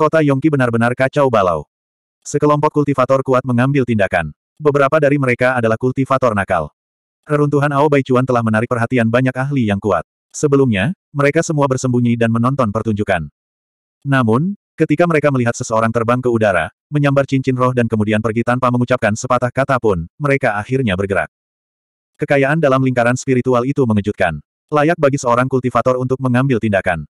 Kota Yongki benar-benar kacau balau. Sekelompok kultivator kuat mengambil tindakan. Beberapa dari mereka adalah kultivator nakal. Reruntuhan Ao Bai Baichuan telah menarik perhatian banyak ahli yang kuat. Sebelumnya, mereka semua bersembunyi dan menonton pertunjukan. Namun, ketika mereka melihat seseorang terbang ke udara, menyambar cincin roh dan kemudian pergi tanpa mengucapkan sepatah kata pun, mereka akhirnya bergerak. Kekayaan dalam lingkaran spiritual itu mengejutkan. Layak bagi seorang kultivator untuk mengambil tindakan.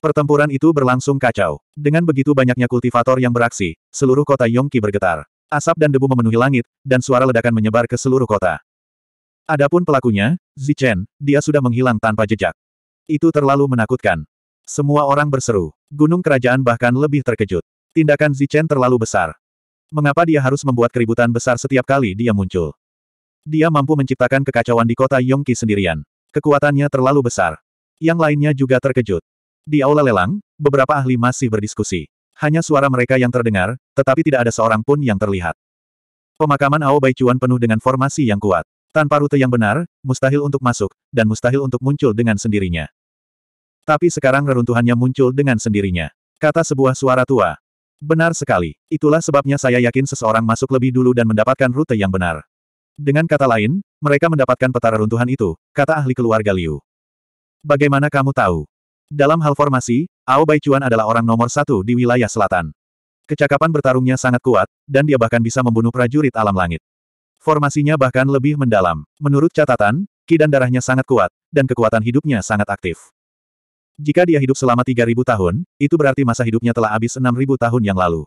Pertempuran itu berlangsung kacau. Dengan begitu banyaknya kultivator yang beraksi, seluruh kota Yongki bergetar. Asap dan debu memenuhi langit, dan suara ledakan menyebar ke seluruh kota. Adapun pelakunya, Zichen, dia sudah menghilang tanpa jejak. Itu terlalu menakutkan. Semua orang berseru. Gunung kerajaan bahkan lebih terkejut. Tindakan Zichen terlalu besar. Mengapa dia harus membuat keributan besar setiap kali dia muncul? Dia mampu menciptakan kekacauan di kota Yongki sendirian. Kekuatannya terlalu besar. Yang lainnya juga terkejut. Di aula lelang, beberapa ahli masih berdiskusi. Hanya suara mereka yang terdengar, tetapi tidak ada seorang pun yang terlihat. Pemakaman Ao Bai Cuan penuh dengan formasi yang kuat. Tanpa rute yang benar, mustahil untuk masuk, dan mustahil untuk muncul dengan sendirinya. Tapi sekarang reruntuhannya muncul dengan sendirinya. Kata sebuah suara tua. Benar sekali. Itulah sebabnya saya yakin seseorang masuk lebih dulu dan mendapatkan rute yang benar. Dengan kata lain, mereka mendapatkan peta reruntuhan itu, kata ahli keluarga Liu. Bagaimana kamu tahu? Dalam hal formasi, Ao Bai Baichuan adalah orang nomor satu di wilayah selatan. Kecakapan bertarungnya sangat kuat, dan dia bahkan bisa membunuh prajurit alam langit. Formasinya bahkan lebih mendalam. Menurut catatan, ki dan darahnya sangat kuat, dan kekuatan hidupnya sangat aktif. Jika dia hidup selama 3.000 tahun, itu berarti masa hidupnya telah habis 6.000 tahun yang lalu.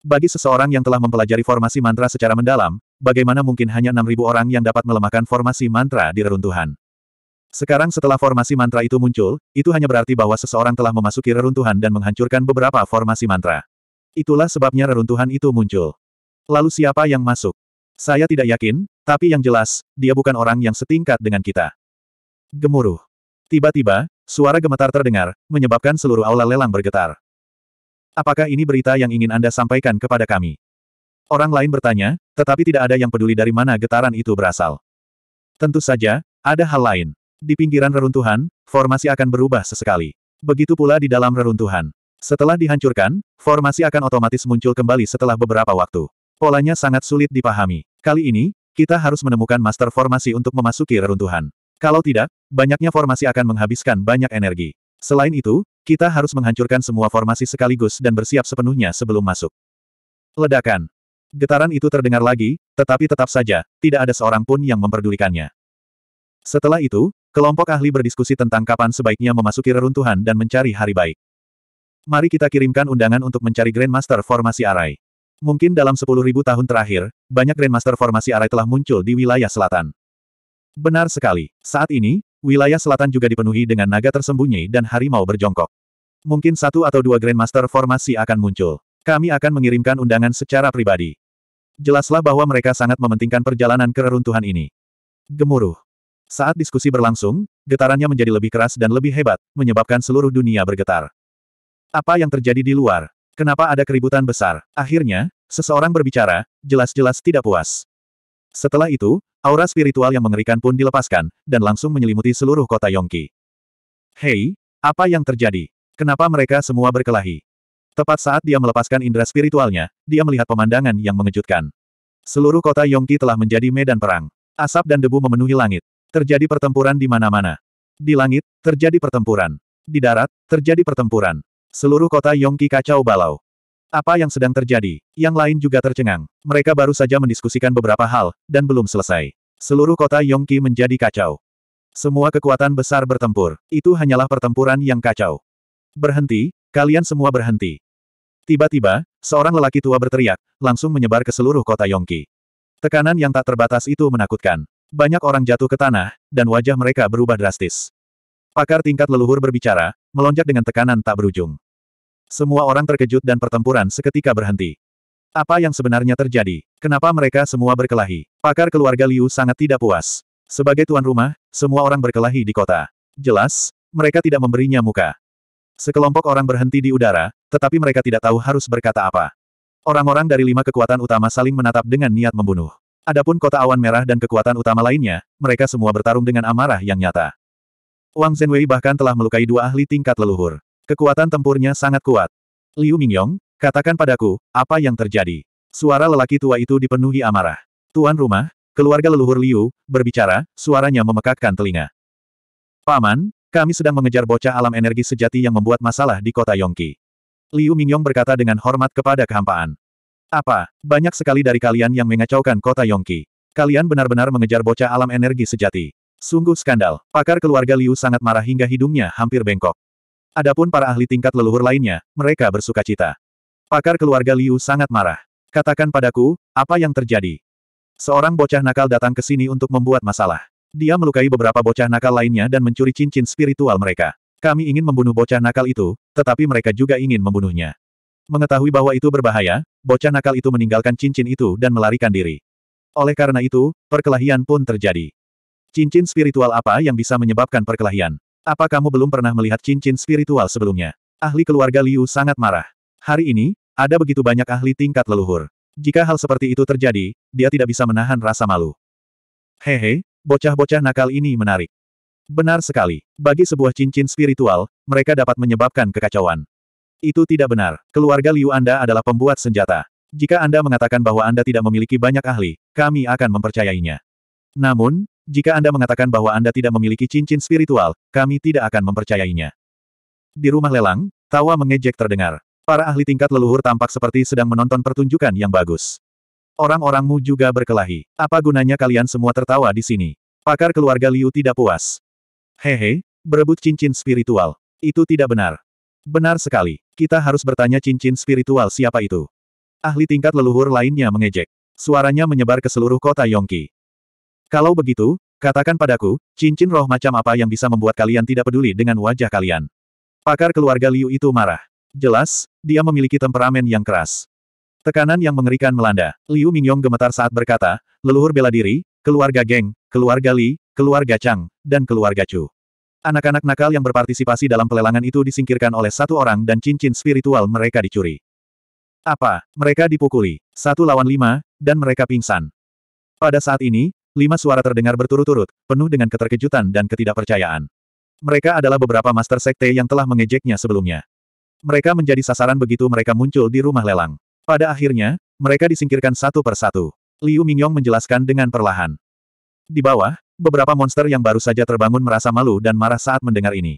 Bagi seseorang yang telah mempelajari formasi mantra secara mendalam, bagaimana mungkin hanya 6.000 orang yang dapat melemahkan formasi mantra di reruntuhan? Sekarang setelah formasi mantra itu muncul, itu hanya berarti bahwa seseorang telah memasuki reruntuhan dan menghancurkan beberapa formasi mantra. Itulah sebabnya reruntuhan itu muncul. Lalu siapa yang masuk? Saya tidak yakin, tapi yang jelas, dia bukan orang yang setingkat dengan kita. Gemuruh. Tiba-tiba, suara gemetar terdengar, menyebabkan seluruh aula lelang bergetar. Apakah ini berita yang ingin Anda sampaikan kepada kami? Orang lain bertanya, tetapi tidak ada yang peduli dari mana getaran itu berasal. Tentu saja, ada hal lain. Di pinggiran reruntuhan, formasi akan berubah sesekali. Begitu pula di dalam reruntuhan. Setelah dihancurkan, formasi akan otomatis muncul kembali setelah beberapa waktu. Polanya sangat sulit dipahami. Kali ini, kita harus menemukan master formasi untuk memasuki reruntuhan. Kalau tidak, banyaknya formasi akan menghabiskan banyak energi. Selain itu, kita harus menghancurkan semua formasi sekaligus dan bersiap sepenuhnya sebelum masuk. Ledakan. Getaran itu terdengar lagi, tetapi tetap saja, tidak ada seorang pun yang memperdulikannya. Setelah itu, Kelompok ahli berdiskusi tentang kapan sebaiknya memasuki reruntuhan dan mencari hari baik. Mari kita kirimkan undangan untuk mencari Grandmaster Formasi Arai. Mungkin dalam 10.000 tahun terakhir, banyak Grandmaster Formasi Arai telah muncul di wilayah selatan. Benar sekali. Saat ini, wilayah selatan juga dipenuhi dengan naga tersembunyi dan harimau berjongkok. Mungkin satu atau dua Grandmaster Formasi akan muncul. Kami akan mengirimkan undangan secara pribadi. Jelaslah bahwa mereka sangat mementingkan perjalanan ke reruntuhan ini. Gemuruh. Saat diskusi berlangsung, getarannya menjadi lebih keras dan lebih hebat, menyebabkan seluruh dunia bergetar. Apa yang terjadi di luar? Kenapa ada keributan besar? Akhirnya, seseorang berbicara, jelas-jelas tidak puas. Setelah itu, aura spiritual yang mengerikan pun dilepaskan, dan langsung menyelimuti seluruh kota Yongki. Hei, apa yang terjadi? Kenapa mereka semua berkelahi? Tepat saat dia melepaskan indera spiritualnya, dia melihat pemandangan yang mengejutkan. Seluruh kota Yongki telah menjadi medan perang. Asap dan debu memenuhi langit. Terjadi pertempuran di mana-mana. Di langit, terjadi pertempuran. Di darat, terjadi pertempuran. Seluruh kota Yongki kacau balau. Apa yang sedang terjadi? Yang lain juga tercengang. Mereka baru saja mendiskusikan beberapa hal, dan belum selesai. Seluruh kota Yongki menjadi kacau. Semua kekuatan besar bertempur. Itu hanyalah pertempuran yang kacau. Berhenti, kalian semua berhenti. Tiba-tiba, seorang lelaki tua berteriak, langsung menyebar ke seluruh kota Yongki. Tekanan yang tak terbatas itu menakutkan. Banyak orang jatuh ke tanah, dan wajah mereka berubah drastis. Pakar tingkat leluhur berbicara, melonjak dengan tekanan tak berujung. Semua orang terkejut dan pertempuran seketika berhenti. Apa yang sebenarnya terjadi? Kenapa mereka semua berkelahi? Pakar keluarga Liu sangat tidak puas. Sebagai tuan rumah, semua orang berkelahi di kota. Jelas, mereka tidak memberinya muka. Sekelompok orang berhenti di udara, tetapi mereka tidak tahu harus berkata apa. Orang-orang dari lima kekuatan utama saling menatap dengan niat membunuh. Adapun kota awan merah dan kekuatan utama lainnya, mereka semua bertarung dengan amarah yang nyata. Wang Zhenwei bahkan telah melukai dua ahli tingkat leluhur. Kekuatan tempurnya sangat kuat. Liu Mingyong, katakan padaku, apa yang terjadi? Suara lelaki tua itu dipenuhi amarah. Tuan rumah, keluarga leluhur Liu, berbicara, suaranya memekakkan telinga. Paman, kami sedang mengejar bocah alam energi sejati yang membuat masalah di kota Yongki. Liu Mingyong berkata dengan hormat kepada kehampaan. Apa? Banyak sekali dari kalian yang mengacaukan kota Yongki. Kalian benar-benar mengejar bocah alam energi sejati. Sungguh skandal. Pakar keluarga Liu sangat marah hingga hidungnya hampir bengkok. Adapun para ahli tingkat leluhur lainnya, mereka bersuka cita. Pakar keluarga Liu sangat marah. Katakan padaku, apa yang terjadi? Seorang bocah nakal datang ke sini untuk membuat masalah. Dia melukai beberapa bocah nakal lainnya dan mencuri cincin spiritual mereka. Kami ingin membunuh bocah nakal itu, tetapi mereka juga ingin membunuhnya. Mengetahui bahwa itu berbahaya, bocah nakal itu meninggalkan cincin itu dan melarikan diri. Oleh karena itu, perkelahian pun terjadi. Cincin spiritual apa yang bisa menyebabkan perkelahian? Apa kamu belum pernah melihat cincin spiritual sebelumnya? Ahli keluarga Liu sangat marah. Hari ini, ada begitu banyak ahli tingkat leluhur. Jika hal seperti itu terjadi, dia tidak bisa menahan rasa malu. Hehe, bocah-bocah nakal ini menarik. Benar sekali. Bagi sebuah cincin spiritual, mereka dapat menyebabkan kekacauan. Itu tidak benar. Keluarga Liu Anda adalah pembuat senjata. Jika Anda mengatakan bahwa Anda tidak memiliki banyak ahli, kami akan mempercayainya. Namun, jika Anda mengatakan bahwa Anda tidak memiliki cincin spiritual, kami tidak akan mempercayainya. Di rumah lelang, tawa mengejek terdengar. Para ahli tingkat leluhur tampak seperti sedang menonton pertunjukan yang bagus. Orang-orangmu juga berkelahi. Apa gunanya kalian semua tertawa di sini? Pakar keluarga Liu tidak puas. Hehe, berebut cincin spiritual. Itu tidak benar. Benar sekali. Kita harus bertanya cincin spiritual siapa itu. Ahli tingkat leluhur lainnya mengejek. Suaranya menyebar ke seluruh kota Yongki. Kalau begitu, katakan padaku, cincin roh macam apa yang bisa membuat kalian tidak peduli dengan wajah kalian. Pakar keluarga Liu itu marah. Jelas, dia memiliki temperamen yang keras. Tekanan yang mengerikan melanda. Liu Mingyong gemetar saat berkata, leluhur bela diri, keluarga geng, keluarga Li, keluarga Chang, dan keluarga Chu. Anak-anak nakal yang berpartisipasi dalam pelelangan itu disingkirkan oleh satu orang dan cincin spiritual mereka dicuri. Apa? Mereka dipukuli. Satu lawan lima, dan mereka pingsan. Pada saat ini, lima suara terdengar berturut-turut, penuh dengan keterkejutan dan ketidakpercayaan. Mereka adalah beberapa master sekte yang telah mengejeknya sebelumnya. Mereka menjadi sasaran begitu mereka muncul di rumah lelang. Pada akhirnya, mereka disingkirkan satu per satu. Liu Mingyong menjelaskan dengan perlahan. Di bawah, Beberapa monster yang baru saja terbangun merasa malu dan marah saat mendengar ini.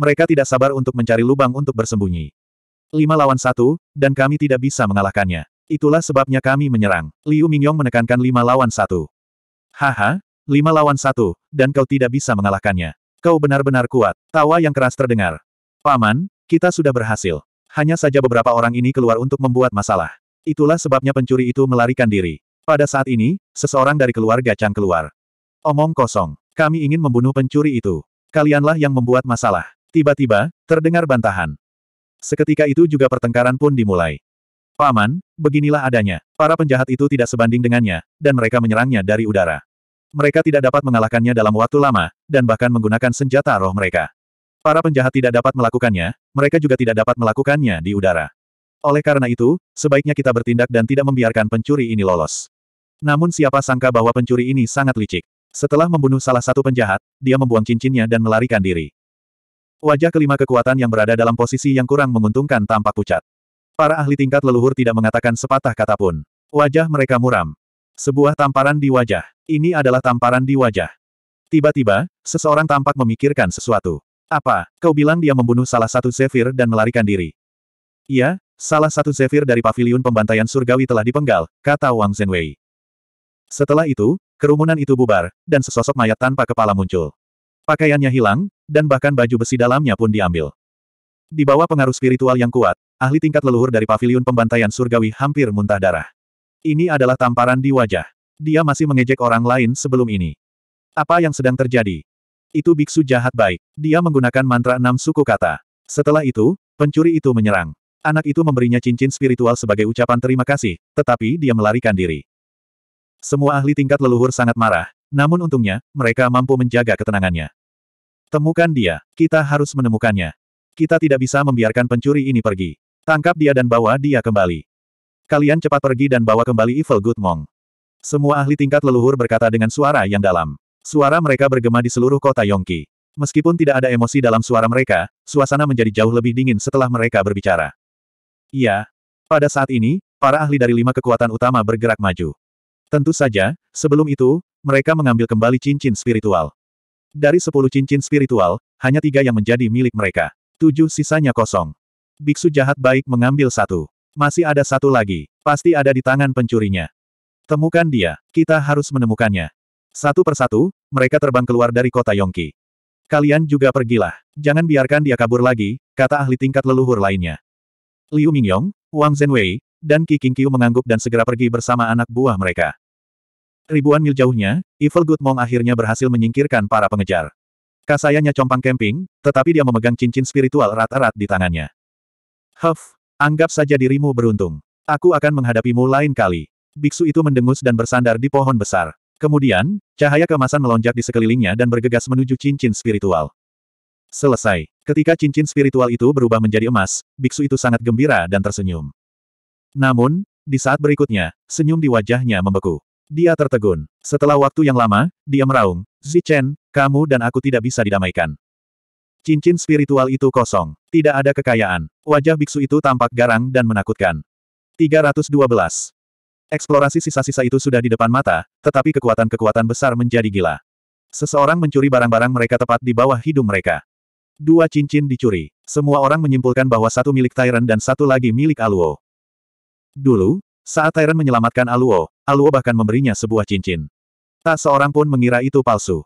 Mereka tidak sabar untuk mencari lubang untuk bersembunyi. Lima lawan satu, dan kami tidak bisa mengalahkannya. Itulah sebabnya kami menyerang. Liu Mingyong menekankan lima lawan satu. Haha, lima lawan satu, dan kau tidak bisa mengalahkannya. Kau benar-benar kuat. Tawa yang keras terdengar. Paman, kita sudah berhasil. Hanya saja beberapa orang ini keluar untuk membuat masalah. Itulah sebabnya pencuri itu melarikan diri. Pada saat ini, seseorang dari keluarga Chang keluar. Omong kosong. Kami ingin membunuh pencuri itu. Kalianlah yang membuat masalah. Tiba-tiba, terdengar bantahan. Seketika itu juga pertengkaran pun dimulai. Paman, beginilah adanya. Para penjahat itu tidak sebanding dengannya, dan mereka menyerangnya dari udara. Mereka tidak dapat mengalahkannya dalam waktu lama, dan bahkan menggunakan senjata roh mereka. Para penjahat tidak dapat melakukannya, mereka juga tidak dapat melakukannya di udara. Oleh karena itu, sebaiknya kita bertindak dan tidak membiarkan pencuri ini lolos. Namun siapa sangka bahwa pencuri ini sangat licik. Setelah membunuh salah satu penjahat, dia membuang cincinnya dan melarikan diri. Wajah kelima kekuatan yang berada dalam posisi yang kurang menguntungkan tampak pucat. Para ahli tingkat leluhur tidak mengatakan sepatah kata pun. Wajah mereka muram. Sebuah tamparan di wajah. Ini adalah tamparan di wajah. Tiba-tiba, seseorang tampak memikirkan sesuatu. Apa, kau bilang dia membunuh salah satu Zephyr dan melarikan diri? Iya, Salah satu Zephyr dari paviliun pembantaian surgawi telah dipenggal, kata Wang Zhenwei. Setelah itu, Kerumunan itu bubar, dan sesosok mayat tanpa kepala muncul. Pakaiannya hilang, dan bahkan baju besi dalamnya pun diambil. Di bawah pengaruh spiritual yang kuat, ahli tingkat leluhur dari paviliun pembantaian surgawi hampir muntah darah. Ini adalah tamparan di wajah. Dia masih mengejek orang lain sebelum ini. Apa yang sedang terjadi? Itu biksu jahat baik. Dia menggunakan mantra enam suku kata. Setelah itu, pencuri itu menyerang. Anak itu memberinya cincin spiritual sebagai ucapan terima kasih, tetapi dia melarikan diri. Semua ahli tingkat leluhur sangat marah, namun untungnya, mereka mampu menjaga ketenangannya. Temukan dia, kita harus menemukannya. Kita tidak bisa membiarkan pencuri ini pergi. Tangkap dia dan bawa dia kembali. Kalian cepat pergi dan bawa kembali Evil Good Mong. Semua ahli tingkat leluhur berkata dengan suara yang dalam. Suara mereka bergema di seluruh kota Yongki. Meskipun tidak ada emosi dalam suara mereka, suasana menjadi jauh lebih dingin setelah mereka berbicara. Iya. Pada saat ini, para ahli dari lima kekuatan utama bergerak maju. Tentu saja, sebelum itu, mereka mengambil kembali cincin spiritual. Dari sepuluh cincin spiritual, hanya tiga yang menjadi milik mereka. Tujuh sisanya kosong. Biksu jahat baik mengambil satu. Masih ada satu lagi. Pasti ada di tangan pencurinya. Temukan dia. Kita harus menemukannya. Satu persatu, mereka terbang keluar dari kota Yongki. Kalian juga pergilah. Jangan biarkan dia kabur lagi, kata ahli tingkat leluhur lainnya. Liu Mingyong, Wang Zhenwei, dan Qi Qingqiu mengangguk dan segera pergi bersama anak buah mereka. Ribuan mil jauhnya, Evil Good Mom akhirnya berhasil menyingkirkan para pengejar. Kasayanya compang camping, tetapi dia memegang cincin spiritual erat-erat di tangannya. Huff, anggap saja dirimu beruntung. Aku akan menghadapimu lain kali. Biksu itu mendengus dan bersandar di pohon besar. Kemudian, cahaya kemasan melonjak di sekelilingnya dan bergegas menuju cincin spiritual. Selesai. Ketika cincin spiritual itu berubah menjadi emas, biksu itu sangat gembira dan tersenyum. Namun, di saat berikutnya, senyum di wajahnya membeku. Dia tertegun. Setelah waktu yang lama, dia meraung, Zichen, kamu dan aku tidak bisa didamaikan. Cincin spiritual itu kosong. Tidak ada kekayaan. Wajah biksu itu tampak garang dan menakutkan. 312. Eksplorasi sisa-sisa itu sudah di depan mata, tetapi kekuatan-kekuatan besar menjadi gila. Seseorang mencuri barang-barang mereka tepat di bawah hidung mereka. Dua cincin dicuri. Semua orang menyimpulkan bahwa satu milik Tyrant dan satu lagi milik Aluo. Dulu, saat Tyrant menyelamatkan Aluo, Aluo bahkan memberinya sebuah cincin. Tak seorang pun mengira itu palsu.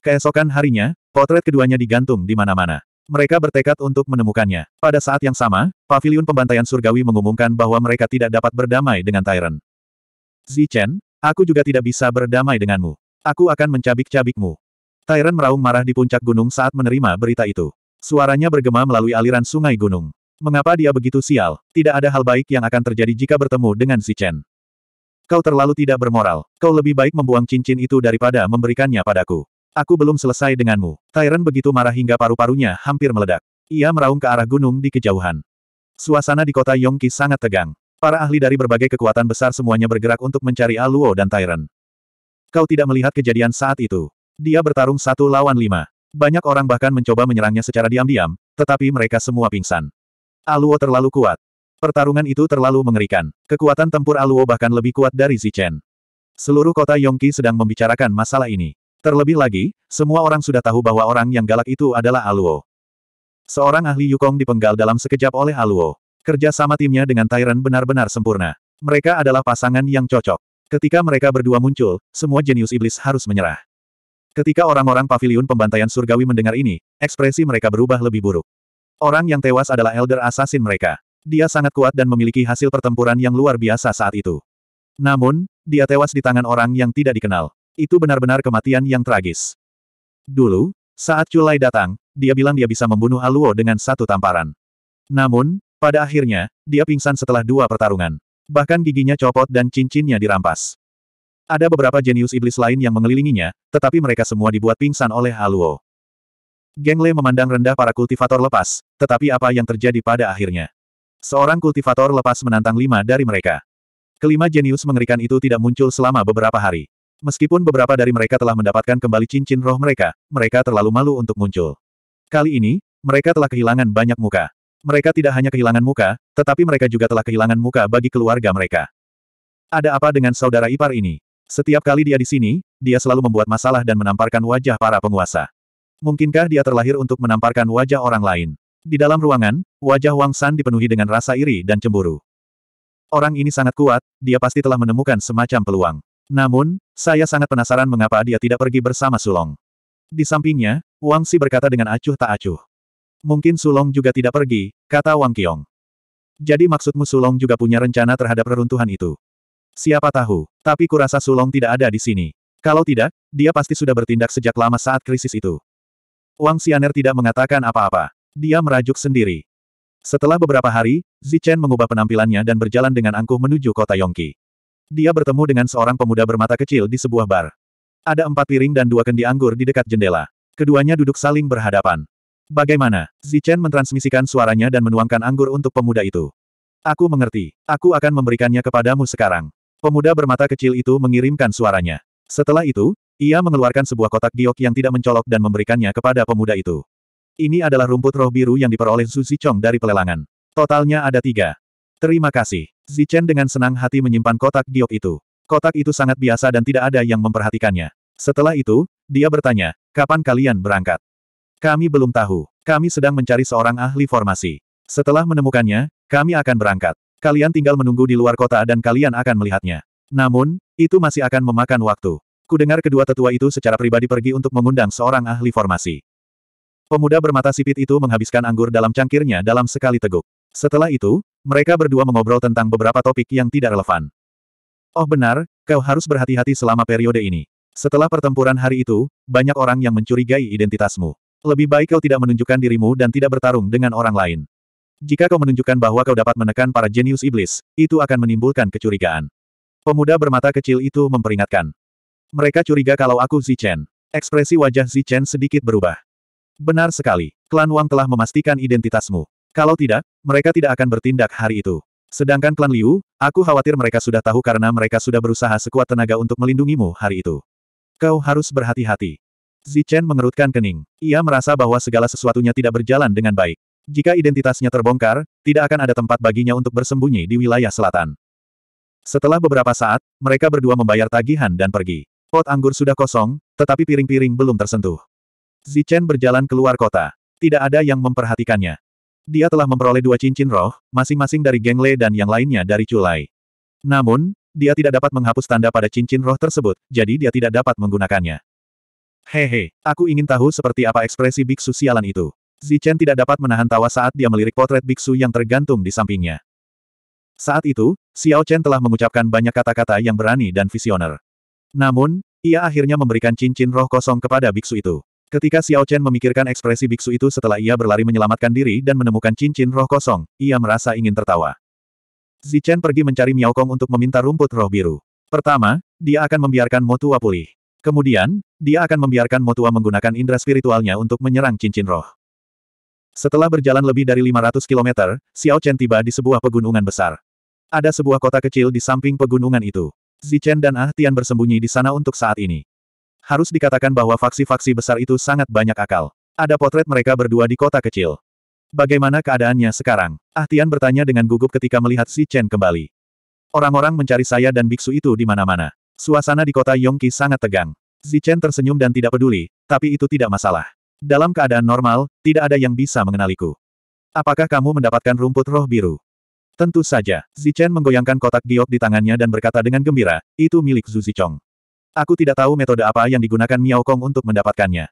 Keesokan harinya, potret keduanya digantung di mana-mana. Mereka bertekad untuk menemukannya. Pada saat yang sama, Paviliun Pembantaian Surgawi mengumumkan bahwa mereka tidak dapat berdamai dengan Tyrant. Zichen, aku juga tidak bisa berdamai denganmu. Aku akan mencabik-cabikmu. Tyrant meraung marah di puncak gunung saat menerima berita itu. Suaranya bergema melalui aliran sungai gunung. Mengapa dia begitu sial? Tidak ada hal baik yang akan terjadi jika bertemu dengan si Chen. Kau terlalu tidak bermoral. Kau lebih baik membuang cincin itu daripada memberikannya padaku. Aku belum selesai denganmu. Tyrant begitu marah hingga paru-parunya hampir meledak. Ia meraung ke arah gunung di kejauhan. Suasana di kota Yongki sangat tegang. Para ahli dari berbagai kekuatan besar semuanya bergerak untuk mencari Aluo dan Tyrant. Kau tidak melihat kejadian saat itu. Dia bertarung satu lawan lima. Banyak orang bahkan mencoba menyerangnya secara diam-diam, tetapi mereka semua pingsan. Aluo terlalu kuat. Pertarungan itu terlalu mengerikan. Kekuatan tempur Aluo bahkan lebih kuat dari Zichen. Seluruh kota Yongki sedang membicarakan masalah ini. Terlebih lagi, semua orang sudah tahu bahwa orang yang galak itu adalah Aluo. Seorang ahli Yukong dipenggal dalam sekejap oleh Aluo. Kerja sama timnya dengan Tyrant benar-benar sempurna. Mereka adalah pasangan yang cocok. Ketika mereka berdua muncul, semua jenius iblis harus menyerah. Ketika orang-orang pavilion pembantaian surgawi mendengar ini, ekspresi mereka berubah lebih buruk. Orang yang tewas adalah Elder Assassin mereka. Dia sangat kuat dan memiliki hasil pertempuran yang luar biasa saat itu. Namun, dia tewas di tangan orang yang tidak dikenal. Itu benar-benar kematian yang tragis. Dulu, saat Culai datang, dia bilang dia bisa membunuh Aluo dengan satu tamparan. Namun, pada akhirnya, dia pingsan setelah dua pertarungan. Bahkan giginya copot dan cincinnya dirampas. Ada beberapa jenius iblis lain yang mengelilinginya, tetapi mereka semua dibuat pingsan oleh Aluo. Geng Gengle memandang rendah para kultivator lepas, tetapi apa yang terjadi pada akhirnya? Seorang kultivator lepas menantang lima dari mereka. Kelima jenius mengerikan itu tidak muncul selama beberapa hari. Meskipun beberapa dari mereka telah mendapatkan kembali cincin roh mereka, mereka terlalu malu untuk muncul. Kali ini, mereka telah kehilangan banyak muka. Mereka tidak hanya kehilangan muka, tetapi mereka juga telah kehilangan muka bagi keluarga mereka. Ada apa dengan saudara ipar ini? Setiap kali dia di sini, dia selalu membuat masalah dan menamparkan wajah para penguasa. Mungkinkah dia terlahir untuk menamparkan wajah orang lain? Di dalam ruangan, wajah Wang San dipenuhi dengan rasa iri dan cemburu. Orang ini sangat kuat, dia pasti telah menemukan semacam peluang. Namun, saya sangat penasaran mengapa dia tidak pergi bersama Sulong. Di sampingnya, Wang Si berkata dengan acuh tak acuh. Mungkin Sulong juga tidak pergi, kata Wang Qiong. Jadi maksudmu Sulong juga punya rencana terhadap reruntuhan itu? Siapa tahu, tapi kurasa Sulong tidak ada di sini. Kalau tidak, dia pasti sudah bertindak sejak lama saat krisis itu. Wang Xianer tidak mengatakan apa-apa. Dia merajuk sendiri. Setelah beberapa hari, Zichen mengubah penampilannya dan berjalan dengan angkuh menuju kota Yongki. Dia bertemu dengan seorang pemuda bermata kecil di sebuah bar. Ada empat piring dan dua kendi anggur di dekat jendela. Keduanya duduk saling berhadapan. Bagaimana? Zichen mentransmisikan suaranya dan menuangkan anggur untuk pemuda itu. Aku mengerti. Aku akan memberikannya kepadamu sekarang. Pemuda bermata kecil itu mengirimkan suaranya. Setelah itu, ia mengeluarkan sebuah kotak giok yang tidak mencolok dan memberikannya kepada pemuda itu. Ini adalah rumput roh biru yang diperoleh Su Chong dari pelelangan. Totalnya ada tiga. Terima kasih. Zichen dengan senang hati menyimpan kotak giok itu. Kotak itu sangat biasa dan tidak ada yang memperhatikannya. Setelah itu, dia bertanya, kapan kalian berangkat? Kami belum tahu. Kami sedang mencari seorang ahli formasi. Setelah menemukannya, kami akan berangkat. Kalian tinggal menunggu di luar kota dan kalian akan melihatnya. Namun, itu masih akan memakan waktu. Kudengar kedua tetua itu secara pribadi pergi untuk mengundang seorang ahli formasi. Pemuda bermata sipit itu menghabiskan anggur dalam cangkirnya dalam sekali teguk. Setelah itu, mereka berdua mengobrol tentang beberapa topik yang tidak relevan. Oh benar, kau harus berhati-hati selama periode ini. Setelah pertempuran hari itu, banyak orang yang mencurigai identitasmu. Lebih baik kau tidak menunjukkan dirimu dan tidak bertarung dengan orang lain. Jika kau menunjukkan bahwa kau dapat menekan para jenius iblis, itu akan menimbulkan kecurigaan. Pemuda bermata kecil itu memperingatkan. Mereka curiga kalau aku Zichen. Ekspresi wajah Zichen sedikit berubah. Benar sekali, klan Wang telah memastikan identitasmu. Kalau tidak, mereka tidak akan bertindak hari itu. Sedangkan klan Liu, aku khawatir mereka sudah tahu karena mereka sudah berusaha sekuat tenaga untuk melindungimu hari itu. Kau harus berhati-hati. Zichen mengerutkan kening. Ia merasa bahwa segala sesuatunya tidak berjalan dengan baik. Jika identitasnya terbongkar, tidak akan ada tempat baginya untuk bersembunyi di wilayah selatan. Setelah beberapa saat, mereka berdua membayar tagihan dan pergi. Pot anggur sudah kosong, tetapi piring-piring belum tersentuh. Zichen berjalan keluar kota. Tidak ada yang memperhatikannya. Dia telah memperoleh dua cincin roh, masing-masing dari Geng Le dan yang lainnya dari Culai. Namun, dia tidak dapat menghapus tanda pada cincin roh tersebut, jadi dia tidak dapat menggunakannya. Hehe, aku ingin tahu seperti apa ekspresi biksu sialan itu. Zichen tidak dapat menahan tawa saat dia melirik potret biksu yang tergantung di sampingnya. Saat itu, Xiao Chen telah mengucapkan banyak kata-kata yang berani dan visioner. Namun, ia akhirnya memberikan cincin roh kosong kepada biksu itu. Ketika Xiao Chen memikirkan ekspresi biksu itu setelah ia berlari menyelamatkan diri dan menemukan cincin roh kosong, ia merasa ingin tertawa. Chen pergi mencari Miao Kong untuk meminta rumput roh biru. Pertama, dia akan membiarkan Motua pulih. Kemudian, dia akan membiarkan Motua menggunakan indera spiritualnya untuk menyerang cincin roh. Setelah berjalan lebih dari 500 km, Xiao Chen tiba di sebuah pegunungan besar. Ada sebuah kota kecil di samping pegunungan itu. Zichen dan Ah Tian bersembunyi di sana untuk saat ini. Harus dikatakan bahwa faksi-faksi besar itu sangat banyak akal. Ada potret mereka berdua di kota kecil. Bagaimana keadaannya sekarang? Ah Tian bertanya dengan gugup ketika melihat Zichen kembali. Orang-orang mencari saya dan biksu itu di mana-mana. Suasana di kota Yongki sangat tegang. Zichen tersenyum dan tidak peduli, tapi itu tidak masalah. Dalam keadaan normal, tidak ada yang bisa mengenaliku. Apakah kamu mendapatkan rumput roh biru? Tentu saja, Zichen menggoyangkan kotak giok di tangannya dan berkata dengan gembira, itu milik Zhu Zichong. Aku tidak tahu metode apa yang digunakan Miao Kong untuk mendapatkannya.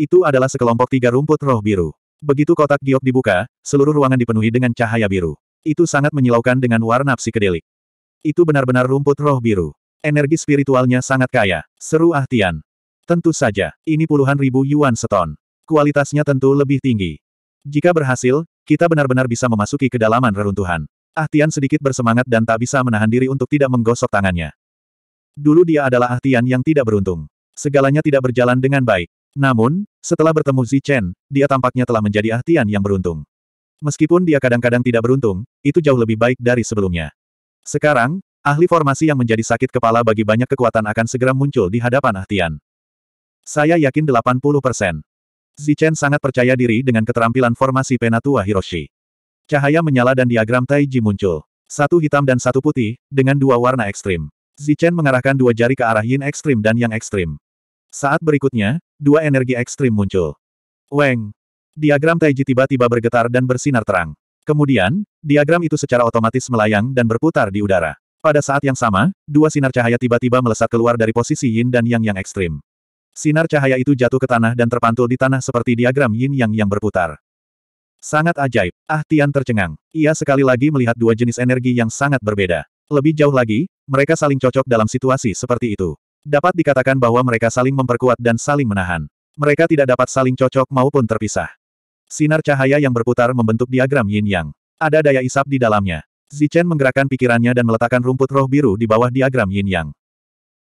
Itu adalah sekelompok tiga rumput roh biru. Begitu kotak giok dibuka, seluruh ruangan dipenuhi dengan cahaya biru. Itu sangat menyilaukan dengan warna psikedelik. Itu benar-benar rumput roh biru. Energi spiritualnya sangat kaya. Seru Ah Tian. Tentu saja, ini puluhan ribu yuan seton. Kualitasnya tentu lebih tinggi. Jika berhasil, kita benar-benar bisa memasuki kedalaman reruntuhan. Ah Tian sedikit bersemangat dan tak bisa menahan diri untuk tidak menggosok tangannya. Dulu dia adalah Ah Tian yang tidak beruntung. Segalanya tidak berjalan dengan baik. Namun, setelah bertemu Zi Chen, dia tampaknya telah menjadi Ah Tian yang beruntung. Meskipun dia kadang-kadang tidak beruntung, itu jauh lebih baik dari sebelumnya. Sekarang, ahli formasi yang menjadi sakit kepala bagi banyak kekuatan akan segera muncul di hadapan Ah Tian. Saya yakin 80 persen. Zichen sangat percaya diri dengan keterampilan formasi penatua Hiroshi. Cahaya menyala dan diagram Taiji muncul. Satu hitam dan satu putih, dengan dua warna ekstrim. Zichen mengarahkan dua jari ke arah yin ekstrim dan yang ekstrim. Saat berikutnya, dua energi ekstrim muncul. Weng! Diagram Taiji tiba-tiba bergetar dan bersinar terang. Kemudian, diagram itu secara otomatis melayang dan berputar di udara. Pada saat yang sama, dua sinar cahaya tiba-tiba melesat keluar dari posisi yin dan yang yang ekstrim. Sinar cahaya itu jatuh ke tanah dan terpantul di tanah seperti diagram yin yang yang berputar. Sangat ajaib, Ah Tian tercengang. Ia sekali lagi melihat dua jenis energi yang sangat berbeda. Lebih jauh lagi, mereka saling cocok dalam situasi seperti itu. Dapat dikatakan bahwa mereka saling memperkuat dan saling menahan. Mereka tidak dapat saling cocok maupun terpisah. Sinar cahaya yang berputar membentuk diagram yin yang. Ada daya isap di dalamnya. Zichen menggerakkan pikirannya dan meletakkan rumput roh biru di bawah diagram yin yang.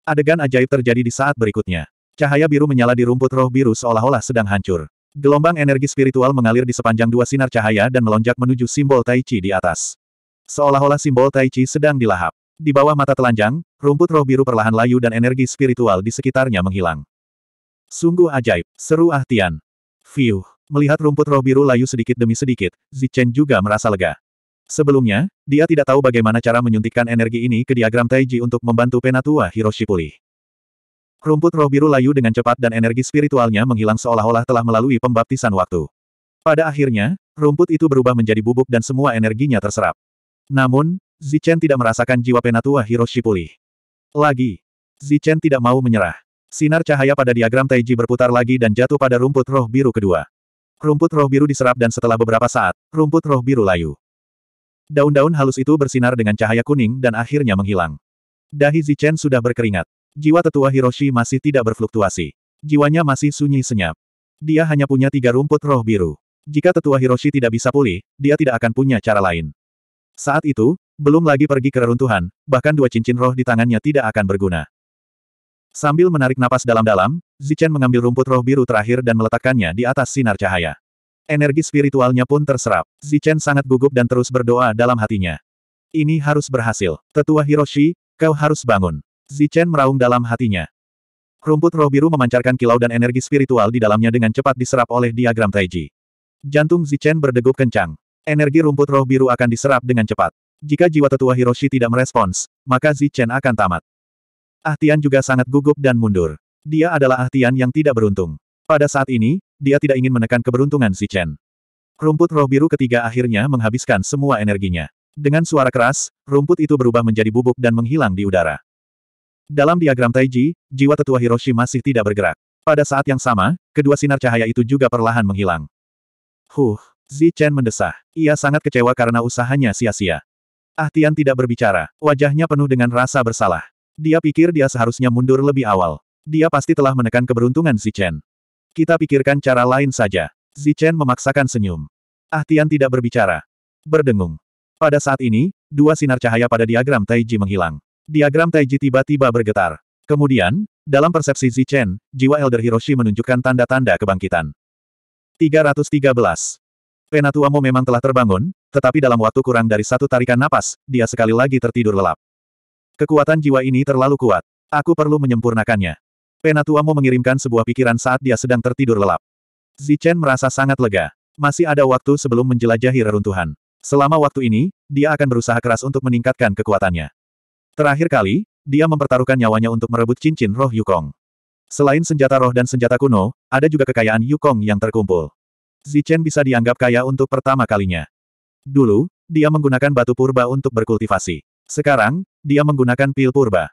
Adegan ajaib terjadi di saat berikutnya. Cahaya biru menyala di rumput roh biru seolah-olah sedang hancur. Gelombang energi spiritual mengalir di sepanjang dua sinar cahaya dan melonjak menuju simbol Tai Chi di atas. Seolah-olah simbol Tai Chi sedang dilahap. Di bawah mata telanjang, rumput roh biru perlahan layu dan energi spiritual di sekitarnya menghilang. Sungguh ajaib, seru ah Tian. Fiuh, melihat rumput roh biru layu sedikit demi sedikit, Zichen juga merasa lega. Sebelumnya, dia tidak tahu bagaimana cara menyuntikkan energi ini ke diagram Taiji untuk membantu penatua Hiroshi pulih. Rumput roh biru layu dengan cepat dan energi spiritualnya menghilang seolah-olah telah melalui pembaptisan waktu. Pada akhirnya, rumput itu berubah menjadi bubuk dan semua energinya terserap. Namun, Zichen tidak merasakan jiwa penatua Hiroshi pulih. Lagi, Zichen tidak mau menyerah. Sinar cahaya pada diagram Taiji berputar lagi dan jatuh pada rumput roh biru kedua. Rumput roh biru diserap dan setelah beberapa saat, rumput roh biru layu. Daun-daun halus itu bersinar dengan cahaya kuning dan akhirnya menghilang. Dahi Zichen sudah berkeringat. Jiwa tetua Hiroshi masih tidak berfluktuasi. Jiwanya masih sunyi senyap. Dia hanya punya tiga rumput roh biru. Jika tetua Hiroshi tidak bisa pulih, dia tidak akan punya cara lain. Saat itu, belum lagi pergi ke reruntuhan, bahkan dua cincin roh di tangannya tidak akan berguna. Sambil menarik napas dalam-dalam, Zichen mengambil rumput roh biru terakhir dan meletakkannya di atas sinar cahaya. Energi spiritualnya pun terserap. Zichen sangat gugup dan terus berdoa dalam hatinya. Ini harus berhasil. Tetua Hiroshi, kau harus bangun. Zichen meraung dalam hatinya. Rumput roh biru memancarkan kilau dan energi spiritual di dalamnya dengan cepat diserap oleh diagram Taiji. Jantung Zichen berdegup kencang. Energi rumput roh biru akan diserap dengan cepat. Jika jiwa tetua Hiroshi tidak merespons, maka Zichen akan tamat. Ah Tian juga sangat gugup dan mundur. Dia adalah Ah Tian yang tidak beruntung. Pada saat ini, dia tidak ingin menekan keberuntungan Zichen. Rumput roh biru ketiga akhirnya menghabiskan semua energinya. Dengan suara keras, rumput itu berubah menjadi bubuk dan menghilang di udara. Dalam diagram Taiji, jiwa tetua Hiroshi masih tidak bergerak. Pada saat yang sama, kedua sinar cahaya itu juga perlahan menghilang. Huh, Zi Chen mendesah. Ia sangat kecewa karena usahanya sia-sia. Ah Tian tidak berbicara, wajahnya penuh dengan rasa bersalah. Dia pikir dia seharusnya mundur lebih awal. Dia pasti telah menekan keberuntungan Zi Chen. Kita pikirkan cara lain saja. Zi Chen memaksakan senyum. Ah Tian tidak berbicara. Berdengung. Pada saat ini, dua sinar cahaya pada diagram Taiji menghilang. Diagram Taiji tiba-tiba bergetar. Kemudian, dalam persepsi Zichen, jiwa Elder Hiroshi menunjukkan tanda-tanda kebangkitan. 313. Penatuamo memang telah terbangun, tetapi dalam waktu kurang dari satu tarikan napas, dia sekali lagi tertidur lelap. Kekuatan jiwa ini terlalu kuat. Aku perlu menyempurnakannya. Penatuamo mengirimkan sebuah pikiran saat dia sedang tertidur lelap. Zichen merasa sangat lega. Masih ada waktu sebelum menjelajahi reruntuhan. Selama waktu ini, dia akan berusaha keras untuk meningkatkan kekuatannya. Terakhir kali, dia mempertaruhkan nyawanya untuk merebut cincin roh Yukong. Selain senjata roh dan senjata kuno, ada juga kekayaan Yukong yang terkumpul. Zichen bisa dianggap kaya untuk pertama kalinya. Dulu, dia menggunakan batu purba untuk berkultivasi. Sekarang, dia menggunakan pil purba.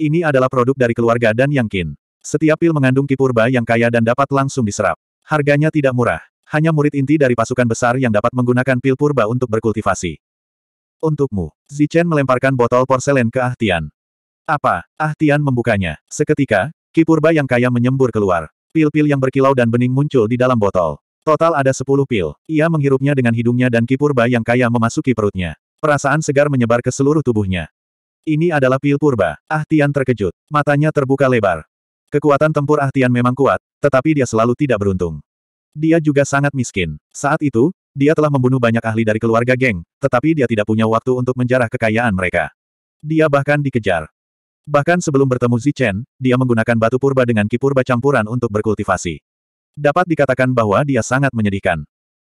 Ini adalah produk dari keluarga dan Yang Yangkin. Setiap pil mengandung ki purba yang kaya dan dapat langsung diserap. Harganya tidak murah. Hanya murid inti dari pasukan besar yang dapat menggunakan pil purba untuk berkultivasi. Untukmu. Zichen melemparkan botol porselen ke Ah Tian. Apa? Ah Tian membukanya. Seketika, kipurba yang kaya menyembur keluar. Pil-pil yang berkilau dan bening muncul di dalam botol. Total ada sepuluh pil. Ia menghirupnya dengan hidungnya dan kipurba yang kaya memasuki perutnya. Perasaan segar menyebar ke seluruh tubuhnya. Ini adalah pil purba. Ah Tian terkejut. Matanya terbuka lebar. Kekuatan tempur Ah Tian memang kuat, tetapi dia selalu tidak beruntung. Dia juga sangat miskin. Saat itu, dia telah membunuh banyak ahli dari keluarga geng, tetapi dia tidak punya waktu untuk menjarah kekayaan mereka. Dia bahkan dikejar. Bahkan sebelum bertemu Zichen, dia menggunakan batu purba dengan kipurba campuran untuk berkultivasi. Dapat dikatakan bahwa dia sangat menyedihkan.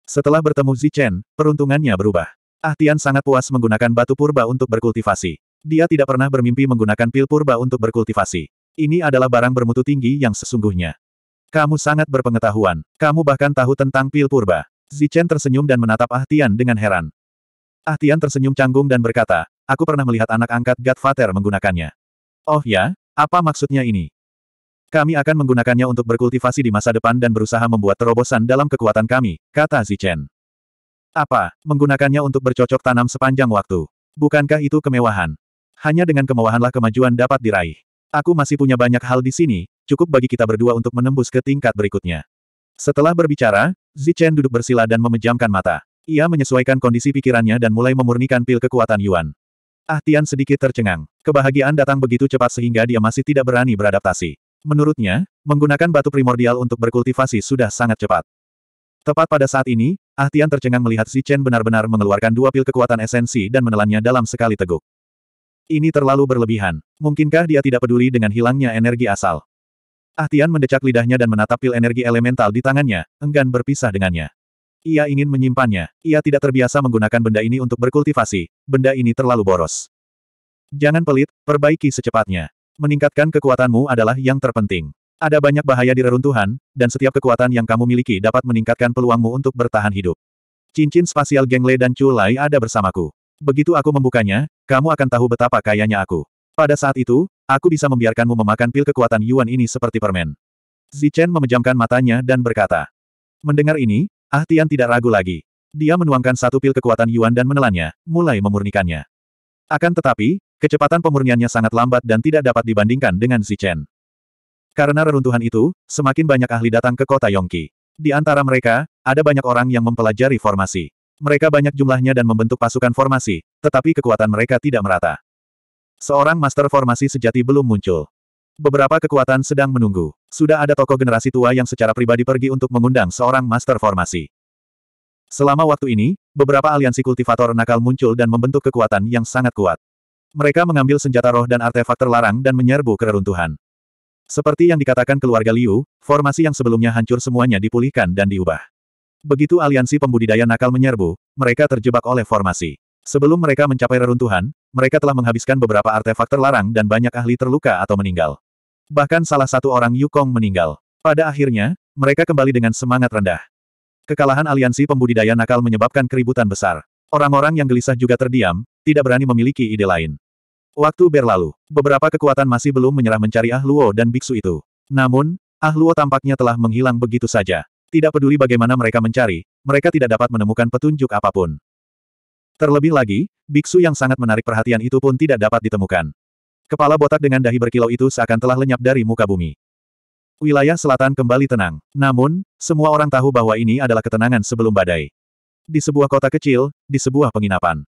Setelah bertemu Zichen, peruntungannya berubah. Ah Tian sangat puas menggunakan batu purba untuk berkultivasi. Dia tidak pernah bermimpi menggunakan pil purba untuk berkultivasi. Ini adalah barang bermutu tinggi yang sesungguhnya. Kamu sangat berpengetahuan. Kamu bahkan tahu tentang pil purba. Zichen tersenyum dan menatap Ah Tian dengan heran. Ah Tian tersenyum canggung dan berkata, aku pernah melihat anak angkat Godfather menggunakannya. Oh ya, apa maksudnya ini? Kami akan menggunakannya untuk berkultivasi di masa depan dan berusaha membuat terobosan dalam kekuatan kami, kata Zichen. Apa, menggunakannya untuk bercocok tanam sepanjang waktu? Bukankah itu kemewahan? Hanya dengan kemewahanlah kemajuan dapat diraih. Aku masih punya banyak hal di sini, cukup bagi kita berdua untuk menembus ke tingkat berikutnya. Setelah berbicara, Zichen duduk bersila dan memejamkan mata. Ia menyesuaikan kondisi pikirannya dan mulai memurnikan pil kekuatan Yuan. Ah Tian sedikit tercengang. Kebahagiaan datang begitu cepat sehingga dia masih tidak berani beradaptasi. Menurutnya, menggunakan batu primordial untuk berkultivasi sudah sangat cepat. Tepat pada saat ini, Ah Tian tercengang melihat Zichen benar-benar mengeluarkan dua pil kekuatan esensi dan menelannya dalam sekali teguk. Ini terlalu berlebihan. Mungkinkah dia tidak peduli dengan hilangnya energi asal? Ah Tian mendecak lidahnya dan menatap pil energi elemental di tangannya, enggan berpisah dengannya. Ia ingin menyimpannya. Ia tidak terbiasa menggunakan benda ini untuk berkultivasi. Benda ini terlalu boros. Jangan pelit, perbaiki secepatnya. Meningkatkan kekuatanmu adalah yang terpenting. Ada banyak bahaya di reruntuhan, dan setiap kekuatan yang kamu miliki dapat meningkatkan peluangmu untuk bertahan hidup. Cincin spasial Gengle dan Chulai ada bersamaku. Begitu aku membukanya, kamu akan tahu betapa kayanya aku. Pada saat itu, aku bisa membiarkanmu memakan pil kekuatan Yuan ini seperti permen. Zichen memejamkan matanya dan berkata. Mendengar ini, Ah Tian tidak ragu lagi. Dia menuangkan satu pil kekuatan Yuan dan menelannya, mulai memurnikannya. Akan tetapi, kecepatan pemurniannya sangat lambat dan tidak dapat dibandingkan dengan Zichen. Karena reruntuhan itu, semakin banyak ahli datang ke kota Yongki. Di antara mereka, ada banyak orang yang mempelajari formasi. Mereka banyak jumlahnya dan membentuk pasukan formasi, tetapi kekuatan mereka tidak merata. Seorang master formasi sejati belum muncul. Beberapa kekuatan sedang menunggu. Sudah ada tokoh generasi tua yang secara pribadi pergi untuk mengundang seorang master formasi. Selama waktu ini, beberapa aliansi kultivator nakal muncul dan membentuk kekuatan yang sangat kuat. Mereka mengambil senjata roh dan artefak terlarang dan menyerbu keruntuhan. Seperti yang dikatakan keluarga Liu, formasi yang sebelumnya hancur semuanya dipulihkan dan diubah. Begitu aliansi pembudidaya nakal menyerbu, mereka terjebak oleh formasi. Sebelum mereka mencapai reruntuhan, mereka telah menghabiskan beberapa artefak terlarang dan banyak ahli terluka atau meninggal. Bahkan salah satu orang Yukong meninggal. Pada akhirnya, mereka kembali dengan semangat rendah. Kekalahan aliansi pembudidaya nakal menyebabkan keributan besar. Orang-orang yang gelisah juga terdiam, tidak berani memiliki ide lain. Waktu berlalu, beberapa kekuatan masih belum menyerah mencari Ahluo dan biksu itu. Namun, Ahluo tampaknya telah menghilang begitu saja. Tidak peduli bagaimana mereka mencari, mereka tidak dapat menemukan petunjuk apapun. Terlebih lagi, biksu yang sangat menarik perhatian itu pun tidak dapat ditemukan. Kepala botak dengan dahi berkilau itu seakan telah lenyap dari muka bumi. Wilayah selatan kembali tenang. Namun, semua orang tahu bahwa ini adalah ketenangan sebelum badai. Di sebuah kota kecil, di sebuah penginapan.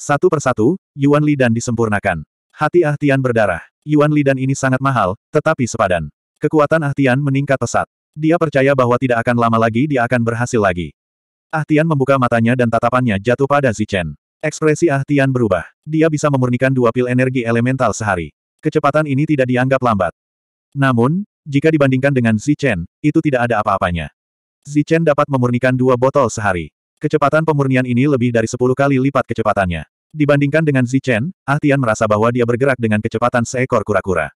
Satu persatu, Yuan Li dan disempurnakan. Hati Ahtian berdarah. Yuan Li dan ini sangat mahal, tetapi sepadan. Kekuatan Ahtian meningkat pesat. Dia percaya bahwa tidak akan lama lagi dia akan berhasil lagi. Ah Tian membuka matanya dan tatapannya jatuh pada Zichen. Ekspresi Ah Tian berubah. Dia bisa memurnikan dua pil energi elemental sehari. Kecepatan ini tidak dianggap lambat. Namun, jika dibandingkan dengan Zichen, itu tidak ada apa-apanya. Zichen dapat memurnikan dua botol sehari. Kecepatan pemurnian ini lebih dari 10 kali lipat kecepatannya. Dibandingkan dengan Zichen, Ah Tian merasa bahwa dia bergerak dengan kecepatan seekor kura-kura.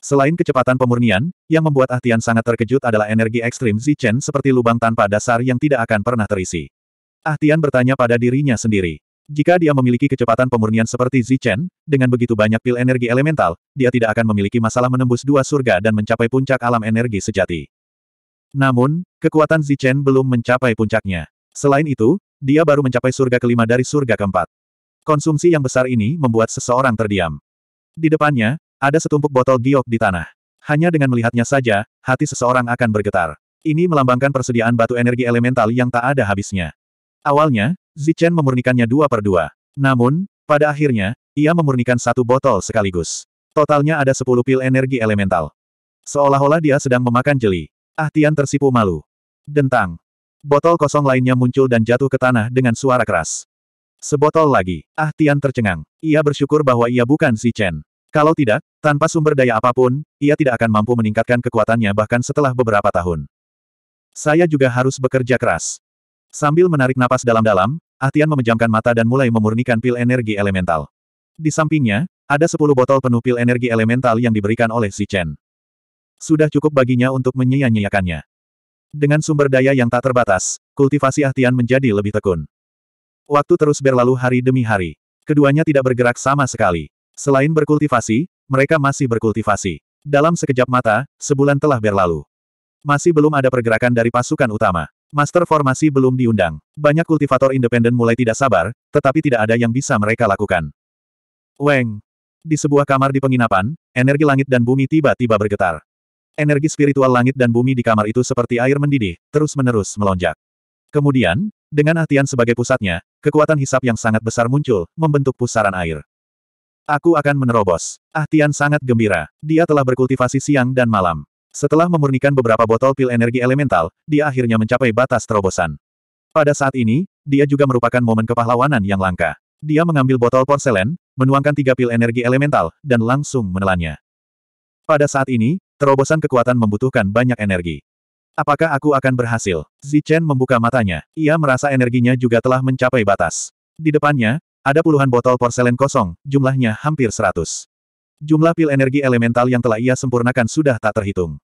Selain kecepatan pemurnian, yang membuat Ah Tian sangat terkejut adalah energi ekstrim Zichen seperti lubang tanpa dasar yang tidak akan pernah terisi. Ah Tian bertanya pada dirinya sendiri. Jika dia memiliki kecepatan pemurnian seperti Zichen, dengan begitu banyak pil energi elemental, dia tidak akan memiliki masalah menembus dua surga dan mencapai puncak alam energi sejati. Namun, kekuatan Zichen belum mencapai puncaknya. Selain itu, dia baru mencapai surga kelima dari surga keempat. Konsumsi yang besar ini membuat seseorang terdiam. Di depannya, ada setumpuk botol giok di tanah. Hanya dengan melihatnya saja, hati seseorang akan bergetar. Ini melambangkan persediaan batu energi elemental yang tak ada habisnya. Awalnya, Zichen memurnikannya dua per dua. Namun, pada akhirnya, ia memurnikan satu botol sekaligus. Totalnya ada sepuluh pil energi elemental. Seolah-olah dia sedang memakan jeli. Ah Tian tersipu malu. Dentang. Botol kosong lainnya muncul dan jatuh ke tanah dengan suara keras. Sebotol lagi, Ah Tian tercengang. Ia bersyukur bahwa ia bukan Zichen. Kalau tidak, tanpa sumber daya apapun, ia tidak akan mampu meningkatkan kekuatannya bahkan setelah beberapa tahun. Saya juga harus bekerja keras. Sambil menarik napas dalam-dalam, Ahtian memejamkan mata dan mulai memurnikan pil energi elemental. Di sampingnya, ada sepuluh botol penuh pil energi elemental yang diberikan oleh Si Chen. Sudah cukup baginya untuk menyia-nyiakannya. Dengan sumber daya yang tak terbatas, kultivasi Ahtian menjadi lebih tekun. Waktu terus berlalu hari demi hari. Keduanya tidak bergerak sama sekali. Selain berkultivasi, mereka masih berkultivasi. Dalam sekejap mata, sebulan telah berlalu. Masih belum ada pergerakan dari pasukan utama. Master formasi belum diundang. Banyak kultivator independen mulai tidak sabar, tetapi tidak ada yang bisa mereka lakukan. Weng. Di sebuah kamar di penginapan, energi langit dan bumi tiba-tiba bergetar. Energi spiritual langit dan bumi di kamar itu seperti air mendidih, terus-menerus melonjak. Kemudian, dengan hatian sebagai pusatnya, kekuatan hisap yang sangat besar muncul, membentuk pusaran air. Aku akan menerobos. Ah Tian sangat gembira. Dia telah berkultivasi siang dan malam. Setelah memurnikan beberapa botol pil energi elemental, dia akhirnya mencapai batas terobosan. Pada saat ini, dia juga merupakan momen kepahlawanan yang langka. Dia mengambil botol porselen, menuangkan tiga pil energi elemental, dan langsung menelannya. Pada saat ini, terobosan kekuatan membutuhkan banyak energi. Apakah aku akan berhasil? Zichen membuka matanya. Ia merasa energinya juga telah mencapai batas. Di depannya, ada puluhan botol porselen kosong, jumlahnya hampir seratus. Jumlah pil energi elemental yang telah ia sempurnakan sudah tak terhitung.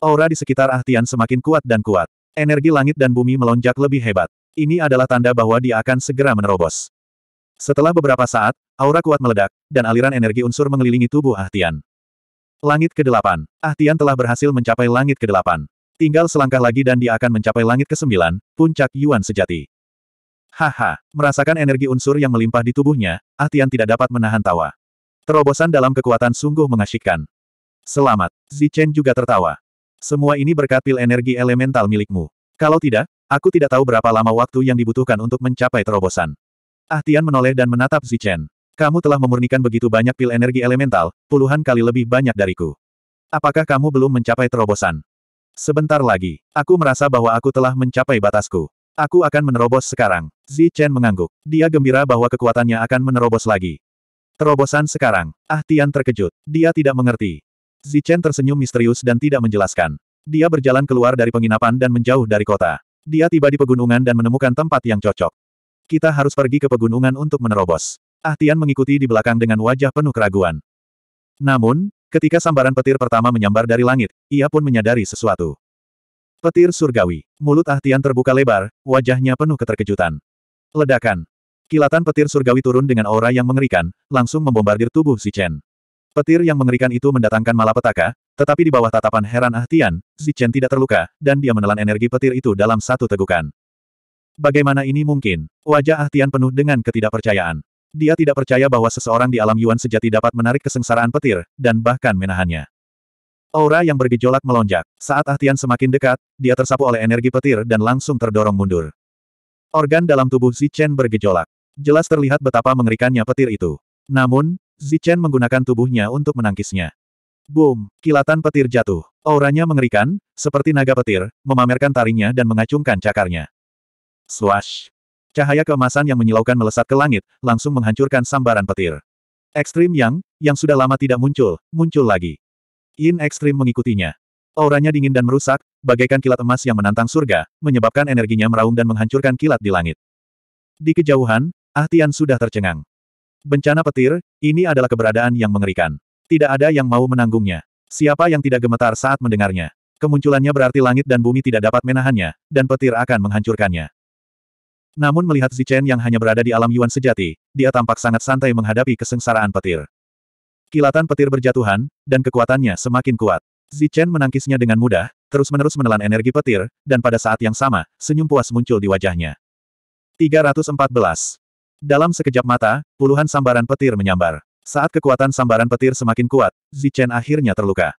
Aura di sekitar Ahtian semakin kuat dan kuat. Energi langit dan bumi melonjak lebih hebat. Ini adalah tanda bahwa dia akan segera menerobos. Setelah beberapa saat, aura kuat meledak, dan aliran energi unsur mengelilingi tubuh Ahtian. Langit ke-8. Ahtian telah berhasil mencapai langit ke-8. Tinggal selangkah lagi dan dia akan mencapai langit ke-9, puncak Yuan sejati. Haha, merasakan energi unsur yang melimpah di tubuhnya, Ah tidak dapat menahan tawa. Terobosan dalam kekuatan sungguh mengasyikkan. Selamat, Zichen juga tertawa. Semua ini berkat pil energi elemental milikmu. Kalau tidak, aku tidak tahu berapa lama waktu yang dibutuhkan untuk mencapai terobosan. Ah menoleh dan menatap Zichen. Kamu telah memurnikan begitu banyak pil energi elemental, puluhan kali lebih banyak dariku. Apakah kamu belum mencapai terobosan? Sebentar lagi, aku merasa bahwa aku telah mencapai batasku. Aku akan menerobos sekarang. Zi Chen mengangguk. Dia gembira bahwa kekuatannya akan menerobos lagi. Terobosan sekarang. Ah Tian terkejut. Dia tidak mengerti. Zi Chen tersenyum misterius dan tidak menjelaskan. Dia berjalan keluar dari penginapan dan menjauh dari kota. Dia tiba di pegunungan dan menemukan tempat yang cocok. Kita harus pergi ke pegunungan untuk menerobos. Ah Tian mengikuti di belakang dengan wajah penuh keraguan. Namun, ketika sambaran petir pertama menyambar dari langit, ia pun menyadari sesuatu. Petir surgawi. Mulut Ahtian terbuka lebar, wajahnya penuh keterkejutan. Ledakan. Kilatan petir surgawi turun dengan aura yang mengerikan, langsung membombardir tubuh si Chen. Petir yang mengerikan itu mendatangkan malapetaka, tetapi di bawah tatapan heran Ahtian, si Chen tidak terluka, dan dia menelan energi petir itu dalam satu tegukan. Bagaimana ini mungkin? Wajah Ahtian penuh dengan ketidakpercayaan. Dia tidak percaya bahwa seseorang di alam Yuan sejati dapat menarik kesengsaraan petir, dan bahkan menahannya. Aura yang bergejolak melonjak. Saat Ahtian semakin dekat, dia tersapu oleh energi petir dan langsung terdorong mundur. Organ dalam tubuh Zichen bergejolak. Jelas terlihat betapa mengerikannya petir itu. Namun, Zichen menggunakan tubuhnya untuk menangkisnya. Boom! Kilatan petir jatuh. Auranya mengerikan, seperti naga petir, memamerkan taringnya dan mengacungkan cakarnya. Swash! Cahaya keemasan yang menyilaukan melesat ke langit, langsung menghancurkan sambaran petir. Ekstrim Yang, yang sudah lama tidak muncul, muncul lagi. Yin ekstrim mengikutinya. Auranya dingin dan merusak, bagaikan kilat emas yang menantang surga, menyebabkan energinya meraung dan menghancurkan kilat di langit. Di kejauhan, Ah Tian sudah tercengang. Bencana petir, ini adalah keberadaan yang mengerikan. Tidak ada yang mau menanggungnya. Siapa yang tidak gemetar saat mendengarnya? Kemunculannya berarti langit dan bumi tidak dapat menahannya, dan petir akan menghancurkannya. Namun melihat Zichen yang hanya berada di alam Yuan sejati, dia tampak sangat santai menghadapi kesengsaraan petir. Kilatan petir berjatuhan, dan kekuatannya semakin kuat. Zichen menangkisnya dengan mudah, terus-menerus menelan energi petir, dan pada saat yang sama, senyum puas muncul di wajahnya. 314. Dalam sekejap mata, puluhan sambaran petir menyambar. Saat kekuatan sambaran petir semakin kuat, Zichen akhirnya terluka.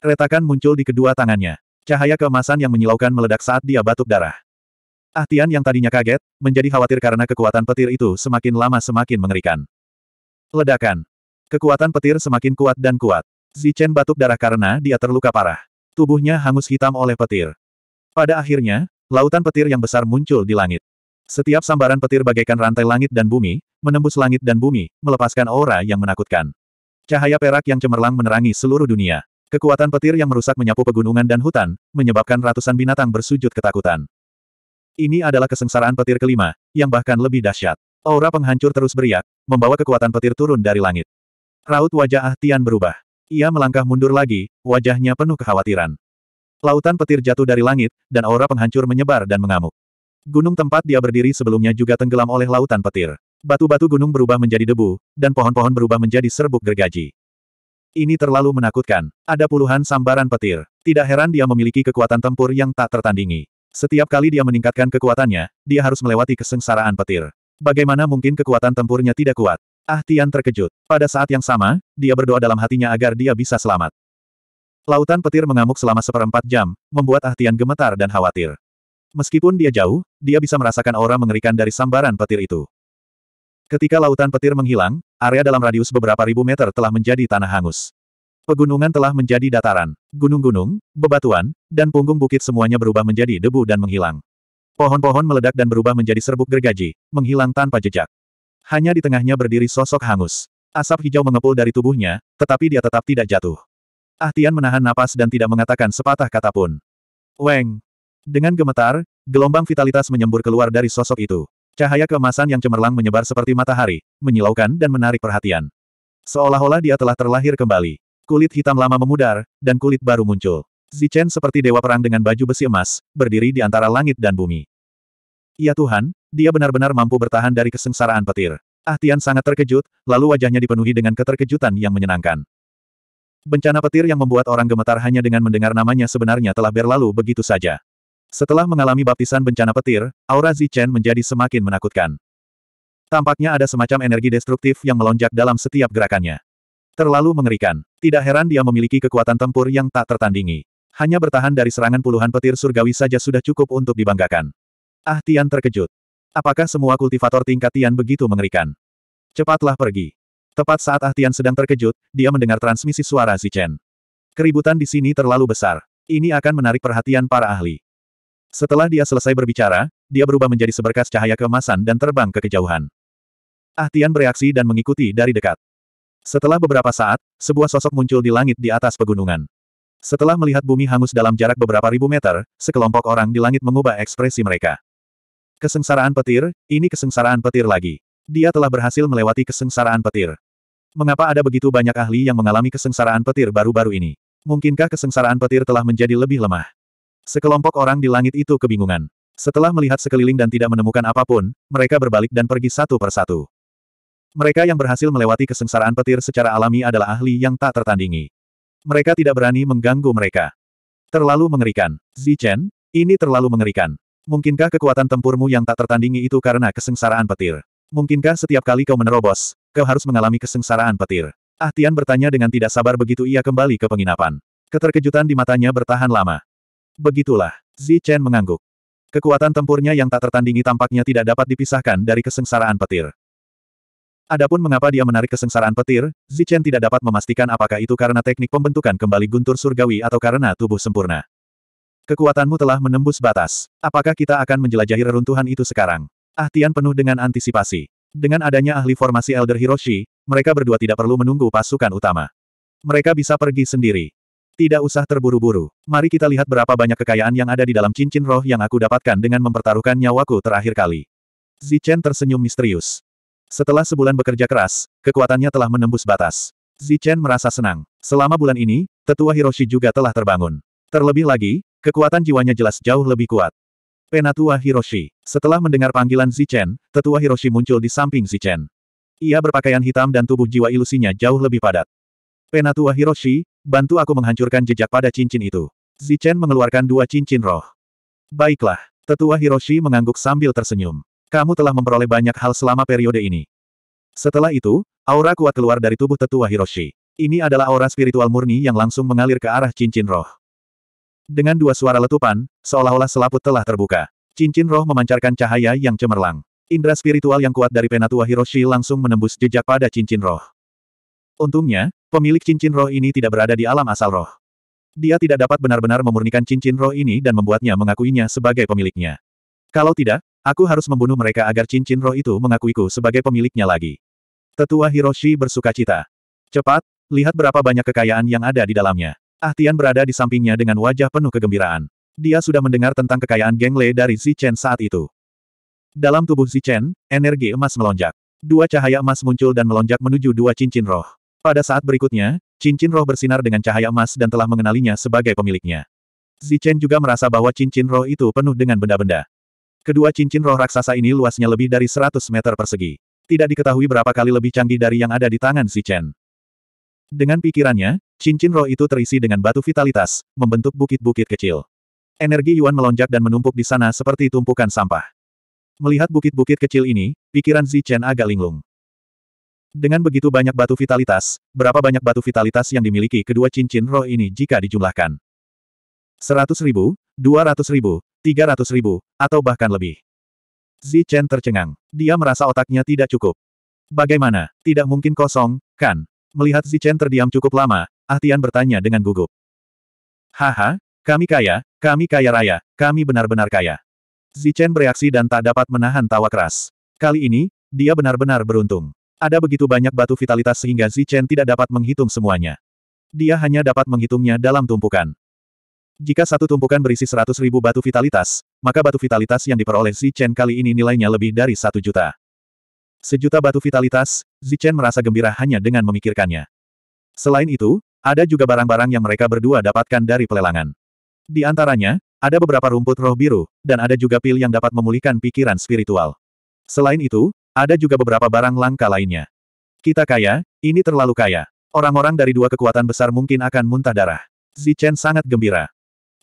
Retakan muncul di kedua tangannya. Cahaya keemasan yang menyilaukan meledak saat dia batuk darah. Ah Tian yang tadinya kaget, menjadi khawatir karena kekuatan petir itu semakin lama semakin mengerikan. Ledakan. Kekuatan petir semakin kuat dan kuat. Zichen batuk darah karena dia terluka parah. Tubuhnya hangus hitam oleh petir. Pada akhirnya, lautan petir yang besar muncul di langit. Setiap sambaran petir bagaikan rantai langit dan bumi, menembus langit dan bumi, melepaskan aura yang menakutkan. Cahaya perak yang cemerlang menerangi seluruh dunia. Kekuatan petir yang merusak menyapu pegunungan dan hutan, menyebabkan ratusan binatang bersujud ketakutan. Ini adalah kesengsaraan petir kelima, yang bahkan lebih dahsyat. Aura penghancur terus beriak, membawa kekuatan petir turun dari langit. Raut wajah Ah Tian berubah. Ia melangkah mundur lagi, wajahnya penuh kekhawatiran. Lautan petir jatuh dari langit, dan aura penghancur menyebar dan mengamuk. Gunung tempat dia berdiri sebelumnya juga tenggelam oleh lautan petir. Batu-batu gunung berubah menjadi debu, dan pohon-pohon berubah menjadi serbuk gergaji. Ini terlalu menakutkan. Ada puluhan sambaran petir. Tidak heran dia memiliki kekuatan tempur yang tak tertandingi. Setiap kali dia meningkatkan kekuatannya, dia harus melewati kesengsaraan petir. Bagaimana mungkin kekuatan tempurnya tidak kuat? Ah Tian terkejut. Pada saat yang sama, dia berdoa dalam hatinya agar dia bisa selamat. Lautan petir mengamuk selama seperempat jam, membuat Ahtian gemetar dan khawatir. Meskipun dia jauh, dia bisa merasakan aura mengerikan dari sambaran petir itu. Ketika lautan petir menghilang, area dalam radius beberapa ribu meter telah menjadi tanah hangus. Pegunungan telah menjadi dataran, gunung-gunung, bebatuan, dan punggung bukit semuanya berubah menjadi debu dan menghilang. Pohon-pohon meledak dan berubah menjadi serbuk gergaji, menghilang tanpa jejak. Hanya di tengahnya berdiri sosok hangus. Asap hijau mengepul dari tubuhnya, tetapi dia tetap tidak jatuh. Ahtian menahan napas dan tidak mengatakan sepatah kata pun. Weng! Dengan gemetar, gelombang vitalitas menyembur keluar dari sosok itu. Cahaya keemasan yang cemerlang menyebar seperti matahari, menyilaukan dan menarik perhatian. Seolah-olah dia telah terlahir kembali. Kulit hitam lama memudar, dan kulit baru muncul. Zichen seperti dewa perang dengan baju besi emas, berdiri di antara langit dan bumi. Ya Tuhan, dia benar-benar mampu bertahan dari kesengsaraan petir. Ah Tian sangat terkejut, lalu wajahnya dipenuhi dengan keterkejutan yang menyenangkan. Bencana petir yang membuat orang gemetar hanya dengan mendengar namanya sebenarnya telah berlalu begitu saja. Setelah mengalami baptisan bencana petir, aura Zichen menjadi semakin menakutkan. Tampaknya ada semacam energi destruktif yang melonjak dalam setiap gerakannya. Terlalu mengerikan. Tidak heran dia memiliki kekuatan tempur yang tak tertandingi. Hanya bertahan dari serangan puluhan petir surgawi saja sudah cukup untuk dibanggakan. Ah Tian terkejut. Apakah semua kultivator tingkat Tian begitu mengerikan? Cepatlah pergi. Tepat saat Ah sedang terkejut, dia mendengar transmisi suara Zichen. Keributan di sini terlalu besar. Ini akan menarik perhatian para ahli. Setelah dia selesai berbicara, dia berubah menjadi seberkas cahaya keemasan dan terbang ke kejauhan. Ah bereaksi dan mengikuti dari dekat. Setelah beberapa saat, sebuah sosok muncul di langit di atas pegunungan. Setelah melihat bumi hangus dalam jarak beberapa ribu meter, sekelompok orang di langit mengubah ekspresi mereka. Kesengsaraan petir, ini kesengsaraan petir lagi. Dia telah berhasil melewati kesengsaraan petir. Mengapa ada begitu banyak ahli yang mengalami kesengsaraan petir baru-baru ini? Mungkinkah kesengsaraan petir telah menjadi lebih lemah? Sekelompok orang di langit itu kebingungan. Setelah melihat sekeliling dan tidak menemukan apapun, mereka berbalik dan pergi satu persatu. Mereka yang berhasil melewati kesengsaraan petir secara alami adalah ahli yang tak tertandingi. Mereka tidak berani mengganggu mereka. Terlalu mengerikan. Zichen, ini terlalu mengerikan. Mungkinkah kekuatan tempurmu yang tak tertandingi itu karena kesengsaraan petir? Mungkinkah setiap kali kau menerobos, kau harus mengalami kesengsaraan petir? Ah Tian bertanya dengan tidak sabar begitu ia kembali ke penginapan. Keterkejutan di matanya bertahan lama. Begitulah, Zi Chen mengangguk. Kekuatan tempurnya yang tak tertandingi tampaknya tidak dapat dipisahkan dari kesengsaraan petir. Adapun mengapa dia menarik kesengsaraan petir, Zi Chen tidak dapat memastikan apakah itu karena teknik pembentukan kembali guntur surgawi atau karena tubuh sempurna. Kekuatanmu telah menembus batas. Apakah kita akan menjelajahi reruntuhan itu sekarang? Ah Tian penuh dengan antisipasi. Dengan adanya ahli formasi Elder Hiroshi, mereka berdua tidak perlu menunggu pasukan utama. Mereka bisa pergi sendiri. Tidak usah terburu-buru. Mari kita lihat berapa banyak kekayaan yang ada di dalam cincin roh yang aku dapatkan dengan mempertaruhkan nyawaku terakhir kali. Zichen tersenyum misterius. Setelah sebulan bekerja keras, kekuatannya telah menembus batas. Zichen merasa senang. Selama bulan ini, tetua Hiroshi juga telah terbangun. Terlebih lagi, Kekuatan jiwanya jelas jauh lebih kuat. Penatua Hiroshi. Setelah mendengar panggilan Zichen, tetua Hiroshi muncul di samping Zichen. Ia berpakaian hitam dan tubuh jiwa ilusinya jauh lebih padat. Penatua Hiroshi, bantu aku menghancurkan jejak pada cincin itu. Zichen mengeluarkan dua cincin roh. Baiklah, tetua Hiroshi mengangguk sambil tersenyum. Kamu telah memperoleh banyak hal selama periode ini. Setelah itu, aura kuat keluar dari tubuh tetua Hiroshi. Ini adalah aura spiritual murni yang langsung mengalir ke arah cincin roh. Dengan dua suara letupan, seolah-olah selaput telah terbuka. Cincin roh memancarkan cahaya yang cemerlang. Indra spiritual yang kuat dari Penatua Hiroshi langsung menembus jejak pada cincin roh. Untungnya, pemilik cincin roh ini tidak berada di alam asal roh. Dia tidak dapat benar-benar memurnikan cincin roh ini dan membuatnya mengakuinya sebagai pemiliknya. Kalau tidak, aku harus membunuh mereka agar cincin roh itu mengakuiku sebagai pemiliknya lagi. Tetua Hiroshi bersuka cita. Cepat, lihat berapa banyak kekayaan yang ada di dalamnya. Ah Tian berada di sampingnya dengan wajah penuh kegembiraan. Dia sudah mendengar tentang kekayaan Geng Lei dari Chen saat itu. Dalam tubuh Chen, energi emas melonjak. Dua cahaya emas muncul dan melonjak menuju dua cincin roh. Pada saat berikutnya, cincin roh bersinar dengan cahaya emas dan telah mengenalinya sebagai pemiliknya. Chen juga merasa bahwa cincin roh itu penuh dengan benda-benda. Kedua cincin roh raksasa ini luasnya lebih dari 100 meter persegi. Tidak diketahui berapa kali lebih canggih dari yang ada di tangan Chen. Dengan pikirannya, Cincin roh itu terisi dengan batu vitalitas, membentuk bukit-bukit kecil. Energi Yuan melonjak dan menumpuk di sana seperti tumpukan sampah. Melihat bukit-bukit kecil ini, pikiran Zichen agak linglung. Dengan begitu banyak batu vitalitas, berapa banyak batu vitalitas yang dimiliki kedua cincin roh ini jika dijumlahkan? 100 ribu, 200 ribu, 300 ribu, atau bahkan lebih. Zichen tercengang. Dia merasa otaknya tidak cukup. Bagaimana? Tidak mungkin kosong, kan? Melihat Zichen terdiam cukup lama, Ahtian bertanya dengan gugup. Haha, kami kaya, kami kaya raya, kami benar-benar kaya. Zichen bereaksi dan tak dapat menahan tawa keras. Kali ini, dia benar-benar beruntung. Ada begitu banyak batu vitalitas sehingga Zichen tidak dapat menghitung semuanya. Dia hanya dapat menghitungnya dalam tumpukan. Jika satu tumpukan berisi 100 ribu batu vitalitas, maka batu vitalitas yang diperoleh Zichen kali ini nilainya lebih dari satu juta. Sejuta batu vitalitas, Zichen merasa gembira hanya dengan memikirkannya. Selain itu, ada juga barang-barang yang mereka berdua dapatkan dari pelelangan. Di antaranya, ada beberapa rumput roh biru, dan ada juga pil yang dapat memulihkan pikiran spiritual. Selain itu, ada juga beberapa barang langka lainnya. Kita kaya, ini terlalu kaya. Orang-orang dari dua kekuatan besar mungkin akan muntah darah. Zichen sangat gembira.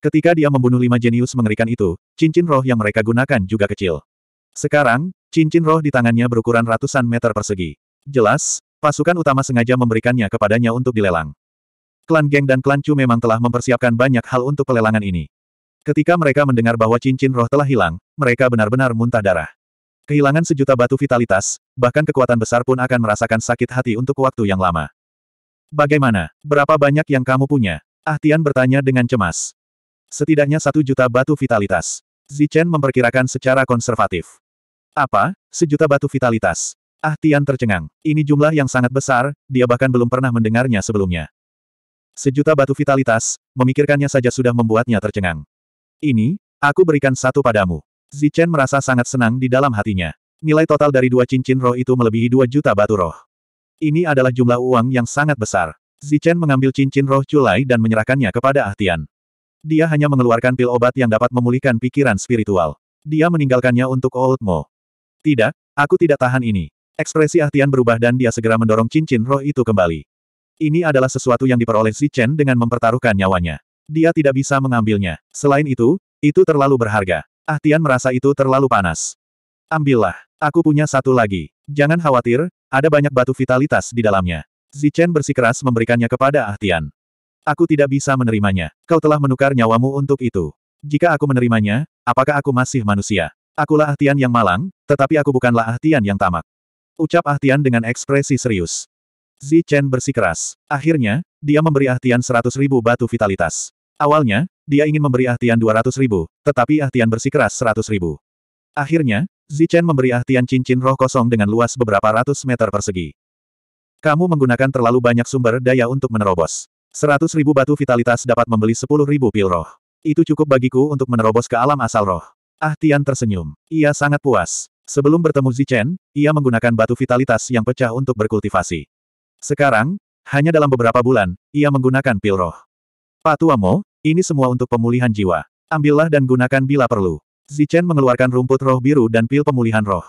Ketika dia membunuh lima jenius mengerikan itu, cincin roh yang mereka gunakan juga kecil. Sekarang, cincin roh di tangannya berukuran ratusan meter persegi. Jelas, pasukan utama sengaja memberikannya kepadanya untuk dilelang. Klan Geng dan Klan Chu memang telah mempersiapkan banyak hal untuk pelelangan ini. Ketika mereka mendengar bahwa cincin roh telah hilang, mereka benar-benar muntah darah. Kehilangan sejuta batu vitalitas, bahkan kekuatan besar pun akan merasakan sakit hati untuk waktu yang lama. Bagaimana? Berapa banyak yang kamu punya? Ah Tian bertanya dengan cemas. Setidaknya satu juta batu vitalitas. Zichen memperkirakan secara konservatif. Apa? Sejuta batu vitalitas. Ah Tian tercengang. Ini jumlah yang sangat besar, dia bahkan belum pernah mendengarnya sebelumnya. Sejuta batu vitalitas, memikirkannya saja sudah membuatnya tercengang. Ini, aku berikan satu padamu. Zichen merasa sangat senang di dalam hatinya. Nilai total dari dua cincin roh itu melebihi dua juta batu roh. Ini adalah jumlah uang yang sangat besar. Zichen mengambil cincin roh Julai dan menyerahkannya kepada Ahtian. Dia hanya mengeluarkan pil obat yang dapat memulihkan pikiran spiritual. Dia meninggalkannya untuk Old Mo. Tidak, aku tidak tahan ini. Ekspresi Ahtian berubah dan dia segera mendorong cincin roh itu kembali. Ini adalah sesuatu yang diperoleh Si Chen dengan mempertaruhkan nyawanya. Dia tidak bisa mengambilnya. Selain itu, itu terlalu berharga. Ah Tian merasa itu terlalu panas. Ambillah. Aku punya satu lagi. Jangan khawatir, ada banyak batu vitalitas di dalamnya. Zichen bersikeras memberikannya kepada Ah Tian. Aku tidak bisa menerimanya. Kau telah menukar nyawamu untuk itu. Jika aku menerimanya, apakah aku masih manusia? Akulah Ah Tian yang malang, tetapi aku bukanlah Ah Tian yang tamak. Ucap Ah Tian dengan ekspresi serius. Zi Chen bersikeras. Akhirnya, dia memberi ahtian 100 ribu batu vitalitas. Awalnya, dia ingin memberi ahtian 200 ribu, tetapi ahtian bersikeras 100 ribu. Akhirnya, Zi Chen memberi ahtian cincin roh kosong dengan luas beberapa ratus meter persegi. Kamu menggunakan terlalu banyak sumber daya untuk menerobos. Seratus ribu batu vitalitas dapat membeli sepuluh ribu pil roh. Itu cukup bagiku untuk menerobos ke alam asal roh. Ah Tian tersenyum. Ia sangat puas. Sebelum bertemu Zichen, ia menggunakan batu vitalitas yang pecah untuk berkultivasi. Sekarang, hanya dalam beberapa bulan, ia menggunakan pil roh. Pak Mo, ini semua untuk pemulihan jiwa. Ambillah dan gunakan bila perlu. Zichen mengeluarkan rumput roh biru dan pil pemulihan roh.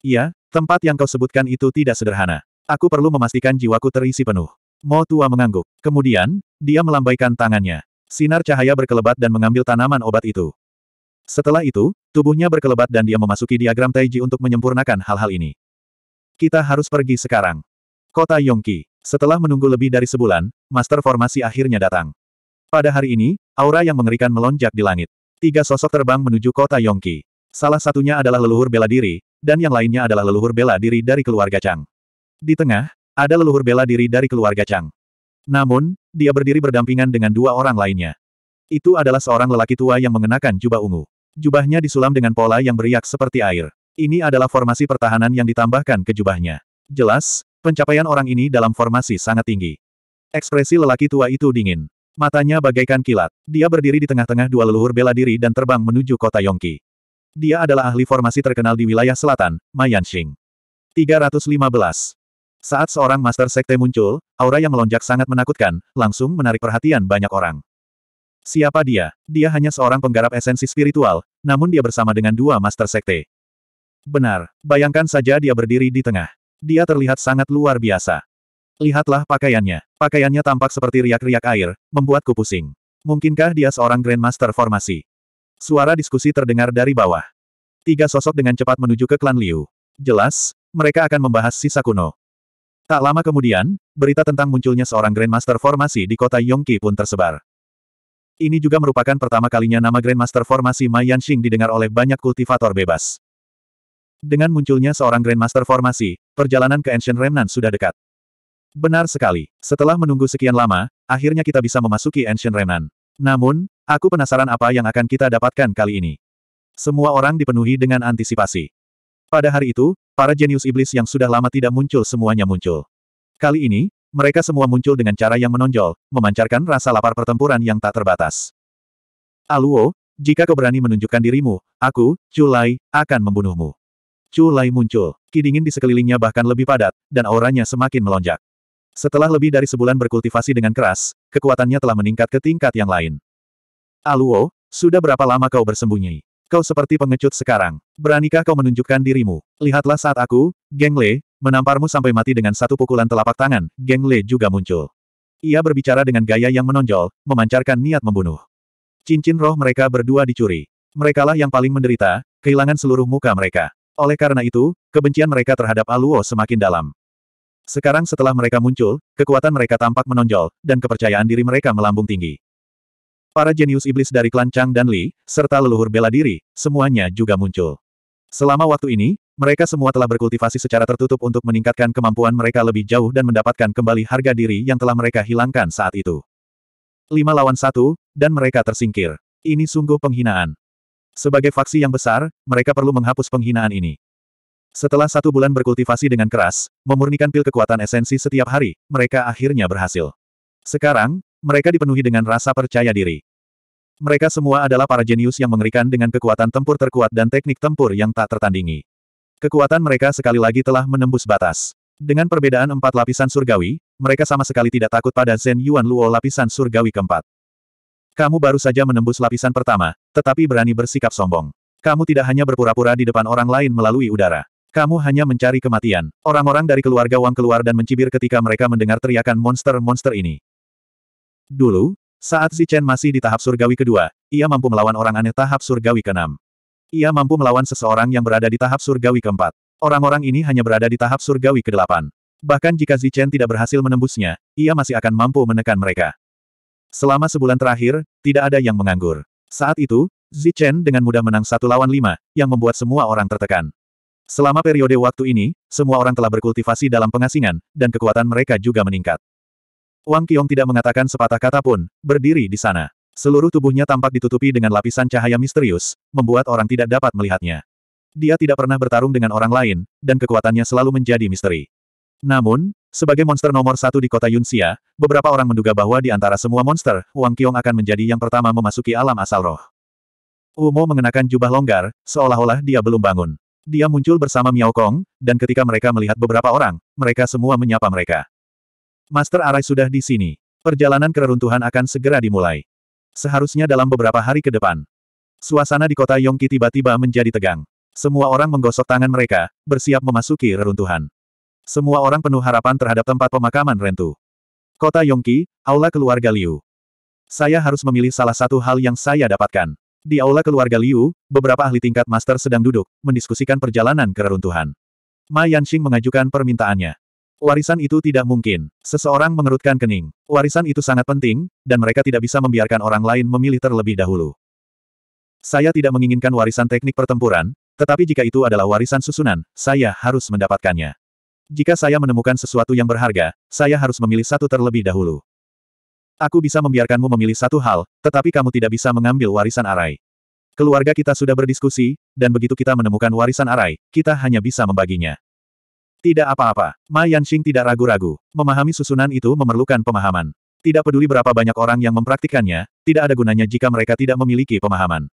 Iya, tempat yang kau sebutkan itu tidak sederhana. Aku perlu memastikan jiwaku terisi penuh. Mo Tua mengangguk. Kemudian, dia melambaikan tangannya. Sinar cahaya berkelebat dan mengambil tanaman obat itu. Setelah itu, tubuhnya berkelebat dan dia memasuki diagram Taiji untuk menyempurnakan hal-hal ini. Kita harus pergi sekarang. Kota Yongki. Setelah menunggu lebih dari sebulan, master formasi akhirnya datang. Pada hari ini, aura yang mengerikan melonjak di langit. Tiga sosok terbang menuju kota Yongki. Salah satunya adalah leluhur bela diri, dan yang lainnya adalah leluhur bela diri dari keluarga Chang. Di tengah, ada leluhur bela diri dari keluarga Chang. Namun, dia berdiri berdampingan dengan dua orang lainnya. Itu adalah seorang lelaki tua yang mengenakan jubah ungu. Jubahnya disulam dengan pola yang beriak seperti air. Ini adalah formasi pertahanan yang ditambahkan ke jubahnya. Jelas, Pencapaian orang ini dalam formasi sangat tinggi. Ekspresi lelaki tua itu dingin. Matanya bagaikan kilat. Dia berdiri di tengah-tengah dua leluhur bela diri dan terbang menuju kota Yongki. Dia adalah ahli formasi terkenal di wilayah selatan, Mayanshing. 315. Saat seorang Master Sekte muncul, aura yang melonjak sangat menakutkan, langsung menarik perhatian banyak orang. Siapa dia? Dia hanya seorang penggarap esensi spiritual, namun dia bersama dengan dua Master Sekte. Benar, bayangkan saja dia berdiri di tengah. Dia terlihat sangat luar biasa. Lihatlah pakaiannya. Pakaiannya tampak seperti riak-riak air, membuatku pusing. Mungkinkah dia seorang Grandmaster formasi? Suara diskusi terdengar dari bawah. Tiga sosok dengan cepat menuju ke klan Liu. Jelas, mereka akan membahas sisa kuno. Tak lama kemudian, berita tentang munculnya seorang Grandmaster formasi di kota Yongki pun tersebar. Ini juga merupakan pertama kalinya nama Grandmaster formasi Ma Yanxing didengar oleh banyak kultivator bebas. Dengan munculnya seorang Grandmaster formasi, perjalanan ke Ancient Remnant sudah dekat. Benar sekali. Setelah menunggu sekian lama, akhirnya kita bisa memasuki Ancient Remnant. Namun, aku penasaran apa yang akan kita dapatkan kali ini. Semua orang dipenuhi dengan antisipasi. Pada hari itu, para jenius iblis yang sudah lama tidak muncul semuanya muncul. Kali ini, mereka semua muncul dengan cara yang menonjol, memancarkan rasa lapar pertempuran yang tak terbatas. Aluo, jika kau berani menunjukkan dirimu, aku, Chulai, akan membunuhmu. Chu Lai muncul. Ki di sekelilingnya bahkan lebih padat, dan auranya semakin melonjak. Setelah lebih dari sebulan berkultivasi dengan keras, kekuatannya telah meningkat ke tingkat yang lain. Aluo, sudah berapa lama kau bersembunyi? Kau seperti pengecut sekarang. Beranikah kau menunjukkan dirimu? Lihatlah saat aku, Geng Le, menamparmu sampai mati dengan satu pukulan telapak tangan, Geng Le juga muncul. Ia berbicara dengan gaya yang menonjol, memancarkan niat membunuh. Cincin roh mereka berdua dicuri. Merekalah yang paling menderita, kehilangan seluruh muka mereka. Oleh karena itu, kebencian mereka terhadap Aluo semakin dalam. Sekarang setelah mereka muncul, kekuatan mereka tampak menonjol, dan kepercayaan diri mereka melambung tinggi. Para jenius iblis dari klan Chang dan Li, serta leluhur bela diri, semuanya juga muncul. Selama waktu ini, mereka semua telah berkultivasi secara tertutup untuk meningkatkan kemampuan mereka lebih jauh dan mendapatkan kembali harga diri yang telah mereka hilangkan saat itu. Lima lawan satu, dan mereka tersingkir. Ini sungguh penghinaan. Sebagai faksi yang besar, mereka perlu menghapus penghinaan ini. Setelah satu bulan berkultivasi dengan keras, memurnikan pil kekuatan esensi setiap hari, mereka akhirnya berhasil. Sekarang, mereka dipenuhi dengan rasa percaya diri. Mereka semua adalah para jenius yang mengerikan dengan kekuatan tempur terkuat dan teknik tempur yang tak tertandingi. Kekuatan mereka sekali lagi telah menembus batas. Dengan perbedaan empat lapisan surgawi, mereka sama sekali tidak takut pada Zen Yuan Luo lapisan surgawi keempat. Kamu baru saja menembus lapisan pertama, tetapi berani bersikap sombong. Kamu tidak hanya berpura-pura di depan orang lain melalui udara. Kamu hanya mencari kematian. Orang-orang dari keluarga Wang keluar dan mencibir ketika mereka mendengar teriakan monster-monster ini. Dulu, saat Chen masih di tahap surgawi kedua, ia mampu melawan orang aneh tahap surgawi keenam. Ia mampu melawan seseorang yang berada di tahap surgawi keempat. Orang-orang ini hanya berada di tahap surgawi kedelapan. Bahkan jika Zichen tidak berhasil menembusnya, ia masih akan mampu menekan mereka. Selama sebulan terakhir, tidak ada yang menganggur. Saat itu, Zichen dengan mudah menang satu lawan lima, yang membuat semua orang tertekan. Selama periode waktu ini, semua orang telah berkultivasi dalam pengasingan, dan kekuatan mereka juga meningkat. Wang Qiong tidak mengatakan sepatah kata pun, berdiri di sana. Seluruh tubuhnya tampak ditutupi dengan lapisan cahaya misterius, membuat orang tidak dapat melihatnya. Dia tidak pernah bertarung dengan orang lain, dan kekuatannya selalu menjadi misteri. Namun, sebagai monster nomor satu di kota Yunxia, beberapa orang menduga bahwa di antara semua monster, Wang Qiong akan menjadi yang pertama memasuki alam asal roh. Umo mengenakan jubah longgar, seolah-olah dia belum bangun. Dia muncul bersama Miao Kong, dan ketika mereka melihat beberapa orang, mereka semua menyapa mereka. Master Arai sudah di sini. Perjalanan keruntuhan akan segera dimulai. Seharusnya dalam beberapa hari ke depan. Suasana di kota Yongki tiba-tiba menjadi tegang. Semua orang menggosok tangan mereka, bersiap memasuki reruntuhan. Semua orang penuh harapan terhadap tempat pemakaman Rentu. Kota Yongki, Aula Keluarga Liu. Saya harus memilih salah satu hal yang saya dapatkan. Di Aula Keluarga Liu, beberapa ahli tingkat master sedang duduk, mendiskusikan perjalanan ke reruntuhan. Ma Yanxing mengajukan permintaannya. Warisan itu tidak mungkin. Seseorang mengerutkan kening. Warisan itu sangat penting, dan mereka tidak bisa membiarkan orang lain memilih terlebih dahulu. Saya tidak menginginkan warisan teknik pertempuran, tetapi jika itu adalah warisan susunan, saya harus mendapatkannya. Jika saya menemukan sesuatu yang berharga, saya harus memilih satu terlebih dahulu. Aku bisa membiarkanmu memilih satu hal, tetapi kamu tidak bisa mengambil warisan Arai. Keluarga kita sudah berdiskusi, dan begitu kita menemukan warisan Arai, kita hanya bisa membaginya. Tidak apa-apa, Ma Yanxing tidak ragu-ragu. Memahami susunan itu memerlukan pemahaman. Tidak peduli berapa banyak orang yang mempraktikkannya, tidak ada gunanya jika mereka tidak memiliki pemahaman.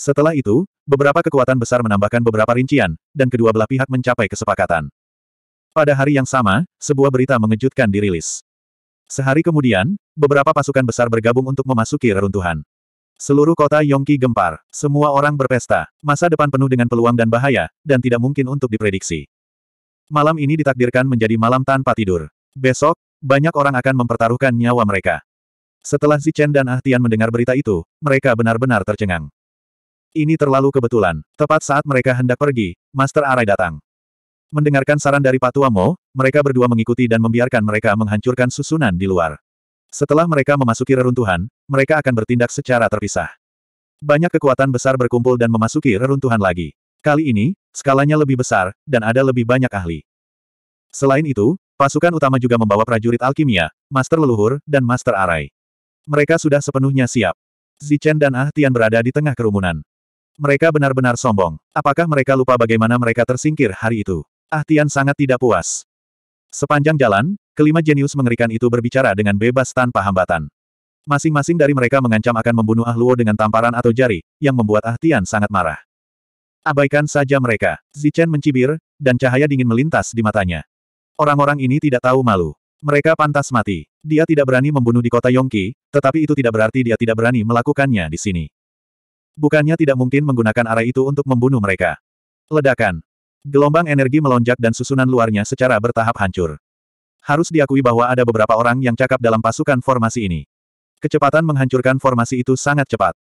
Setelah itu, beberapa kekuatan besar menambahkan beberapa rincian, dan kedua belah pihak mencapai kesepakatan. Pada hari yang sama, sebuah berita mengejutkan dirilis. Sehari kemudian, beberapa pasukan besar bergabung untuk memasuki reruntuhan. Seluruh kota Yongki gempar, semua orang berpesta, masa depan penuh dengan peluang dan bahaya, dan tidak mungkin untuk diprediksi. Malam ini ditakdirkan menjadi malam tanpa tidur. Besok, banyak orang akan mempertaruhkan nyawa mereka. Setelah Zichen dan Ahtian mendengar berita itu, mereka benar-benar tercengang. Ini terlalu kebetulan. Tepat saat mereka hendak pergi, Master Arai datang. Mendengarkan saran dari Patua Mo, mereka berdua mengikuti dan membiarkan mereka menghancurkan susunan di luar. Setelah mereka memasuki reruntuhan, mereka akan bertindak secara terpisah. Banyak kekuatan besar berkumpul dan memasuki reruntuhan lagi. Kali ini, skalanya lebih besar, dan ada lebih banyak ahli. Selain itu, pasukan utama juga membawa prajurit alkimia, master leluhur, dan master arai. Mereka sudah sepenuhnya siap. Zichen dan Ah Tian berada di tengah kerumunan. Mereka benar-benar sombong. Apakah mereka lupa bagaimana mereka tersingkir hari itu? Ah Tian sangat tidak puas. Sepanjang jalan, kelima jenius mengerikan itu berbicara dengan bebas tanpa hambatan. Masing-masing dari mereka mengancam akan membunuh Ah Luo dengan tamparan atau jari, yang membuat Ah Tian sangat marah. Abaikan saja mereka. Zichen mencibir, dan cahaya dingin melintas di matanya. Orang-orang ini tidak tahu malu. Mereka pantas mati. Dia tidak berani membunuh di kota Yongki, tetapi itu tidak berarti dia tidak berani melakukannya di sini. Bukannya tidak mungkin menggunakan arah itu untuk membunuh mereka. Ledakan. Gelombang energi melonjak dan susunan luarnya secara bertahap hancur. Harus diakui bahwa ada beberapa orang yang cakap dalam pasukan formasi ini. Kecepatan menghancurkan formasi itu sangat cepat.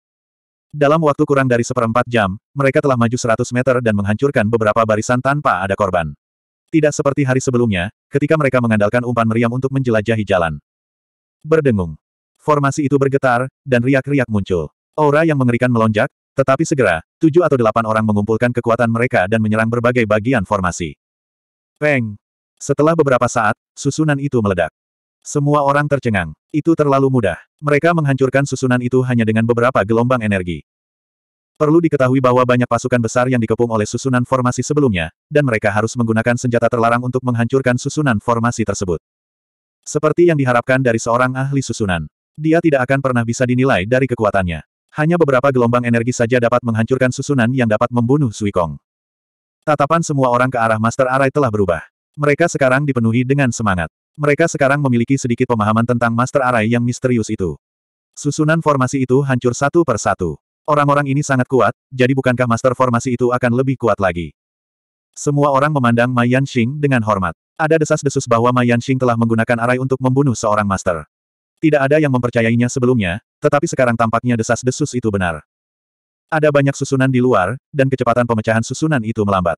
Dalam waktu kurang dari seperempat jam, mereka telah maju 100 meter dan menghancurkan beberapa barisan tanpa ada korban. Tidak seperti hari sebelumnya, ketika mereka mengandalkan umpan meriam untuk menjelajahi jalan. Berdengung. Formasi itu bergetar, dan riak-riak muncul. Aura yang mengerikan melonjak, tetapi segera, tujuh atau delapan orang mengumpulkan kekuatan mereka dan menyerang berbagai bagian formasi. Peng! Setelah beberapa saat, susunan itu meledak. Semua orang tercengang. Itu terlalu mudah. Mereka menghancurkan susunan itu hanya dengan beberapa gelombang energi. Perlu diketahui bahwa banyak pasukan besar yang dikepung oleh susunan formasi sebelumnya, dan mereka harus menggunakan senjata terlarang untuk menghancurkan susunan formasi tersebut. Seperti yang diharapkan dari seorang ahli susunan, dia tidak akan pernah bisa dinilai dari kekuatannya. Hanya beberapa gelombang energi saja dapat menghancurkan susunan yang dapat membunuh Suikong. Tatapan semua orang ke arah Master Arai telah berubah. Mereka sekarang dipenuhi dengan semangat. Mereka sekarang memiliki sedikit pemahaman tentang Master Arai yang misterius itu. Susunan formasi itu hancur satu per satu. Orang-orang ini sangat kuat, jadi bukankah Master Formasi itu akan lebih kuat lagi? Semua orang memandang Mayan Xing dengan hormat. Ada desas-desus bahwa Mayan Xing telah menggunakan arai untuk membunuh seorang Master. Tidak ada yang mempercayainya sebelumnya, tetapi sekarang tampaknya desas-desus itu benar. Ada banyak susunan di luar, dan kecepatan pemecahan susunan itu melambat.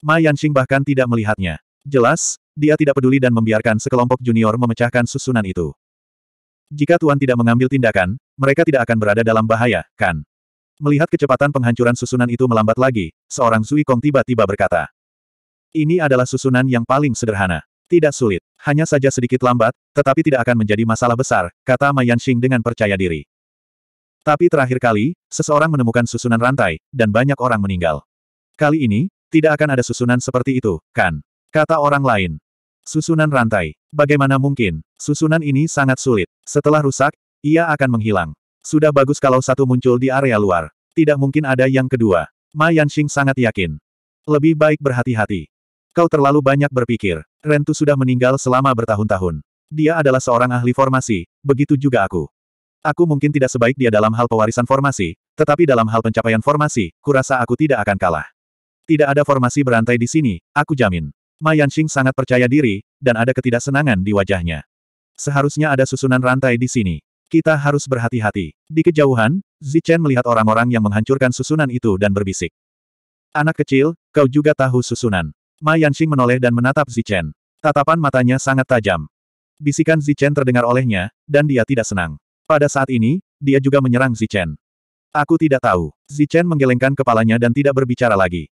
Ma Yanxing bahkan tidak melihatnya. Jelas, dia tidak peduli dan membiarkan sekelompok junior memecahkan susunan itu. Jika Tuan tidak mengambil tindakan, mereka tidak akan berada dalam bahaya, kan? Melihat kecepatan penghancuran susunan itu melambat lagi, seorang Zui Kong tiba-tiba berkata. Ini adalah susunan yang paling sederhana. Tidak sulit. Hanya saja sedikit lambat, tetapi tidak akan menjadi masalah besar, kata Ma Yanxing dengan percaya diri. Tapi terakhir kali, seseorang menemukan susunan rantai, dan banyak orang meninggal. Kali ini, tidak akan ada susunan seperti itu, kan? Kata orang lain. Susunan rantai. Bagaimana mungkin? Susunan ini sangat sulit. Setelah rusak, ia akan menghilang. Sudah bagus kalau satu muncul di area luar. Tidak mungkin ada yang kedua. Ma Yanxing sangat yakin. Lebih baik berhati-hati. Kau terlalu banyak berpikir. Rentu sudah meninggal selama bertahun-tahun. Dia adalah seorang ahli formasi, begitu juga aku. Aku mungkin tidak sebaik dia dalam hal pewarisan formasi, tetapi dalam hal pencapaian formasi, kurasa aku tidak akan kalah. Tidak ada formasi berantai di sini, aku jamin. Ma Yanxing sangat percaya diri, dan ada ketidaksenangan di wajahnya. Seharusnya ada susunan rantai di sini. Kita harus berhati-hati. Di kejauhan, Zichen melihat orang-orang yang menghancurkan susunan itu dan berbisik. Anak kecil, kau juga tahu susunan. Ma Yanxing menoleh dan menatap Zichen. Tatapan matanya sangat tajam. Bisikan Zichen terdengar olehnya, dan dia tidak senang. Pada saat ini, dia juga menyerang Zichen. Aku tidak tahu. Zichen menggelengkan kepalanya dan tidak berbicara lagi.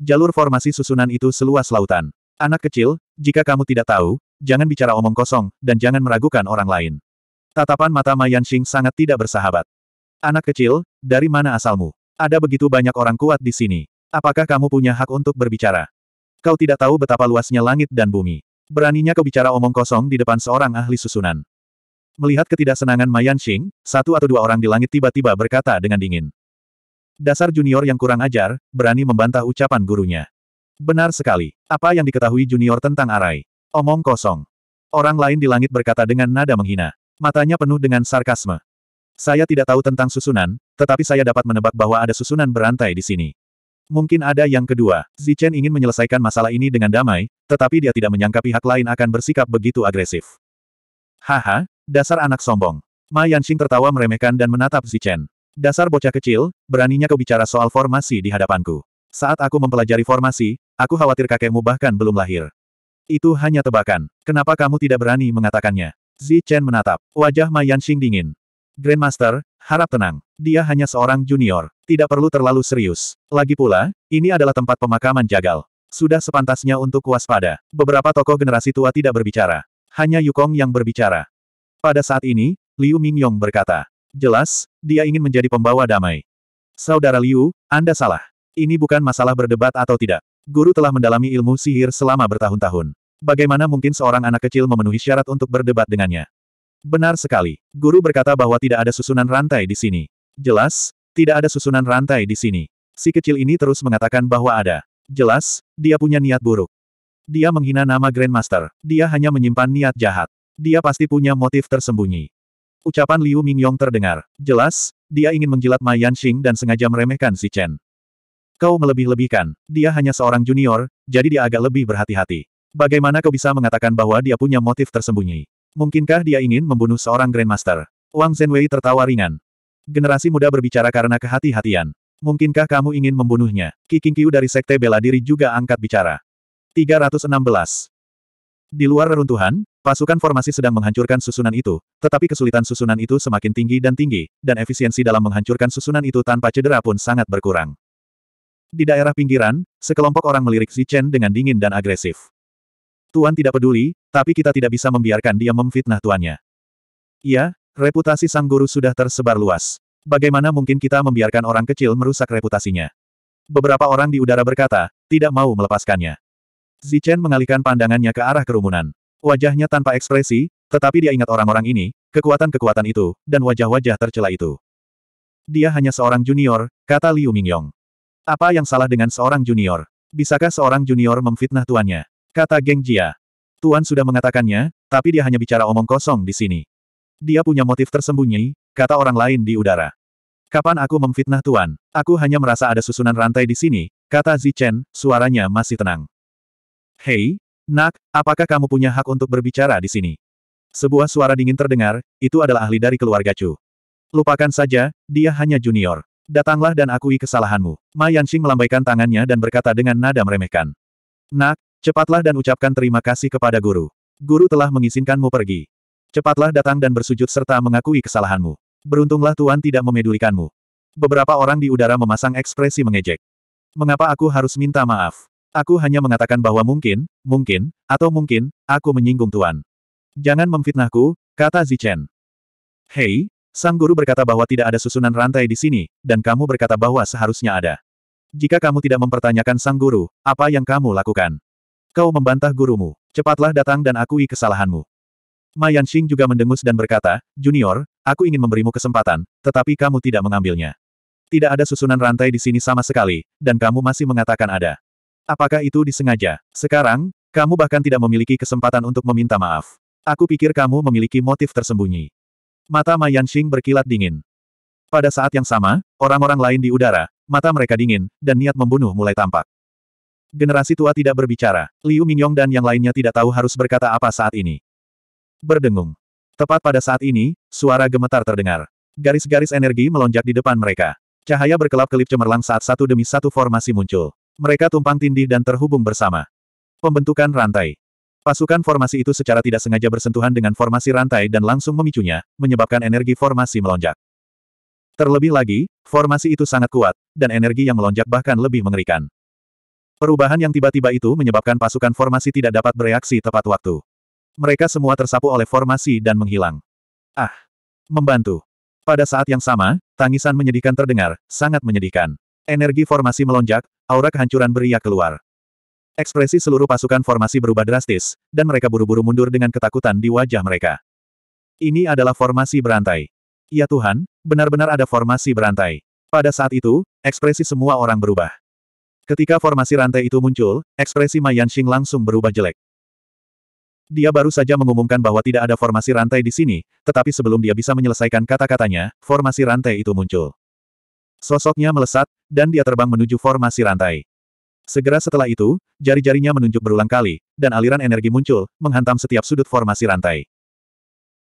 Jalur formasi susunan itu seluas lautan. Anak kecil, jika kamu tidak tahu, jangan bicara omong kosong, dan jangan meragukan orang lain. Tatapan mata Ma Yanxing sangat tidak bersahabat. Anak kecil, dari mana asalmu? Ada begitu banyak orang kuat di sini. Apakah kamu punya hak untuk berbicara? Kau tidak tahu betapa luasnya langit dan bumi. Beraninya kau bicara omong kosong di depan seorang ahli susunan. Melihat ketidaksenangan Mayan Xing, satu atau dua orang di langit tiba-tiba berkata dengan dingin. Dasar junior yang kurang ajar, berani membantah ucapan gurunya. Benar sekali. Apa yang diketahui junior tentang Arai? Omong kosong. Orang lain di langit berkata dengan nada menghina. Matanya penuh dengan sarkasme. Saya tidak tahu tentang susunan, tetapi saya dapat menebak bahwa ada susunan berantai di sini. Mungkin ada yang kedua, Zichen ingin menyelesaikan masalah ini dengan damai, tetapi dia tidak menyangka pihak lain akan bersikap begitu agresif. Haha, dasar anak sombong. Ma Yanxing tertawa meremehkan dan menatap Zichen. Dasar bocah kecil, beraninya kau bicara soal formasi di hadapanku. Saat aku mempelajari formasi, aku khawatir kakekmu bahkan belum lahir. Itu hanya tebakan. Kenapa kamu tidak berani mengatakannya? Zichen menatap. Wajah Ma Yanxing dingin. Grandmaster, Harap tenang, dia hanya seorang junior, tidak perlu terlalu serius. Lagi pula, ini adalah tempat pemakaman jagal. Sudah sepantasnya untuk waspada. Beberapa tokoh generasi tua tidak berbicara. Hanya Yukong yang berbicara. Pada saat ini, Liu Mingyong berkata. Jelas, dia ingin menjadi pembawa damai. Saudara Liu, Anda salah. Ini bukan masalah berdebat atau tidak. Guru telah mendalami ilmu sihir selama bertahun-tahun. Bagaimana mungkin seorang anak kecil memenuhi syarat untuk berdebat dengannya? Benar sekali. Guru berkata bahwa tidak ada susunan rantai di sini. Jelas, tidak ada susunan rantai di sini. Si kecil ini terus mengatakan bahwa ada. Jelas, dia punya niat buruk. Dia menghina nama Grandmaster. Dia hanya menyimpan niat jahat. Dia pasti punya motif tersembunyi. Ucapan Liu Mingyong terdengar. Jelas, dia ingin menjilat Ma Yanxing dan sengaja meremehkan si Chen. Kau melebih-lebihkan. Dia hanya seorang junior, jadi dia agak lebih berhati-hati. Bagaimana kau bisa mengatakan bahwa dia punya motif tersembunyi? Mungkinkah dia ingin membunuh seorang Grandmaster? Wang Zhenwei tertawa ringan. Generasi muda berbicara karena kehati-hatian. Mungkinkah kamu ingin membunuhnya? Kiking Kiu dari Sekte Bela Diri juga angkat bicara. 316. Di luar reruntuhan, pasukan formasi sedang menghancurkan susunan itu, tetapi kesulitan susunan itu semakin tinggi dan tinggi, dan efisiensi dalam menghancurkan susunan itu tanpa cedera pun sangat berkurang. Di daerah pinggiran, sekelompok orang melirik Zichen dengan dingin dan agresif. Tuan tidak peduli, tapi kita tidak bisa membiarkan dia memfitnah tuannya. Iya, reputasi sang guru sudah tersebar luas. Bagaimana mungkin kita membiarkan orang kecil merusak reputasinya? Beberapa orang di udara berkata, tidak mau melepaskannya. Zichen mengalihkan pandangannya ke arah kerumunan. Wajahnya tanpa ekspresi, tetapi dia ingat orang-orang ini, kekuatan-kekuatan itu, dan wajah-wajah tercela itu. Dia hanya seorang junior, kata Liu Mingyong. Apa yang salah dengan seorang junior? Bisakah seorang junior memfitnah tuannya? Kata geng Jia. Tuan sudah mengatakannya, tapi dia hanya bicara omong kosong di sini. Dia punya motif tersembunyi, kata orang lain di udara. Kapan aku memfitnah Tuan? Aku hanya merasa ada susunan rantai di sini, kata Zichen, suaranya masih tenang. Hei, nak, apakah kamu punya hak untuk berbicara di sini? Sebuah suara dingin terdengar, itu adalah ahli dari keluarga Chu. Lupakan saja, dia hanya junior. Datanglah dan akui kesalahanmu. Ma Yanxing melambaikan tangannya dan berkata dengan nada meremehkan. Nak, Cepatlah dan ucapkan terima kasih kepada guru. Guru telah mengizinkanmu pergi. Cepatlah datang dan bersujud serta mengakui kesalahanmu. Beruntunglah tuan tidak memedulikanmu. Beberapa orang di udara memasang ekspresi mengejek. Mengapa aku harus minta maaf? Aku hanya mengatakan bahwa mungkin, mungkin, atau mungkin, aku menyinggung tuan. Jangan memfitnahku, kata Zichen. Hei, sang guru berkata bahwa tidak ada susunan rantai di sini, dan kamu berkata bahwa seharusnya ada. Jika kamu tidak mempertanyakan sang guru, apa yang kamu lakukan? Kau membantah gurumu. Cepatlah datang dan akui kesalahanmu. Ma Yanxing juga mendengus dan berkata, Junior, aku ingin memberimu kesempatan, tetapi kamu tidak mengambilnya. Tidak ada susunan rantai di sini sama sekali, dan kamu masih mengatakan ada. Apakah itu disengaja? Sekarang, kamu bahkan tidak memiliki kesempatan untuk meminta maaf. Aku pikir kamu memiliki motif tersembunyi. Mata Ma Yanxing berkilat dingin. Pada saat yang sama, orang-orang lain di udara, mata mereka dingin, dan niat membunuh mulai tampak. Generasi tua tidak berbicara, Liu Mingyong dan yang lainnya tidak tahu harus berkata apa saat ini. Berdengung. Tepat pada saat ini, suara gemetar terdengar. Garis-garis energi melonjak di depan mereka. Cahaya berkelap-kelip cemerlang saat satu demi satu formasi muncul. Mereka tumpang tindih dan terhubung bersama. Pembentukan rantai. Pasukan formasi itu secara tidak sengaja bersentuhan dengan formasi rantai dan langsung memicunya, menyebabkan energi formasi melonjak. Terlebih lagi, formasi itu sangat kuat, dan energi yang melonjak bahkan lebih mengerikan. Perubahan yang tiba-tiba itu menyebabkan pasukan formasi tidak dapat bereaksi tepat waktu. Mereka semua tersapu oleh formasi dan menghilang. Ah! Membantu. Pada saat yang sama, tangisan menyedihkan terdengar, sangat menyedihkan. Energi formasi melonjak, aura kehancuran beriak keluar. Ekspresi seluruh pasukan formasi berubah drastis, dan mereka buru-buru mundur dengan ketakutan di wajah mereka. Ini adalah formasi berantai. Ya Tuhan, benar-benar ada formasi berantai. Pada saat itu, ekspresi semua orang berubah. Ketika formasi rantai itu muncul, ekspresi Ma Yanxing langsung berubah jelek. Dia baru saja mengumumkan bahwa tidak ada formasi rantai di sini, tetapi sebelum dia bisa menyelesaikan kata-katanya, formasi rantai itu muncul. Sosoknya melesat, dan dia terbang menuju formasi rantai. Segera setelah itu, jari-jarinya menunjuk berulang kali, dan aliran energi muncul, menghantam setiap sudut formasi rantai.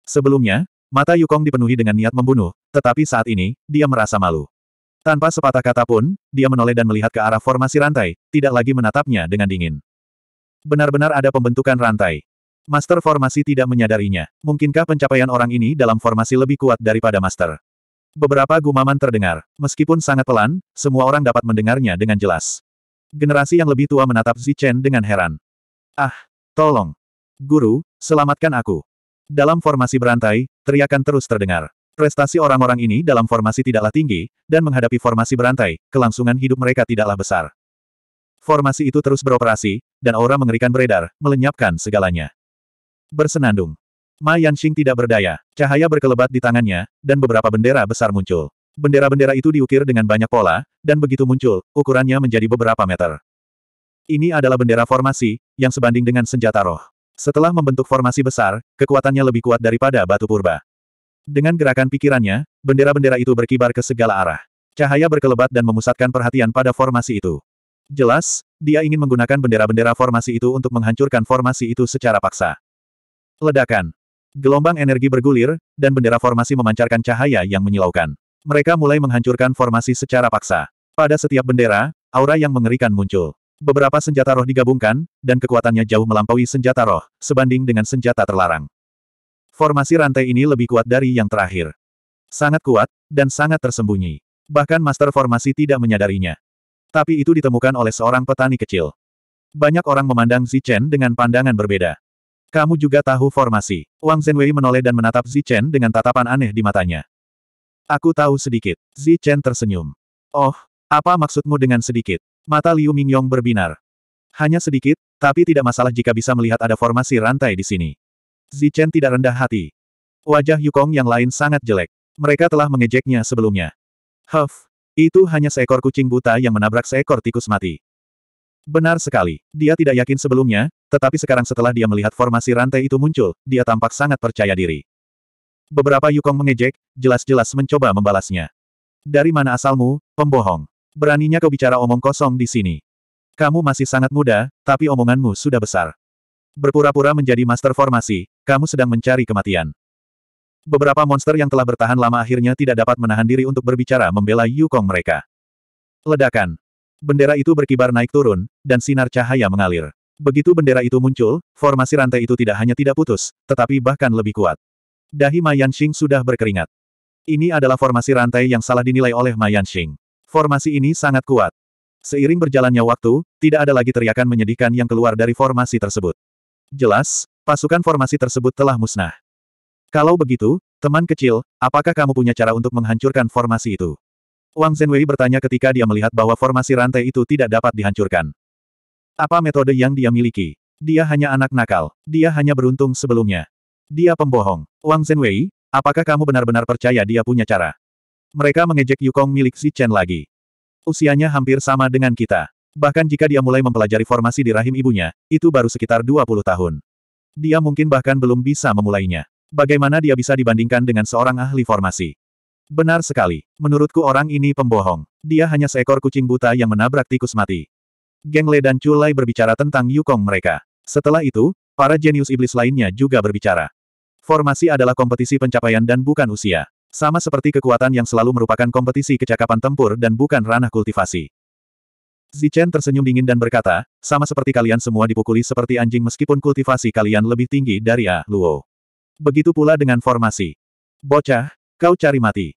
Sebelumnya, mata Yukong dipenuhi dengan niat membunuh, tetapi saat ini, dia merasa malu. Tanpa sepatah kata pun, dia menoleh dan melihat ke arah formasi rantai, tidak lagi menatapnya dengan dingin. Benar-benar ada pembentukan rantai. Master formasi tidak menyadarinya. Mungkinkah pencapaian orang ini dalam formasi lebih kuat daripada master? Beberapa gumaman terdengar. Meskipun sangat pelan, semua orang dapat mendengarnya dengan jelas. Generasi yang lebih tua menatap Zichen dengan heran. Ah, tolong. Guru, selamatkan aku. Dalam formasi berantai, teriakan terus terdengar. Prestasi orang-orang ini dalam formasi tidaklah tinggi, dan menghadapi formasi berantai, kelangsungan hidup mereka tidaklah besar. Formasi itu terus beroperasi, dan aura mengerikan beredar, melenyapkan segalanya. Bersenandung. Ma Yanxing tidak berdaya, cahaya berkelebat di tangannya, dan beberapa bendera besar muncul. Bendera-bendera itu diukir dengan banyak pola, dan begitu muncul, ukurannya menjadi beberapa meter. Ini adalah bendera formasi, yang sebanding dengan senjata roh. Setelah membentuk formasi besar, kekuatannya lebih kuat daripada batu purba. Dengan gerakan pikirannya, bendera-bendera itu berkibar ke segala arah. Cahaya berkelebat dan memusatkan perhatian pada formasi itu. Jelas, dia ingin menggunakan bendera-bendera formasi itu untuk menghancurkan formasi itu secara paksa. Ledakan. Gelombang energi bergulir, dan bendera formasi memancarkan cahaya yang menyilaukan. Mereka mulai menghancurkan formasi secara paksa. Pada setiap bendera, aura yang mengerikan muncul. Beberapa senjata roh digabungkan, dan kekuatannya jauh melampaui senjata roh, sebanding dengan senjata terlarang. Formasi rantai ini lebih kuat dari yang terakhir. Sangat kuat, dan sangat tersembunyi. Bahkan master formasi tidak menyadarinya. Tapi itu ditemukan oleh seorang petani kecil. Banyak orang memandang Zichen dengan pandangan berbeda. Kamu juga tahu formasi. Wang Zhenwei menoleh dan menatap Zichen dengan tatapan aneh di matanya. Aku tahu sedikit. Zichen tersenyum. Oh, apa maksudmu dengan sedikit? Mata Liu Mingyong berbinar. Hanya sedikit, tapi tidak masalah jika bisa melihat ada formasi rantai di sini. Zichen tidak rendah hati. Wajah Yukong yang lain sangat jelek. Mereka telah mengejeknya sebelumnya. Huff, itu hanya seekor kucing buta yang menabrak seekor tikus mati. Benar sekali, dia tidak yakin sebelumnya, tetapi sekarang setelah dia melihat formasi rantai itu muncul, dia tampak sangat percaya diri. Beberapa Yukong mengejek, jelas-jelas mencoba membalasnya. Dari mana asalmu, pembohong? Beraninya kau bicara omong kosong di sini. Kamu masih sangat muda, tapi omonganmu sudah besar. Berpura-pura menjadi master formasi, kamu sedang mencari kematian. Beberapa monster yang telah bertahan lama akhirnya tidak dapat menahan diri untuk berbicara membela Yukong mereka. Ledakan. Bendera itu berkibar naik turun, dan sinar cahaya mengalir. Begitu bendera itu muncul, formasi rantai itu tidak hanya tidak putus, tetapi bahkan lebih kuat. Dahi Mayan Xing sudah berkeringat. Ini adalah formasi rantai yang salah dinilai oleh Mayan Xing. Formasi ini sangat kuat. Seiring berjalannya waktu, tidak ada lagi teriakan menyedihkan yang keluar dari formasi tersebut. Jelas, pasukan formasi tersebut telah musnah. Kalau begitu, teman kecil, apakah kamu punya cara untuk menghancurkan formasi itu? Wang Zhenwei bertanya ketika dia melihat bahwa formasi rantai itu tidak dapat dihancurkan. Apa metode yang dia miliki? Dia hanya anak nakal. Dia hanya beruntung sebelumnya. Dia pembohong. Wang Zhenwei, apakah kamu benar-benar percaya dia punya cara? Mereka mengejek Yukong milik Si Chen lagi. Usianya hampir sama dengan kita. Bahkan jika dia mulai mempelajari formasi di rahim ibunya, itu baru sekitar 20 tahun. Dia mungkin bahkan belum bisa memulainya. Bagaimana dia bisa dibandingkan dengan seorang ahli formasi? Benar sekali. Menurutku orang ini pembohong. Dia hanya seekor kucing buta yang menabrak tikus mati. Geng Le dan Chulai berbicara tentang Yukong mereka. Setelah itu, para jenius iblis lainnya juga berbicara. Formasi adalah kompetisi pencapaian dan bukan usia. Sama seperti kekuatan yang selalu merupakan kompetisi kecakapan tempur dan bukan ranah kultivasi. Zichen tersenyum dingin dan berkata, sama seperti kalian semua dipukuli seperti anjing meskipun kultivasi kalian lebih tinggi dari A. Luo. Begitu pula dengan formasi. Bocah, kau cari mati.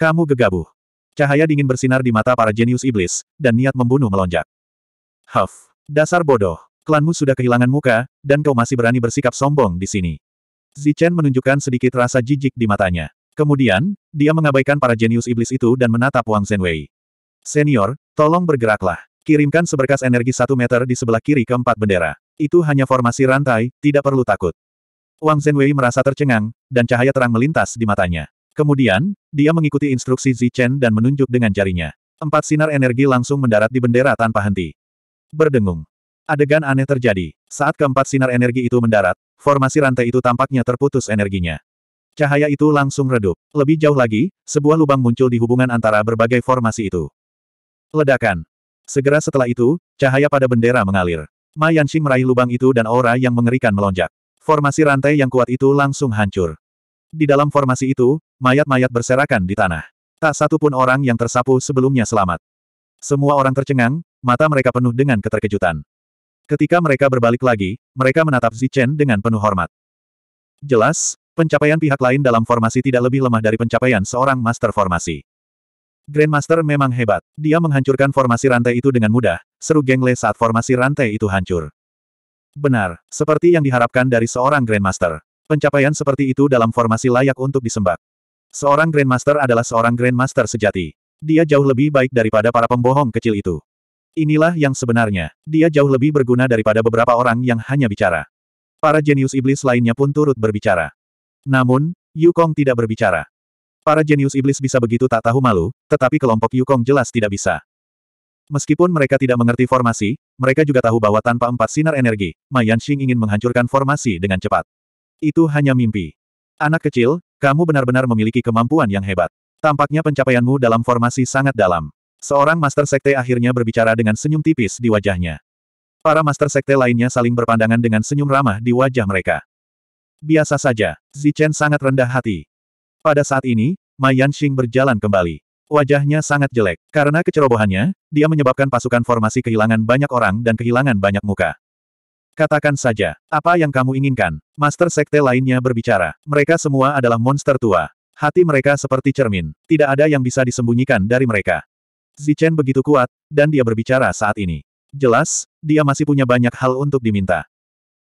Kamu gegabah. Cahaya dingin bersinar di mata para jenius iblis, dan niat membunuh melonjak. Huff, dasar bodoh. Klanmu sudah kehilangan muka, dan kau masih berani bersikap sombong di sini. Zichen menunjukkan sedikit rasa jijik di matanya. Kemudian, dia mengabaikan para jenius iblis itu dan menatap Wang Zhenwei. Senior, tolong bergeraklah. Kirimkan seberkas energi satu meter di sebelah kiri keempat bendera. Itu hanya formasi rantai, tidak perlu takut. Wang Zhenwei merasa tercengang, dan cahaya terang melintas di matanya. Kemudian, dia mengikuti instruksi Zichen dan menunjuk dengan jarinya. Empat sinar energi langsung mendarat di bendera tanpa henti. Berdengung. Adegan aneh terjadi. Saat keempat sinar energi itu mendarat, formasi rantai itu tampaknya terputus energinya. Cahaya itu langsung redup. Lebih jauh lagi, sebuah lubang muncul di hubungan antara berbagai formasi itu. Ledakan. Segera setelah itu, cahaya pada bendera mengalir. Ma Yanxing meraih lubang itu dan aura yang mengerikan melonjak. Formasi rantai yang kuat itu langsung hancur. Di dalam formasi itu, mayat-mayat berserakan di tanah. Tak satu pun orang yang tersapu sebelumnya selamat. Semua orang tercengang, mata mereka penuh dengan keterkejutan. Ketika mereka berbalik lagi, mereka menatap Zichen dengan penuh hormat. Jelas, pencapaian pihak lain dalam formasi tidak lebih lemah dari pencapaian seorang master formasi. Grandmaster memang hebat. Dia menghancurkan formasi rantai itu dengan mudah, seru Geng Le saat formasi rantai itu hancur. Benar, seperti yang diharapkan dari seorang Grandmaster. Pencapaian seperti itu dalam formasi layak untuk disembah. Seorang Grandmaster adalah seorang Grandmaster sejati. Dia jauh lebih baik daripada para pembohong kecil itu. Inilah yang sebenarnya, dia jauh lebih berguna daripada beberapa orang yang hanya bicara. Para jenius iblis lainnya pun turut berbicara. Namun, Yukong tidak berbicara. Para jenius iblis bisa begitu tak tahu malu, tetapi kelompok Yukong jelas tidak bisa. Meskipun mereka tidak mengerti formasi, mereka juga tahu bahwa tanpa empat sinar energi, Ma Yanxing ingin menghancurkan formasi dengan cepat. Itu hanya mimpi. Anak kecil, kamu benar-benar memiliki kemampuan yang hebat. Tampaknya pencapaianmu dalam formasi sangat dalam. Seorang Master Sekte akhirnya berbicara dengan senyum tipis di wajahnya. Para Master Sekte lainnya saling berpandangan dengan senyum ramah di wajah mereka. Biasa saja, Zichen sangat rendah hati. Pada saat ini, Mai Yanxing berjalan kembali. Wajahnya sangat jelek. Karena kecerobohannya, dia menyebabkan pasukan formasi kehilangan banyak orang dan kehilangan banyak muka. Katakan saja, apa yang kamu inginkan? Master Sekte lainnya berbicara. Mereka semua adalah monster tua. Hati mereka seperti cermin. Tidak ada yang bisa disembunyikan dari mereka. Zichen begitu kuat, dan dia berbicara saat ini. Jelas, dia masih punya banyak hal untuk diminta.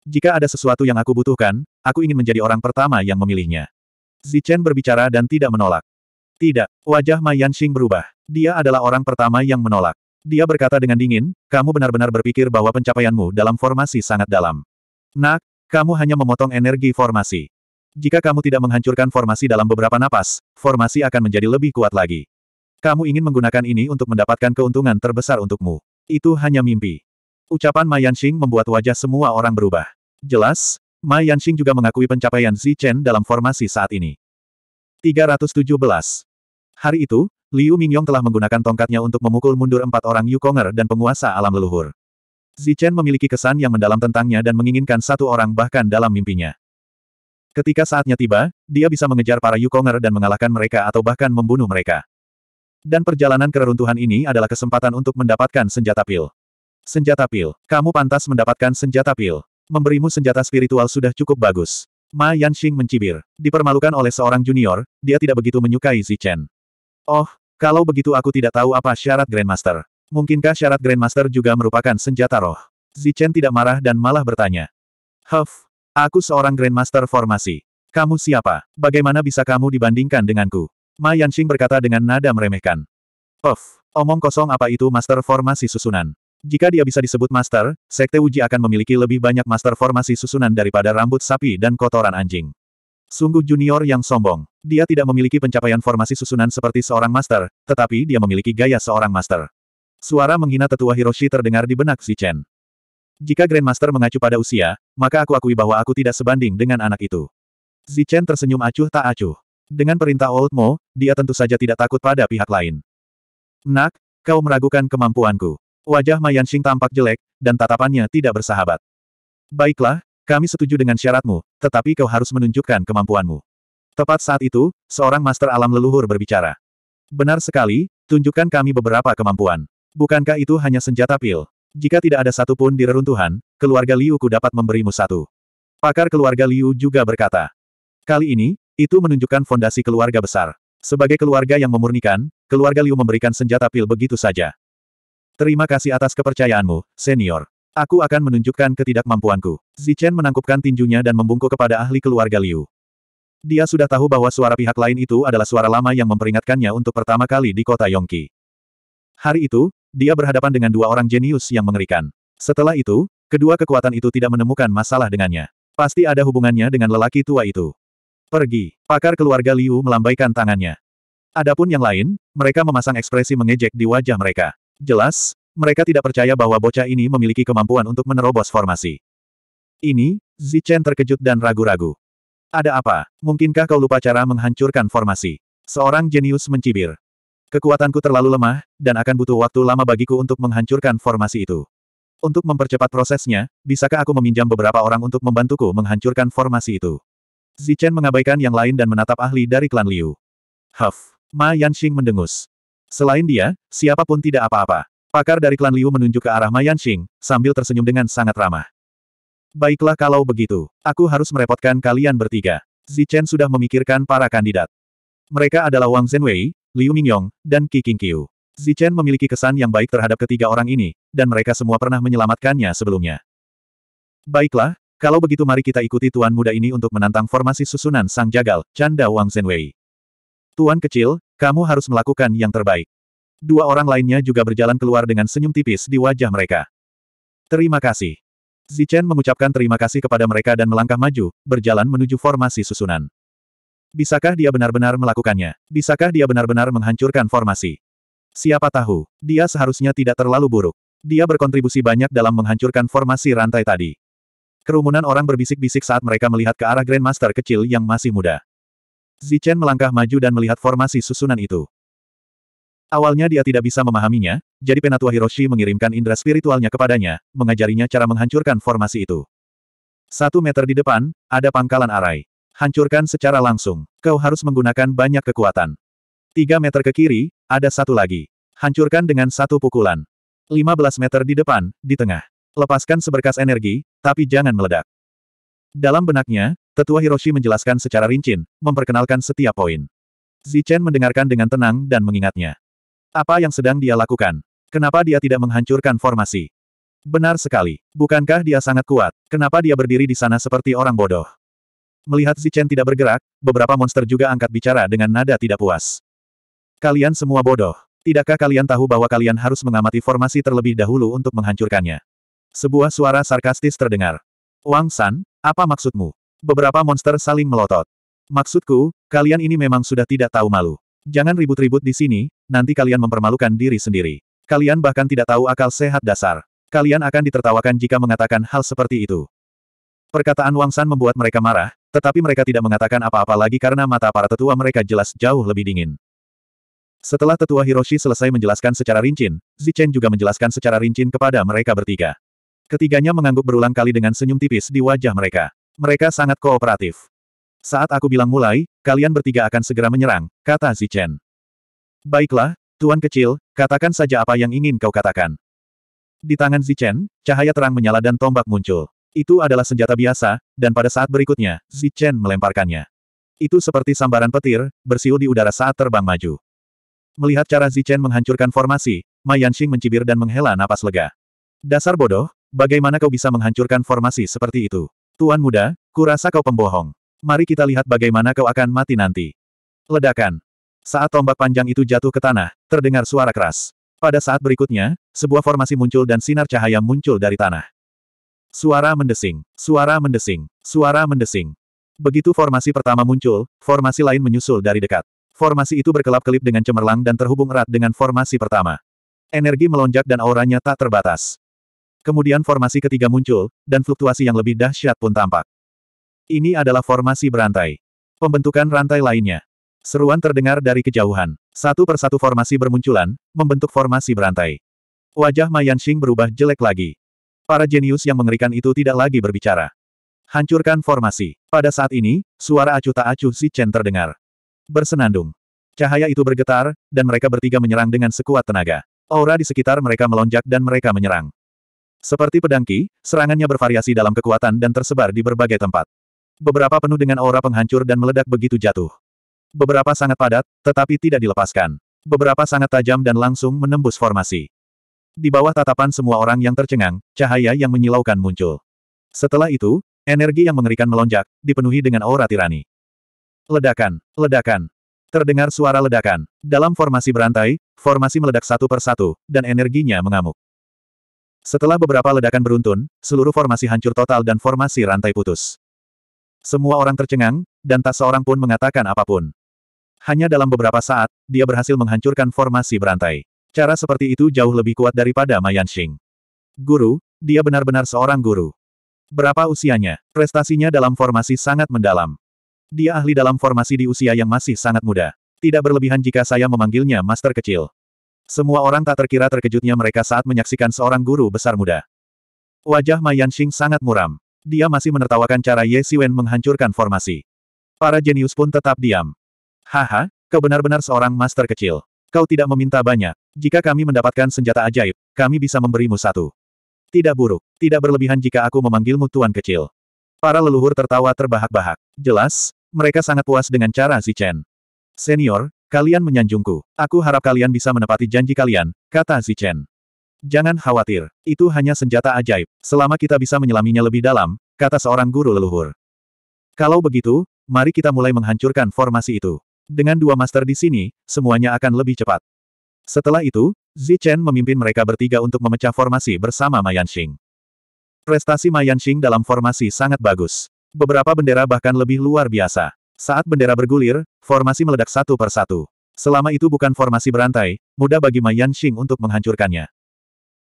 Jika ada sesuatu yang aku butuhkan, aku ingin menjadi orang pertama yang memilihnya. Zichen berbicara dan tidak menolak. Tidak, wajah Ma Yanxing berubah. Dia adalah orang pertama yang menolak. Dia berkata dengan dingin, kamu benar-benar berpikir bahwa pencapaianmu dalam formasi sangat dalam. Nak, kamu hanya memotong energi formasi. Jika kamu tidak menghancurkan formasi dalam beberapa napas, formasi akan menjadi lebih kuat lagi. Kamu ingin menggunakan ini untuk mendapatkan keuntungan terbesar untukmu. Itu hanya mimpi. Ucapan Mayan Xing membuat wajah semua orang berubah. Jelas, Ma Yanxing juga mengakui pencapaian Zi Chen dalam formasi saat ini. 317. Hari itu, Liu Mingyong telah menggunakan tongkatnya untuk memukul mundur empat orang Yukonger dan penguasa alam leluhur. Zi Chen memiliki kesan yang mendalam tentangnya dan menginginkan satu orang bahkan dalam mimpinya. Ketika saatnya tiba, dia bisa mengejar para Yukonger dan mengalahkan mereka atau bahkan membunuh mereka. Dan perjalanan keruntuhan ini adalah kesempatan untuk mendapatkan senjata pil. Senjata pil. Kamu pantas mendapatkan senjata pil. Memberimu senjata spiritual sudah cukup bagus. Ma Yanxing mencibir. Dipermalukan oleh seorang junior, dia tidak begitu menyukai Zichen. Oh, kalau begitu aku tidak tahu apa syarat Grandmaster. Mungkinkah syarat Grandmaster juga merupakan senjata roh? Zichen tidak marah dan malah bertanya. Huff, aku seorang Grandmaster formasi. Kamu siapa? Bagaimana bisa kamu dibandingkan denganku? Ma Yanxing berkata dengan nada meremehkan. Puff, omong kosong apa itu master formasi susunan? Jika dia bisa disebut master, Sekte Uji akan memiliki lebih banyak master formasi susunan daripada rambut sapi dan kotoran anjing. Sungguh junior yang sombong. Dia tidak memiliki pencapaian formasi susunan seperti seorang master, tetapi dia memiliki gaya seorang master. Suara menghina tetua Hiroshi terdengar di benak si Chen. Jika Grandmaster mengacu pada usia, maka aku akui bahwa aku tidak sebanding dengan anak itu. Zichen tersenyum acuh tak acuh. Dengan perintah Old Mo, dia tentu saja tidak takut pada pihak lain. Nak, kau meragukan kemampuanku. Wajah Mayan Xing tampak jelek, dan tatapannya tidak bersahabat. Baiklah, kami setuju dengan syaratmu, tetapi kau harus menunjukkan kemampuanmu. Tepat saat itu, seorang master alam leluhur berbicara. Benar sekali, tunjukkan kami beberapa kemampuan. Bukankah itu hanya senjata pil? Jika tidak ada satupun di reruntuhan, keluarga Liu ku dapat memberimu satu. Pakar keluarga Liu juga berkata. Kali ini, itu menunjukkan fondasi keluarga besar. Sebagai keluarga yang memurnikan, keluarga Liu memberikan senjata pil begitu saja. Terima kasih atas kepercayaanmu, senior. Aku akan menunjukkan ketidakmampuanku. Zichen menangkupkan tinjunya dan membungkuk kepada ahli keluarga Liu. Dia sudah tahu bahwa suara pihak lain itu adalah suara lama yang memperingatkannya untuk pertama kali di kota Yongki. Hari itu, dia berhadapan dengan dua orang jenius yang mengerikan. Setelah itu, kedua kekuatan itu tidak menemukan masalah dengannya. Pasti ada hubungannya dengan lelaki tua itu. Pergi, pakar keluarga Liu melambaikan tangannya. Adapun yang lain, mereka memasang ekspresi mengejek di wajah mereka. Jelas, mereka tidak percaya bahwa bocah ini memiliki kemampuan untuk menerobos formasi. Ini, Zichen terkejut dan ragu-ragu. Ada apa? Mungkinkah kau lupa cara menghancurkan formasi? Seorang jenius mencibir. Kekuatanku terlalu lemah, dan akan butuh waktu lama bagiku untuk menghancurkan formasi itu. Untuk mempercepat prosesnya, bisakah aku meminjam beberapa orang untuk membantuku menghancurkan formasi itu? Zichen mengabaikan yang lain dan menatap ahli dari klan Liu. Huff. Ma Yanxing mendengus. Selain dia, siapapun tidak apa-apa. Pakar dari klan Liu menunjuk ke arah Mayan Xing, sambil tersenyum dengan sangat ramah. Baiklah kalau begitu, aku harus merepotkan kalian bertiga. Zichen sudah memikirkan para kandidat. Mereka adalah Wang Zhenwei, Liu Mingyong, dan Qi Qingqiu. Zichen memiliki kesan yang baik terhadap ketiga orang ini, dan mereka semua pernah menyelamatkannya sebelumnya. Baiklah, kalau begitu mari kita ikuti tuan muda ini untuk menantang formasi susunan sang jagal, Canda Wang Zhenwei. Tuan kecil, kamu harus melakukan yang terbaik. Dua orang lainnya juga berjalan keluar dengan senyum tipis di wajah mereka. Terima kasih. Zichen mengucapkan terima kasih kepada mereka dan melangkah maju, berjalan menuju formasi susunan. Bisakah dia benar-benar melakukannya? Bisakah dia benar-benar menghancurkan formasi? Siapa tahu, dia seharusnya tidak terlalu buruk. Dia berkontribusi banyak dalam menghancurkan formasi rantai tadi. Kerumunan orang berbisik-bisik saat mereka melihat ke arah Grandmaster kecil yang masih muda. Zichen melangkah maju dan melihat formasi susunan itu. Awalnya dia tidak bisa memahaminya, jadi Penatua Hiroshi mengirimkan indera spiritualnya kepadanya, mengajarinya cara menghancurkan formasi itu. Satu meter di depan, ada pangkalan arai. Hancurkan secara langsung. Kau harus menggunakan banyak kekuatan. Tiga meter ke kiri, ada satu lagi. Hancurkan dengan satu pukulan. Lima belas meter di depan, di tengah. Lepaskan seberkas energi, tapi jangan meledak. Dalam benaknya, Tetua Hiroshi menjelaskan secara rinci, memperkenalkan setiap poin. Zichen mendengarkan dengan tenang dan mengingatnya. Apa yang sedang dia lakukan? Kenapa dia tidak menghancurkan formasi? Benar sekali. Bukankah dia sangat kuat? Kenapa dia berdiri di sana seperti orang bodoh? Melihat Zichen tidak bergerak, beberapa monster juga angkat bicara dengan nada tidak puas. Kalian semua bodoh. Tidakkah kalian tahu bahwa kalian harus mengamati formasi terlebih dahulu untuk menghancurkannya? Sebuah suara sarkastis terdengar. Wang San, apa maksudmu? Beberapa monster saling melotot. Maksudku, kalian ini memang sudah tidak tahu malu. Jangan ribut-ribut di sini, nanti kalian mempermalukan diri sendiri. Kalian bahkan tidak tahu akal sehat dasar. Kalian akan ditertawakan jika mengatakan hal seperti itu. Perkataan Wang San membuat mereka marah, tetapi mereka tidak mengatakan apa-apa lagi karena mata para tetua mereka jelas jauh lebih dingin. Setelah tetua Hiroshi selesai menjelaskan secara rincin, Zichen juga menjelaskan secara rincin kepada mereka bertiga. Ketiganya mengangguk berulang kali dengan senyum tipis di wajah mereka. Mereka sangat kooperatif. Saat aku bilang mulai, kalian bertiga akan segera menyerang, kata Zichen. Baiklah, Tuan kecil, katakan saja apa yang ingin kau katakan. Di tangan Zichen, cahaya terang menyala dan tombak muncul. Itu adalah senjata biasa, dan pada saat berikutnya, Zichen melemparkannya. Itu seperti sambaran petir, bersiul di udara saat terbang maju. Melihat cara Zichen menghancurkan formasi, Ma Yanxing mencibir dan menghela napas lega. Dasar bodoh, bagaimana kau bisa menghancurkan formasi seperti itu? Tuan muda, kurasa kau pembohong. Mari kita lihat bagaimana kau akan mati nanti. Ledakan. Saat tombak panjang itu jatuh ke tanah, terdengar suara keras. Pada saat berikutnya, sebuah formasi muncul dan sinar cahaya muncul dari tanah. Suara mendesing, suara mendesing, suara mendesing. Begitu formasi pertama muncul, formasi lain menyusul dari dekat. Formasi itu berkelap-kelip dengan cemerlang dan terhubung erat dengan formasi pertama. Energi melonjak dan auranya tak terbatas. Kemudian formasi ketiga muncul, dan fluktuasi yang lebih dahsyat pun tampak. Ini adalah formasi berantai. Pembentukan rantai lainnya. Seruan terdengar dari kejauhan. Satu persatu formasi bermunculan, membentuk formasi berantai. Wajah Mayan Xing berubah jelek lagi. Para jenius yang mengerikan itu tidak lagi berbicara. Hancurkan formasi. Pada saat ini, suara acuh tak acuh si Chen terdengar. Bersenandung. Cahaya itu bergetar, dan mereka bertiga menyerang dengan sekuat tenaga. Aura di sekitar mereka melonjak dan mereka menyerang. Seperti pedangki, serangannya bervariasi dalam kekuatan dan tersebar di berbagai tempat. Beberapa penuh dengan aura penghancur dan meledak begitu jatuh. Beberapa sangat padat, tetapi tidak dilepaskan. Beberapa sangat tajam dan langsung menembus formasi. Di bawah tatapan semua orang yang tercengang, cahaya yang menyilaukan muncul. Setelah itu, energi yang mengerikan melonjak, dipenuhi dengan aura tirani. Ledakan, ledakan. Terdengar suara ledakan. Dalam formasi berantai, formasi meledak satu persatu, dan energinya mengamuk. Setelah beberapa ledakan beruntun, seluruh formasi hancur total dan formasi rantai putus. Semua orang tercengang, dan tak seorang pun mengatakan apapun. Hanya dalam beberapa saat, dia berhasil menghancurkan formasi berantai. Cara seperti itu jauh lebih kuat daripada Ma Yanxing. Guru, dia benar-benar seorang guru. Berapa usianya? Prestasinya dalam formasi sangat mendalam. Dia ahli dalam formasi di usia yang masih sangat muda. Tidak berlebihan jika saya memanggilnya master kecil. Semua orang tak terkira terkejutnya mereka saat menyaksikan seorang guru besar muda. Wajah Ma Yanxing sangat muram. Dia masih menertawakan cara Ye Siwen menghancurkan formasi. Para jenius pun tetap diam. Haha, kau benar-benar seorang master kecil. Kau tidak meminta banyak. Jika kami mendapatkan senjata ajaib, kami bisa memberimu satu. Tidak buruk, tidak berlebihan jika aku memanggilmu tuan kecil. Para leluhur tertawa terbahak-bahak. Jelas, mereka sangat puas dengan cara Zichen. Senior, Kalian menyanjungku. Aku harap kalian bisa menepati janji kalian, kata Zichen. Jangan khawatir, itu hanya senjata ajaib. Selama kita bisa menyelaminya lebih dalam, kata seorang guru leluhur. Kalau begitu, mari kita mulai menghancurkan formasi itu. Dengan dua master di sini, semuanya akan lebih cepat. Setelah itu, Zichen memimpin mereka bertiga untuk memecah formasi bersama Mayanshing. Prestasi Mayanshing dalam formasi sangat bagus. Beberapa bendera bahkan lebih luar biasa. Saat bendera bergulir, formasi meledak satu per satu. Selama itu bukan formasi berantai, mudah bagi Ma Xing untuk menghancurkannya.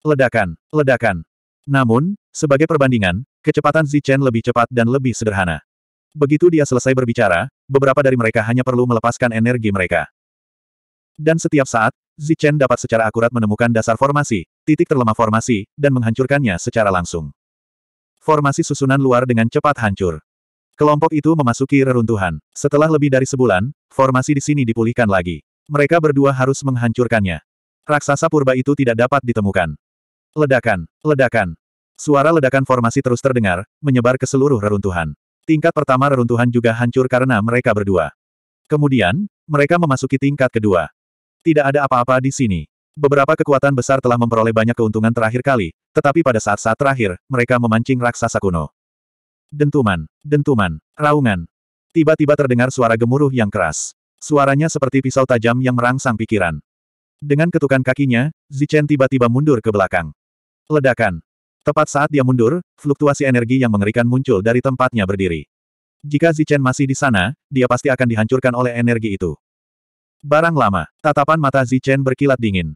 Ledakan, ledakan. Namun, sebagai perbandingan, kecepatan Zichen lebih cepat dan lebih sederhana. Begitu dia selesai berbicara, beberapa dari mereka hanya perlu melepaskan energi mereka. Dan setiap saat, Zichen dapat secara akurat menemukan dasar formasi, titik terlemah formasi, dan menghancurkannya secara langsung. Formasi susunan luar dengan cepat hancur. Kelompok itu memasuki reruntuhan. Setelah lebih dari sebulan, formasi di sini dipulihkan lagi. Mereka berdua harus menghancurkannya. Raksasa purba itu tidak dapat ditemukan. Ledakan, ledakan. Suara ledakan formasi terus terdengar, menyebar ke seluruh reruntuhan. Tingkat pertama reruntuhan juga hancur karena mereka berdua. Kemudian, mereka memasuki tingkat kedua. Tidak ada apa-apa di sini. Beberapa kekuatan besar telah memperoleh banyak keuntungan terakhir kali, tetapi pada saat-saat terakhir, mereka memancing raksasa kuno. Dentuman, dentuman, raungan. Tiba-tiba terdengar suara gemuruh yang keras. Suaranya seperti pisau tajam yang merangsang pikiran. Dengan ketukan kakinya, Zichen tiba-tiba mundur ke belakang. Ledakan. Tepat saat dia mundur, fluktuasi energi yang mengerikan muncul dari tempatnya berdiri. Jika Zichen masih di sana, dia pasti akan dihancurkan oleh energi itu. Barang lama, tatapan mata Zichen berkilat dingin.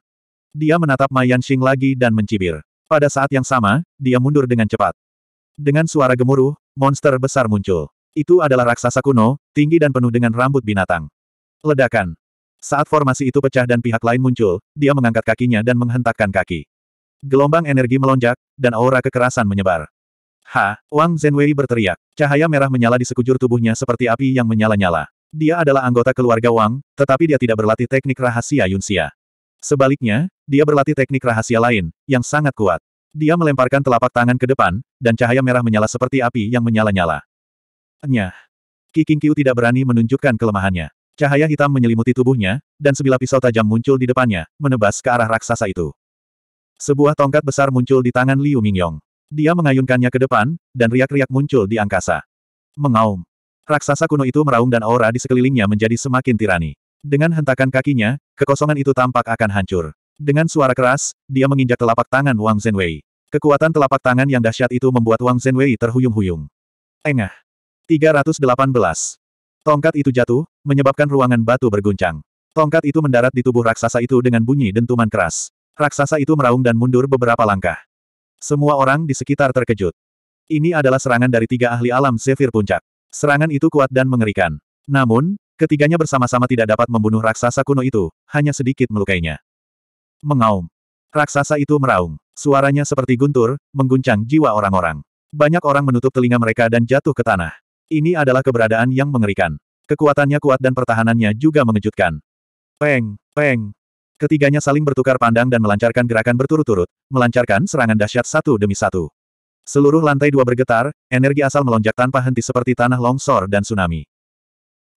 Dia menatap Mayan Xing lagi dan mencibir. Pada saat yang sama, dia mundur dengan cepat. Dengan suara gemuruh, Monster besar muncul. Itu adalah raksasa kuno, tinggi dan penuh dengan rambut binatang. Ledakan. Saat formasi itu pecah dan pihak lain muncul, dia mengangkat kakinya dan menghentakkan kaki. Gelombang energi melonjak, dan aura kekerasan menyebar. Ha! Wang Zhenwei berteriak. Cahaya merah menyala di sekujur tubuhnya seperti api yang menyala-nyala. Dia adalah anggota keluarga Wang, tetapi dia tidak berlatih teknik rahasia Yunxia. Sebaliknya, dia berlatih teknik rahasia lain, yang sangat kuat. Dia melemparkan telapak tangan ke depan, dan cahaya merah menyala seperti api yang menyala-nyala. Nyah. Kiking Qiu tidak berani menunjukkan kelemahannya. Cahaya hitam menyelimuti tubuhnya, dan sebilah pisau tajam muncul di depannya, menebas ke arah raksasa itu. Sebuah tongkat besar muncul di tangan Liu Mingyong. Dia mengayunkannya ke depan, dan riak-riak muncul di angkasa. Mengaum. Raksasa kuno itu meraung dan aura di sekelilingnya menjadi semakin tirani. Dengan hentakan kakinya, kekosongan itu tampak akan hancur. Dengan suara keras, dia menginjak telapak tangan Wang Zhenwei. Kekuatan telapak tangan yang dahsyat itu membuat Wang Zhenwei terhuyung-huyung. Engah. 318. Tongkat itu jatuh, menyebabkan ruangan batu berguncang. Tongkat itu mendarat di tubuh raksasa itu dengan bunyi dentuman keras. Raksasa itu meraung dan mundur beberapa langkah. Semua orang di sekitar terkejut. Ini adalah serangan dari tiga ahli alam Zephyr Puncak. Serangan itu kuat dan mengerikan. Namun, ketiganya bersama-sama tidak dapat membunuh raksasa kuno itu, hanya sedikit melukainya. Mengaum. Raksasa itu meraung. Suaranya seperti guntur, mengguncang jiwa orang-orang. Banyak orang menutup telinga mereka dan jatuh ke tanah. Ini adalah keberadaan yang mengerikan. Kekuatannya kuat dan pertahanannya juga mengejutkan. Peng, peng. Ketiganya saling bertukar pandang dan melancarkan gerakan berturut-turut, melancarkan serangan dahsyat satu demi satu. Seluruh lantai dua bergetar, energi asal melonjak tanpa henti seperti tanah longsor dan tsunami.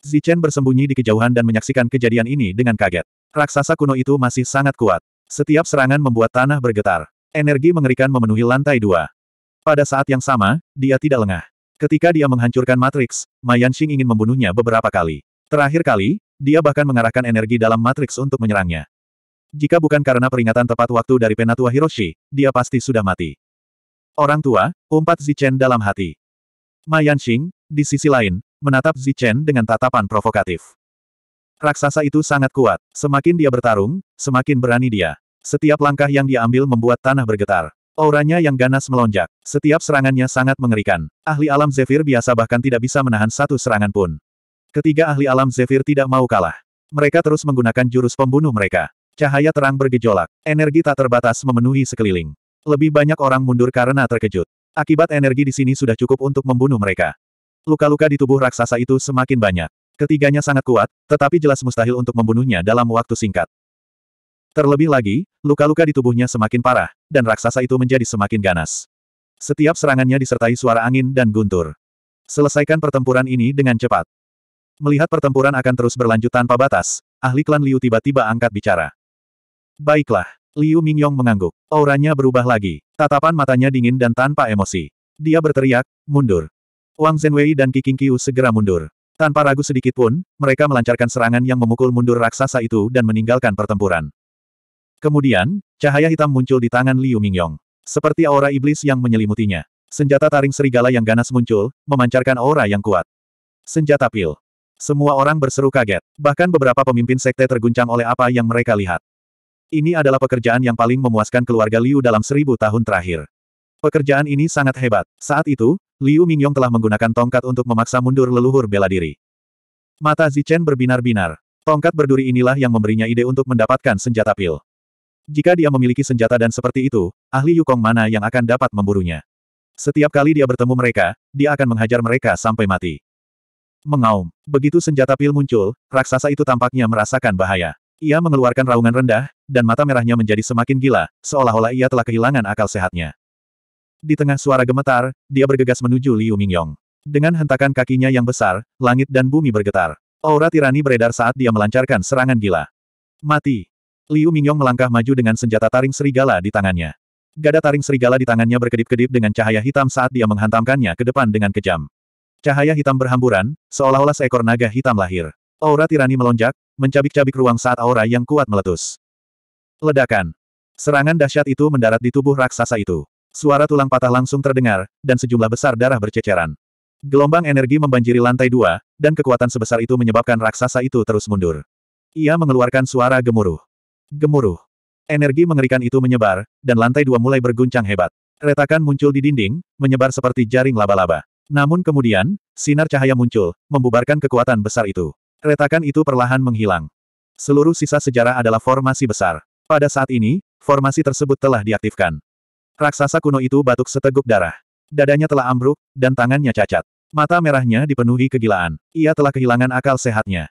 Zichen bersembunyi di kejauhan dan menyaksikan kejadian ini dengan kaget. Raksasa kuno itu masih sangat kuat. Setiap serangan membuat tanah bergetar. Energi mengerikan memenuhi lantai dua. Pada saat yang sama, dia tidak lengah. Ketika dia menghancurkan Matrix, Mayanshing ingin membunuhnya beberapa kali. Terakhir kali, dia bahkan mengarahkan energi dalam Matrix untuk menyerangnya. Jika bukan karena peringatan tepat waktu dari Penatua Hiroshi, dia pasti sudah mati. Orang tua, umpat Zichen dalam hati. Mayanshing, di sisi lain, menatap Zichen dengan tatapan provokatif. Raksasa itu sangat kuat. Semakin dia bertarung, semakin berani dia. Setiap langkah yang dia ambil membuat tanah bergetar. Auranya yang ganas melonjak. Setiap serangannya sangat mengerikan. Ahli alam Zephyr biasa bahkan tidak bisa menahan satu serangan pun. Ketiga ahli alam Zephyr tidak mau kalah. Mereka terus menggunakan jurus pembunuh mereka. Cahaya terang bergejolak. Energi tak terbatas memenuhi sekeliling. Lebih banyak orang mundur karena terkejut. Akibat energi di sini sudah cukup untuk membunuh mereka. Luka-luka di tubuh raksasa itu semakin banyak. Ketiganya sangat kuat, tetapi jelas mustahil untuk membunuhnya dalam waktu singkat. Terlebih lagi, luka-luka di tubuhnya semakin parah, dan raksasa itu menjadi semakin ganas. Setiap serangannya disertai suara angin dan guntur. Selesaikan pertempuran ini dengan cepat. Melihat pertempuran akan terus berlanjut tanpa batas, ahli klan Liu tiba-tiba angkat bicara. Baiklah, Liu Mingyong mengangguk. Auranya berubah lagi. Tatapan matanya dingin dan tanpa emosi. Dia berteriak, mundur. Wang Zhenwei dan Qi Qingqiu segera mundur. Tanpa ragu sedikit pun, mereka melancarkan serangan yang memukul mundur raksasa itu dan meninggalkan pertempuran. Kemudian, cahaya hitam muncul di tangan Liu Mingyong. Seperti aura iblis yang menyelimutinya. Senjata taring serigala yang ganas muncul, memancarkan aura yang kuat. Senjata pil. Semua orang berseru kaget. Bahkan beberapa pemimpin sekte terguncang oleh apa yang mereka lihat. Ini adalah pekerjaan yang paling memuaskan keluarga Liu dalam seribu tahun terakhir. Pekerjaan ini sangat hebat. Saat itu, Liu Mingyong telah menggunakan tongkat untuk memaksa mundur leluhur bela diri. Mata Zichen berbinar-binar. Tongkat berduri inilah yang memberinya ide untuk mendapatkan senjata pil. Jika dia memiliki senjata dan seperti itu, ahli Yukong mana yang akan dapat memburunya? Setiap kali dia bertemu mereka, dia akan menghajar mereka sampai mati. Mengaum. Begitu senjata pil muncul, raksasa itu tampaknya merasakan bahaya. Ia mengeluarkan raungan rendah, dan mata merahnya menjadi semakin gila, seolah-olah ia telah kehilangan akal sehatnya. Di tengah suara gemetar, dia bergegas menuju Liu Mingyong. Dengan hentakan kakinya yang besar, langit dan bumi bergetar. Aura tirani beredar saat dia melancarkan serangan gila. Mati. Liu Mingyong melangkah maju dengan senjata taring serigala di tangannya. Gada taring serigala di tangannya berkedip-kedip dengan cahaya hitam saat dia menghantamkannya ke depan dengan kejam. Cahaya hitam berhamburan, seolah-olah seekor naga hitam lahir. Aura tirani melonjak, mencabik-cabik ruang saat aura yang kuat meletus. Ledakan. Serangan dahsyat itu mendarat di tubuh raksasa itu. Suara tulang patah langsung terdengar, dan sejumlah besar darah berceceran. Gelombang energi membanjiri lantai dua, dan kekuatan sebesar itu menyebabkan raksasa itu terus mundur. Ia mengeluarkan suara gemuruh. Gemuruh. Energi mengerikan itu menyebar, dan lantai dua mulai berguncang hebat. Retakan muncul di dinding, menyebar seperti jaring laba-laba. Namun kemudian, sinar cahaya muncul, membubarkan kekuatan besar itu. Retakan itu perlahan menghilang. Seluruh sisa sejarah adalah formasi besar. Pada saat ini, formasi tersebut telah diaktifkan. Raksasa kuno itu batuk seteguk darah. Dadanya telah ambruk, dan tangannya cacat. Mata merahnya dipenuhi kegilaan. Ia telah kehilangan akal sehatnya.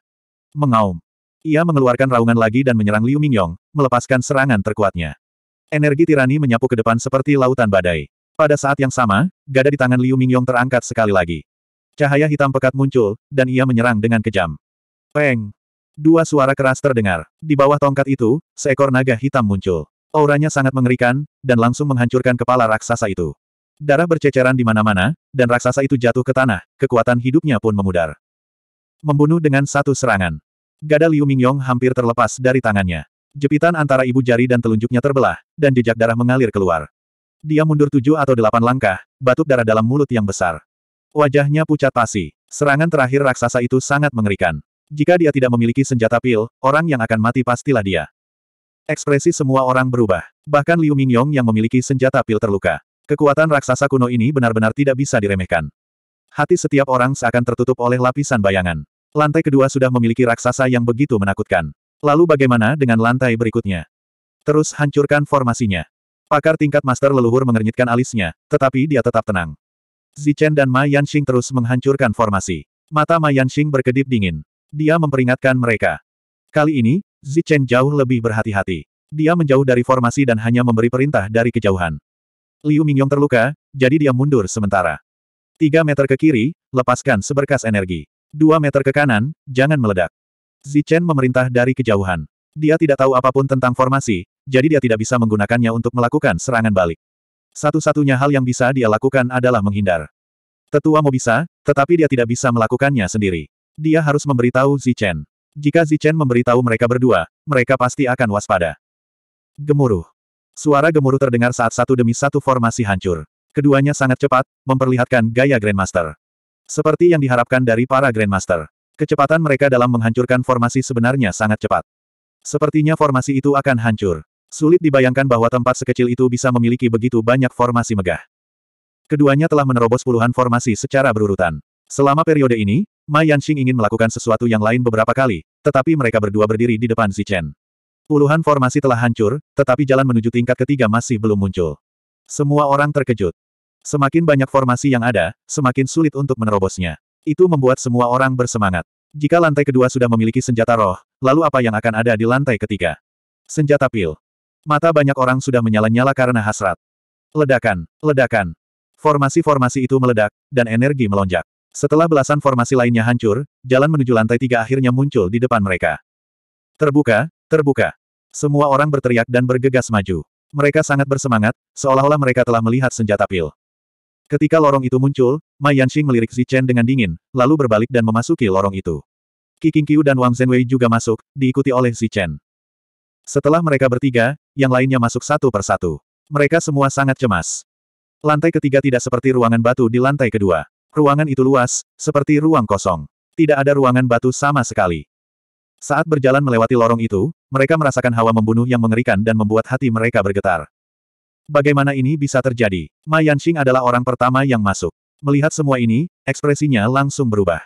Mengaum. Ia mengeluarkan raungan lagi dan menyerang Liu Mingyong, melepaskan serangan terkuatnya. Energi tirani menyapu ke depan seperti lautan badai. Pada saat yang sama, gada di tangan Liu Mingyong terangkat sekali lagi. Cahaya hitam pekat muncul, dan ia menyerang dengan kejam. Peng! Dua suara keras terdengar. Di bawah tongkat itu, seekor naga hitam muncul. Auranya sangat mengerikan, dan langsung menghancurkan kepala raksasa itu. Darah berceceran di mana-mana, dan raksasa itu jatuh ke tanah, kekuatan hidupnya pun memudar. Membunuh dengan satu serangan. Gada Liu Mingyong hampir terlepas dari tangannya. Jepitan antara ibu jari dan telunjuknya terbelah, dan jejak darah mengalir keluar. Dia mundur tujuh atau delapan langkah, batuk darah dalam mulut yang besar. Wajahnya pucat pasi. Serangan terakhir raksasa itu sangat mengerikan. Jika dia tidak memiliki senjata pil, orang yang akan mati pastilah dia. Ekspresi semua orang berubah. Bahkan Liu Mingyong yang memiliki senjata pil terluka. Kekuatan raksasa kuno ini benar-benar tidak bisa diremehkan. Hati setiap orang seakan tertutup oleh lapisan bayangan. Lantai kedua sudah memiliki raksasa yang begitu menakutkan. Lalu bagaimana dengan lantai berikutnya? Terus hancurkan formasinya. Pakar tingkat master leluhur mengernyitkan alisnya, tetapi dia tetap tenang. Zichen dan Ma Yanxing terus menghancurkan formasi. Mata Ma Yanxing berkedip dingin. Dia memperingatkan mereka. Kali ini, Zichen jauh lebih berhati-hati. Dia menjauh dari formasi dan hanya memberi perintah dari kejauhan. Liu Mingyong terluka, jadi dia mundur sementara. Tiga meter ke kiri, lepaskan seberkas energi. Dua meter ke kanan, jangan meledak. Zichen memerintah dari kejauhan. Dia tidak tahu apapun tentang formasi, jadi dia tidak bisa menggunakannya untuk melakukan serangan balik. Satu-satunya hal yang bisa dia lakukan adalah menghindar. Tetua mau bisa, tetapi dia tidak bisa melakukannya sendiri. Dia harus memberitahu Zichen. Jika Zichen memberitahu mereka berdua, mereka pasti akan waspada. Gemuruh. Suara gemuruh terdengar saat satu demi satu formasi hancur. Keduanya sangat cepat, memperlihatkan gaya Grandmaster. Seperti yang diharapkan dari para Grandmaster. Kecepatan mereka dalam menghancurkan formasi sebenarnya sangat cepat. Sepertinya formasi itu akan hancur. Sulit dibayangkan bahwa tempat sekecil itu bisa memiliki begitu banyak formasi megah. Keduanya telah menerobos puluhan formasi secara berurutan. Selama periode ini, Ma Yanxing ingin melakukan sesuatu yang lain beberapa kali, tetapi mereka berdua berdiri di depan Zichen. Puluhan formasi telah hancur, tetapi jalan menuju tingkat ketiga masih belum muncul. Semua orang terkejut. Semakin banyak formasi yang ada, semakin sulit untuk menerobosnya. Itu membuat semua orang bersemangat. Jika lantai kedua sudah memiliki senjata roh, lalu apa yang akan ada di lantai ketiga? Senjata pil. Mata banyak orang sudah menyala-nyala karena hasrat. Ledakan, ledakan. Formasi-formasi itu meledak, dan energi melonjak. Setelah belasan formasi lainnya hancur, jalan menuju lantai tiga akhirnya muncul di depan mereka. Terbuka, terbuka. Semua orang berteriak dan bergegas maju. Mereka sangat bersemangat, seolah-olah mereka telah melihat senjata pil. Ketika lorong itu muncul, Mai Yanxing melirik Zichen dengan dingin, lalu berbalik dan memasuki lorong itu. Qi dan Wang Zhenwei juga masuk, diikuti oleh Zichen. Setelah mereka bertiga, yang lainnya masuk satu persatu. Mereka semua sangat cemas. Lantai ketiga tidak seperti ruangan batu di lantai kedua. Ruangan itu luas, seperti ruang kosong. Tidak ada ruangan batu sama sekali. Saat berjalan melewati lorong itu, mereka merasakan hawa membunuh yang mengerikan dan membuat hati mereka bergetar. Bagaimana ini bisa terjadi? Ma Yanxing adalah orang pertama yang masuk. Melihat semua ini, ekspresinya langsung berubah.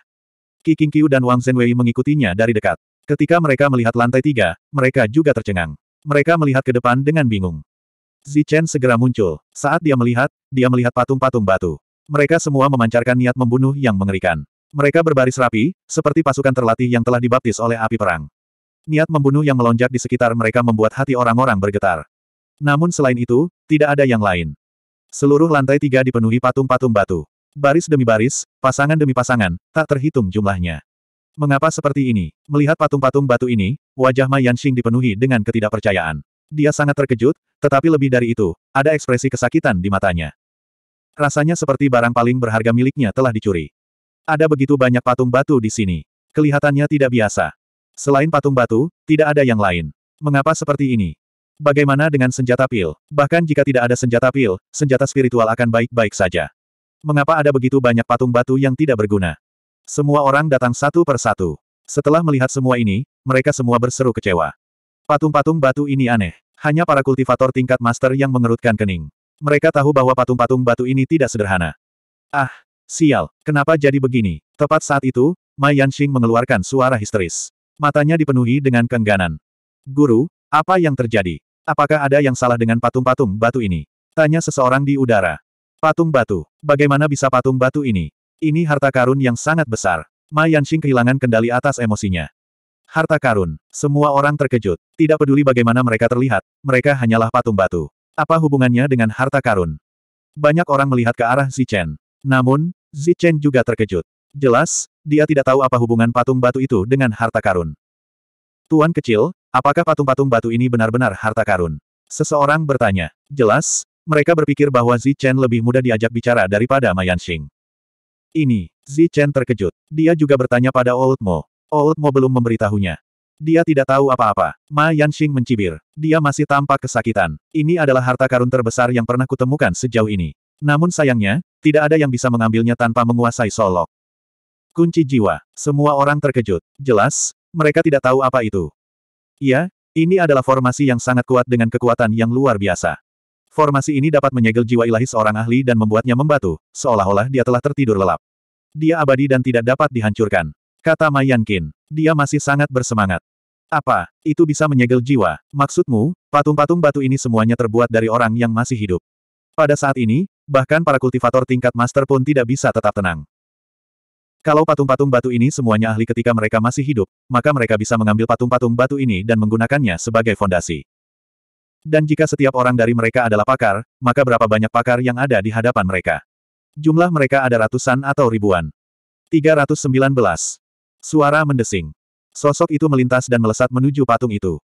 Qi Qingqiu dan Wang Zhenwei mengikutinya dari dekat. Ketika mereka melihat lantai tiga, mereka juga tercengang. Mereka melihat ke depan dengan bingung. Zichen segera muncul. Saat dia melihat, dia melihat patung-patung batu. Mereka semua memancarkan niat membunuh yang mengerikan. Mereka berbaris rapi, seperti pasukan terlatih yang telah dibaptis oleh api perang. Niat membunuh yang melonjak di sekitar mereka membuat hati orang-orang bergetar. Namun selain itu, tidak ada yang lain. Seluruh lantai tiga dipenuhi patung-patung batu. Baris demi baris, pasangan demi pasangan, tak terhitung jumlahnya. Mengapa seperti ini? Melihat patung-patung batu ini, wajah Ma Yanxing dipenuhi dengan ketidakpercayaan. Dia sangat terkejut, tetapi lebih dari itu, ada ekspresi kesakitan di matanya. Rasanya seperti barang paling berharga miliknya telah dicuri. Ada begitu banyak patung batu di sini. Kelihatannya tidak biasa. Selain patung batu, tidak ada yang lain. Mengapa seperti ini? Bagaimana dengan senjata pil? Bahkan jika tidak ada senjata pil, senjata spiritual akan baik-baik saja. Mengapa ada begitu banyak patung batu yang tidak berguna? Semua orang datang satu per satu. Setelah melihat semua ini, mereka semua berseru kecewa. Patung-patung batu ini aneh. Hanya para kultivator tingkat master yang mengerutkan kening. Mereka tahu bahwa patung-patung batu ini tidak sederhana. Ah, sial, kenapa jadi begini? Tepat saat itu, Mai Yanxing mengeluarkan suara histeris. Matanya dipenuhi dengan kengganan. Guru, apa yang terjadi? Apakah ada yang salah dengan patung-patung batu ini? Tanya seseorang di udara. Patung batu, bagaimana bisa patung batu ini? Ini harta karun yang sangat besar. Mai Yanxing kehilangan kendali atas emosinya. Harta karun, semua orang terkejut. Tidak peduli bagaimana mereka terlihat, mereka hanyalah patung batu. Apa hubungannya dengan harta karun? Banyak orang melihat ke arah Zichen. Namun, Zichen juga terkejut. Jelas, dia tidak tahu apa hubungan patung batu itu dengan harta karun. Tuan kecil, apakah patung-patung batu ini benar-benar harta karun? Seseorang bertanya. Jelas, mereka berpikir bahwa Zichen lebih mudah diajak bicara daripada Mayanxing. Ini, Zichen terkejut. Dia juga bertanya pada Old Mo. Old Mo belum memberitahunya. Dia tidak tahu apa-apa. Ma Yanxing mencibir. Dia masih tampak kesakitan. Ini adalah harta karun terbesar yang pernah kutemukan sejauh ini. Namun sayangnya, tidak ada yang bisa mengambilnya tanpa menguasai solok. Kunci jiwa. Semua orang terkejut. Jelas, mereka tidak tahu apa itu. Iya, ini adalah formasi yang sangat kuat dengan kekuatan yang luar biasa. Formasi ini dapat menyegel jiwa ilahi seorang ahli dan membuatnya membatu, seolah-olah dia telah tertidur lelap. Dia abadi dan tidak dapat dihancurkan. Kata Mayan Yankin. Dia masih sangat bersemangat. Apa, itu bisa menyegel jiwa? Maksudmu, patung-patung batu ini semuanya terbuat dari orang yang masih hidup. Pada saat ini, bahkan para kultivator tingkat master pun tidak bisa tetap tenang. Kalau patung-patung batu ini semuanya ahli ketika mereka masih hidup, maka mereka bisa mengambil patung-patung batu ini dan menggunakannya sebagai fondasi. Dan jika setiap orang dari mereka adalah pakar, maka berapa banyak pakar yang ada di hadapan mereka? Jumlah mereka ada ratusan atau ribuan. 319. Suara mendesing. Sosok itu melintas dan melesat menuju patung itu.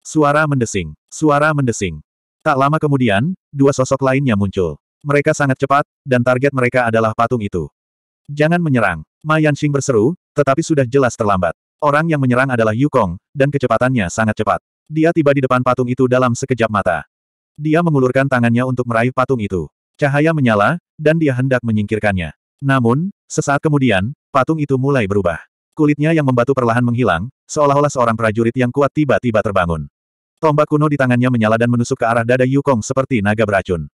Suara mendesing. Suara mendesing. Tak lama kemudian, dua sosok lainnya muncul. Mereka sangat cepat, dan target mereka adalah patung itu. Jangan menyerang. Ma Yanxing berseru, tetapi sudah jelas terlambat. Orang yang menyerang adalah Yukong, dan kecepatannya sangat cepat. Dia tiba di depan patung itu dalam sekejap mata. Dia mengulurkan tangannya untuk meraih patung itu. Cahaya menyala, dan dia hendak menyingkirkannya. Namun, sesaat kemudian, patung itu mulai berubah. Kulitnya yang membatu perlahan menghilang, seolah-olah seorang prajurit yang kuat tiba-tiba terbangun. Tombak kuno di tangannya menyala dan menusuk ke arah dada Yukong seperti naga beracun.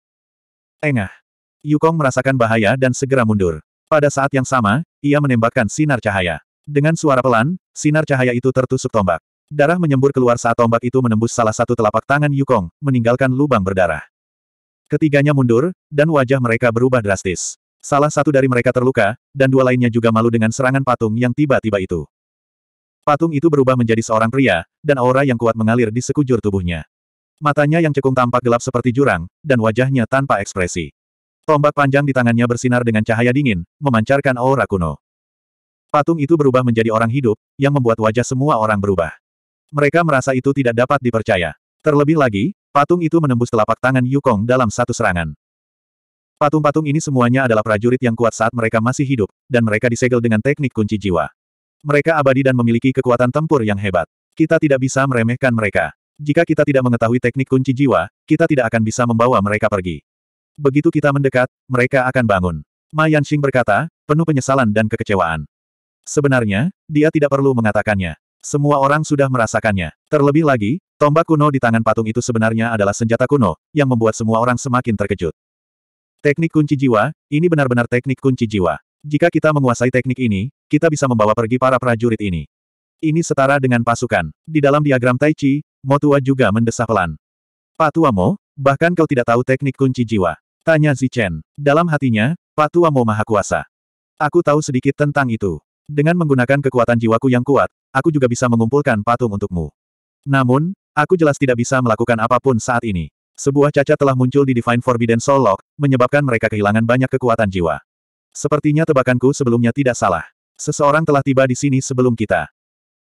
Engah. Yukong merasakan bahaya dan segera mundur. Pada saat yang sama, ia menembakkan sinar cahaya. Dengan suara pelan, sinar cahaya itu tertusuk tombak. Darah menyembur keluar saat tombak itu menembus salah satu telapak tangan Yukong, meninggalkan lubang berdarah. Ketiganya mundur, dan wajah mereka berubah drastis. Salah satu dari mereka terluka, dan dua lainnya juga malu dengan serangan patung yang tiba-tiba itu. Patung itu berubah menjadi seorang pria, dan aura yang kuat mengalir di sekujur tubuhnya. Matanya yang cekung tampak gelap seperti jurang, dan wajahnya tanpa ekspresi. Tombak panjang di tangannya bersinar dengan cahaya dingin, memancarkan aura kuno. Patung itu berubah menjadi orang hidup, yang membuat wajah semua orang berubah. Mereka merasa itu tidak dapat dipercaya. Terlebih lagi, patung itu menembus telapak tangan Yukong dalam satu serangan. Patung-patung ini semuanya adalah prajurit yang kuat saat mereka masih hidup, dan mereka disegel dengan teknik kunci jiwa. Mereka abadi dan memiliki kekuatan tempur yang hebat. Kita tidak bisa meremehkan mereka. Jika kita tidak mengetahui teknik kunci jiwa, kita tidak akan bisa membawa mereka pergi. Begitu kita mendekat, mereka akan bangun. Ma Yanxing berkata, penuh penyesalan dan kekecewaan. Sebenarnya, dia tidak perlu mengatakannya. Semua orang sudah merasakannya. Terlebih lagi, tombak kuno di tangan patung itu sebenarnya adalah senjata kuno, yang membuat semua orang semakin terkejut. Teknik kunci jiwa, ini benar-benar teknik kunci jiwa. Jika kita menguasai teknik ini, kita bisa membawa pergi para prajurit ini. Ini setara dengan pasukan. Di dalam diagram Tai Chi, Tua juga mendesah pelan. Pak Tua Mo, bahkan kau tidak tahu teknik kunci jiwa. Tanya Zichen. Dalam hatinya, Pak Mo maha kuasa. Aku tahu sedikit tentang itu. Dengan menggunakan kekuatan jiwaku yang kuat, aku juga bisa mengumpulkan patung untukmu. Namun, aku jelas tidak bisa melakukan apapun saat ini. Sebuah cacat telah muncul di Divine Forbidden Soul Lock, menyebabkan mereka kehilangan banyak kekuatan jiwa. Sepertinya tebakanku sebelumnya tidak salah. Seseorang telah tiba di sini sebelum kita.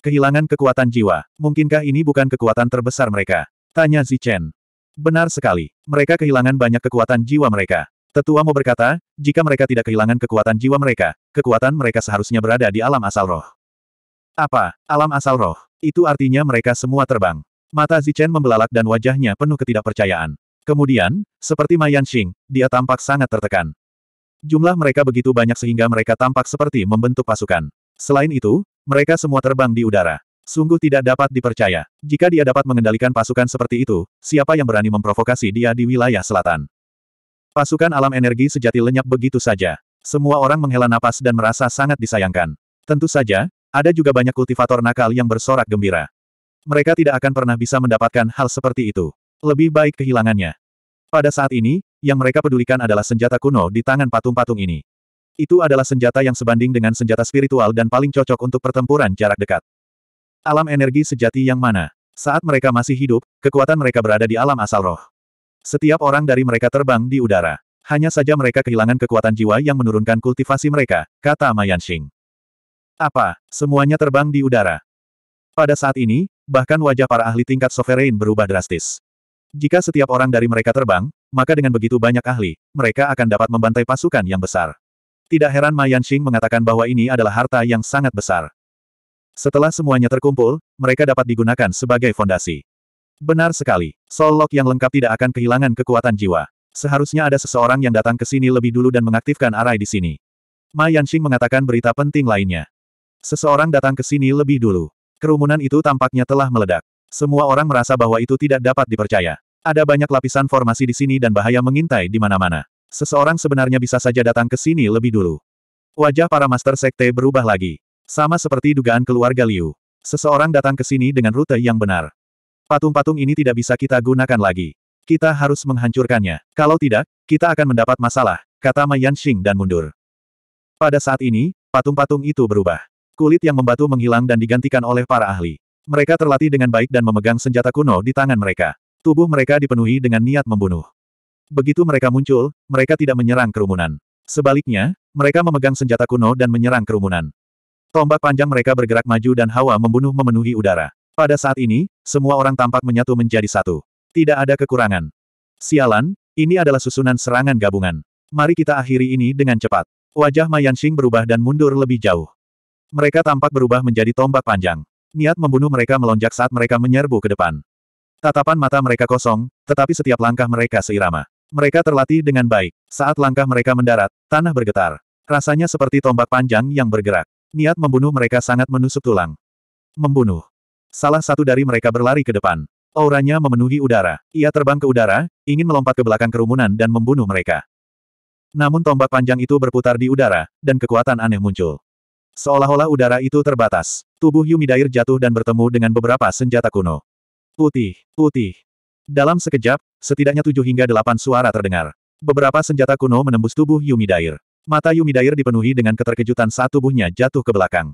Kehilangan kekuatan jiwa. Mungkinkah ini bukan kekuatan terbesar mereka? Tanya Zichen. Benar sekali. Mereka kehilangan banyak kekuatan jiwa mereka. Tetua mau berkata, jika mereka tidak kehilangan kekuatan jiwa mereka, kekuatan mereka seharusnya berada di alam asal roh. Apa? Alam asal roh. Itu artinya mereka semua terbang. Mata Zichen membelalak dan wajahnya penuh ketidakpercayaan. Kemudian, seperti Ma Yanxing, dia tampak sangat tertekan. Jumlah mereka begitu banyak sehingga mereka tampak seperti membentuk pasukan. Selain itu, mereka semua terbang di udara. Sungguh tidak dapat dipercaya. Jika dia dapat mengendalikan pasukan seperti itu, siapa yang berani memprovokasi dia di wilayah selatan? Pasukan alam energi sejati lenyap begitu saja. Semua orang menghela napas dan merasa sangat disayangkan. Tentu saja, ada juga banyak kultivator nakal yang bersorak gembira. Mereka tidak akan pernah bisa mendapatkan hal seperti itu. Lebih baik kehilangannya. Pada saat ini, yang mereka pedulikan adalah senjata kuno di tangan patung-patung ini. Itu adalah senjata yang sebanding dengan senjata spiritual dan paling cocok untuk pertempuran jarak dekat. Alam energi sejati yang mana? Saat mereka masih hidup, kekuatan mereka berada di alam asal roh. Setiap orang dari mereka terbang di udara. Hanya saja mereka kehilangan kekuatan jiwa yang menurunkan kultivasi mereka, kata Mayan Apa, semuanya terbang di udara? Pada saat ini, bahkan wajah para ahli tingkat sovereign berubah drastis. Jika setiap orang dari mereka terbang, maka dengan begitu banyak ahli, mereka akan dapat membantai pasukan yang besar. Tidak heran Ma Yanxing mengatakan bahwa ini adalah harta yang sangat besar. Setelah semuanya terkumpul, mereka dapat digunakan sebagai fondasi. Benar sekali, Soul Lock yang lengkap tidak akan kehilangan kekuatan jiwa. Seharusnya ada seseorang yang datang ke sini lebih dulu dan mengaktifkan arai di sini. Ma Yanxing mengatakan berita penting lainnya. Seseorang datang ke sini lebih dulu. Kerumunan itu tampaknya telah meledak. Semua orang merasa bahwa itu tidak dapat dipercaya. Ada banyak lapisan formasi di sini dan bahaya mengintai di mana-mana. Seseorang sebenarnya bisa saja datang ke sini lebih dulu. Wajah para master sekte berubah lagi. Sama seperti dugaan keluarga Liu. Seseorang datang ke sini dengan rute yang benar. Patung-patung ini tidak bisa kita gunakan lagi. Kita harus menghancurkannya. Kalau tidak, kita akan mendapat masalah, kata Ma Yanxing dan mundur. Pada saat ini, patung-patung itu berubah. Kulit yang membatu menghilang dan digantikan oleh para ahli. Mereka terlatih dengan baik dan memegang senjata kuno di tangan mereka. Tubuh mereka dipenuhi dengan niat membunuh. Begitu mereka muncul, mereka tidak menyerang kerumunan. Sebaliknya, mereka memegang senjata kuno dan menyerang kerumunan. Tombak panjang mereka bergerak maju dan hawa membunuh memenuhi udara. Pada saat ini, semua orang tampak menyatu menjadi satu. Tidak ada kekurangan. Sialan, ini adalah susunan serangan gabungan. Mari kita akhiri ini dengan cepat. Wajah Mayan Xing berubah dan mundur lebih jauh. Mereka tampak berubah menjadi tombak panjang. Niat membunuh mereka melonjak saat mereka menyerbu ke depan. Tatapan mata mereka kosong, tetapi setiap langkah mereka seirama. Mereka terlatih dengan baik. Saat langkah mereka mendarat, tanah bergetar. Rasanya seperti tombak panjang yang bergerak. Niat membunuh mereka sangat menusuk tulang. Membunuh. Salah satu dari mereka berlari ke depan. Auranya memenuhi udara. Ia terbang ke udara, ingin melompat ke belakang kerumunan dan membunuh mereka. Namun tombak panjang itu berputar di udara, dan kekuatan aneh muncul. Seolah-olah udara itu terbatas. Tubuh Yumidair jatuh dan bertemu dengan beberapa senjata kuno. Putih, putih. Dalam sekejap, setidaknya tujuh hingga delapan suara terdengar. Beberapa senjata kuno menembus tubuh Yumidair. Mata Yumidair dipenuhi dengan keterkejutan saat tubuhnya jatuh ke belakang.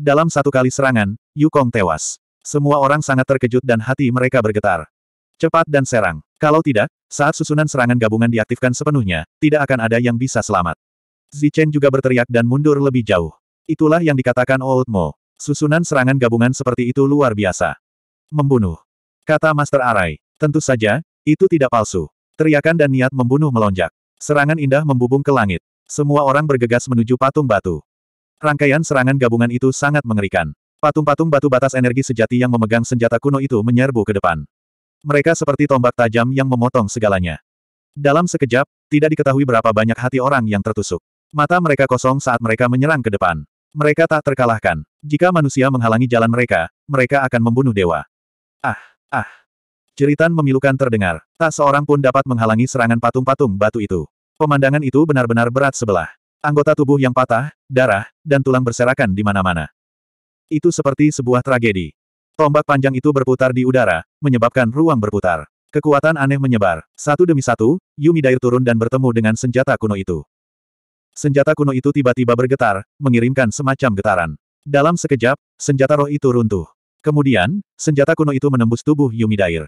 Dalam satu kali serangan, Yukong tewas. Semua orang sangat terkejut dan hati mereka bergetar. Cepat dan serang. Kalau tidak, saat susunan serangan gabungan diaktifkan sepenuhnya, tidak akan ada yang bisa selamat. Zichen juga berteriak dan mundur lebih jauh. Itulah yang dikatakan Old Mo. Susunan serangan gabungan seperti itu luar biasa. Membunuh. Kata Master Arai. Tentu saja, itu tidak palsu. Teriakan dan niat membunuh melonjak. Serangan indah membubung ke langit. Semua orang bergegas menuju patung batu. Rangkaian serangan gabungan itu sangat mengerikan. Patung-patung batu batas energi sejati yang memegang senjata kuno itu menyerbu ke depan. Mereka seperti tombak tajam yang memotong segalanya. Dalam sekejap, tidak diketahui berapa banyak hati orang yang tertusuk. Mata mereka kosong saat mereka menyerang ke depan. Mereka tak terkalahkan. Jika manusia menghalangi jalan mereka, mereka akan membunuh dewa. Ah, ah. Jeritan memilukan terdengar. Tak seorang pun dapat menghalangi serangan patung-patung batu itu. Pemandangan itu benar-benar berat sebelah. Anggota tubuh yang patah, darah, dan tulang berserakan di mana-mana. Itu seperti sebuah tragedi. Tombak panjang itu berputar di udara, menyebabkan ruang berputar. Kekuatan aneh menyebar. Satu demi satu, Yumi Dair turun dan bertemu dengan senjata kuno itu. Senjata kuno itu tiba-tiba bergetar, mengirimkan semacam getaran. Dalam sekejap, senjata roh itu runtuh. Kemudian, senjata kuno itu menembus tubuh Yumidair.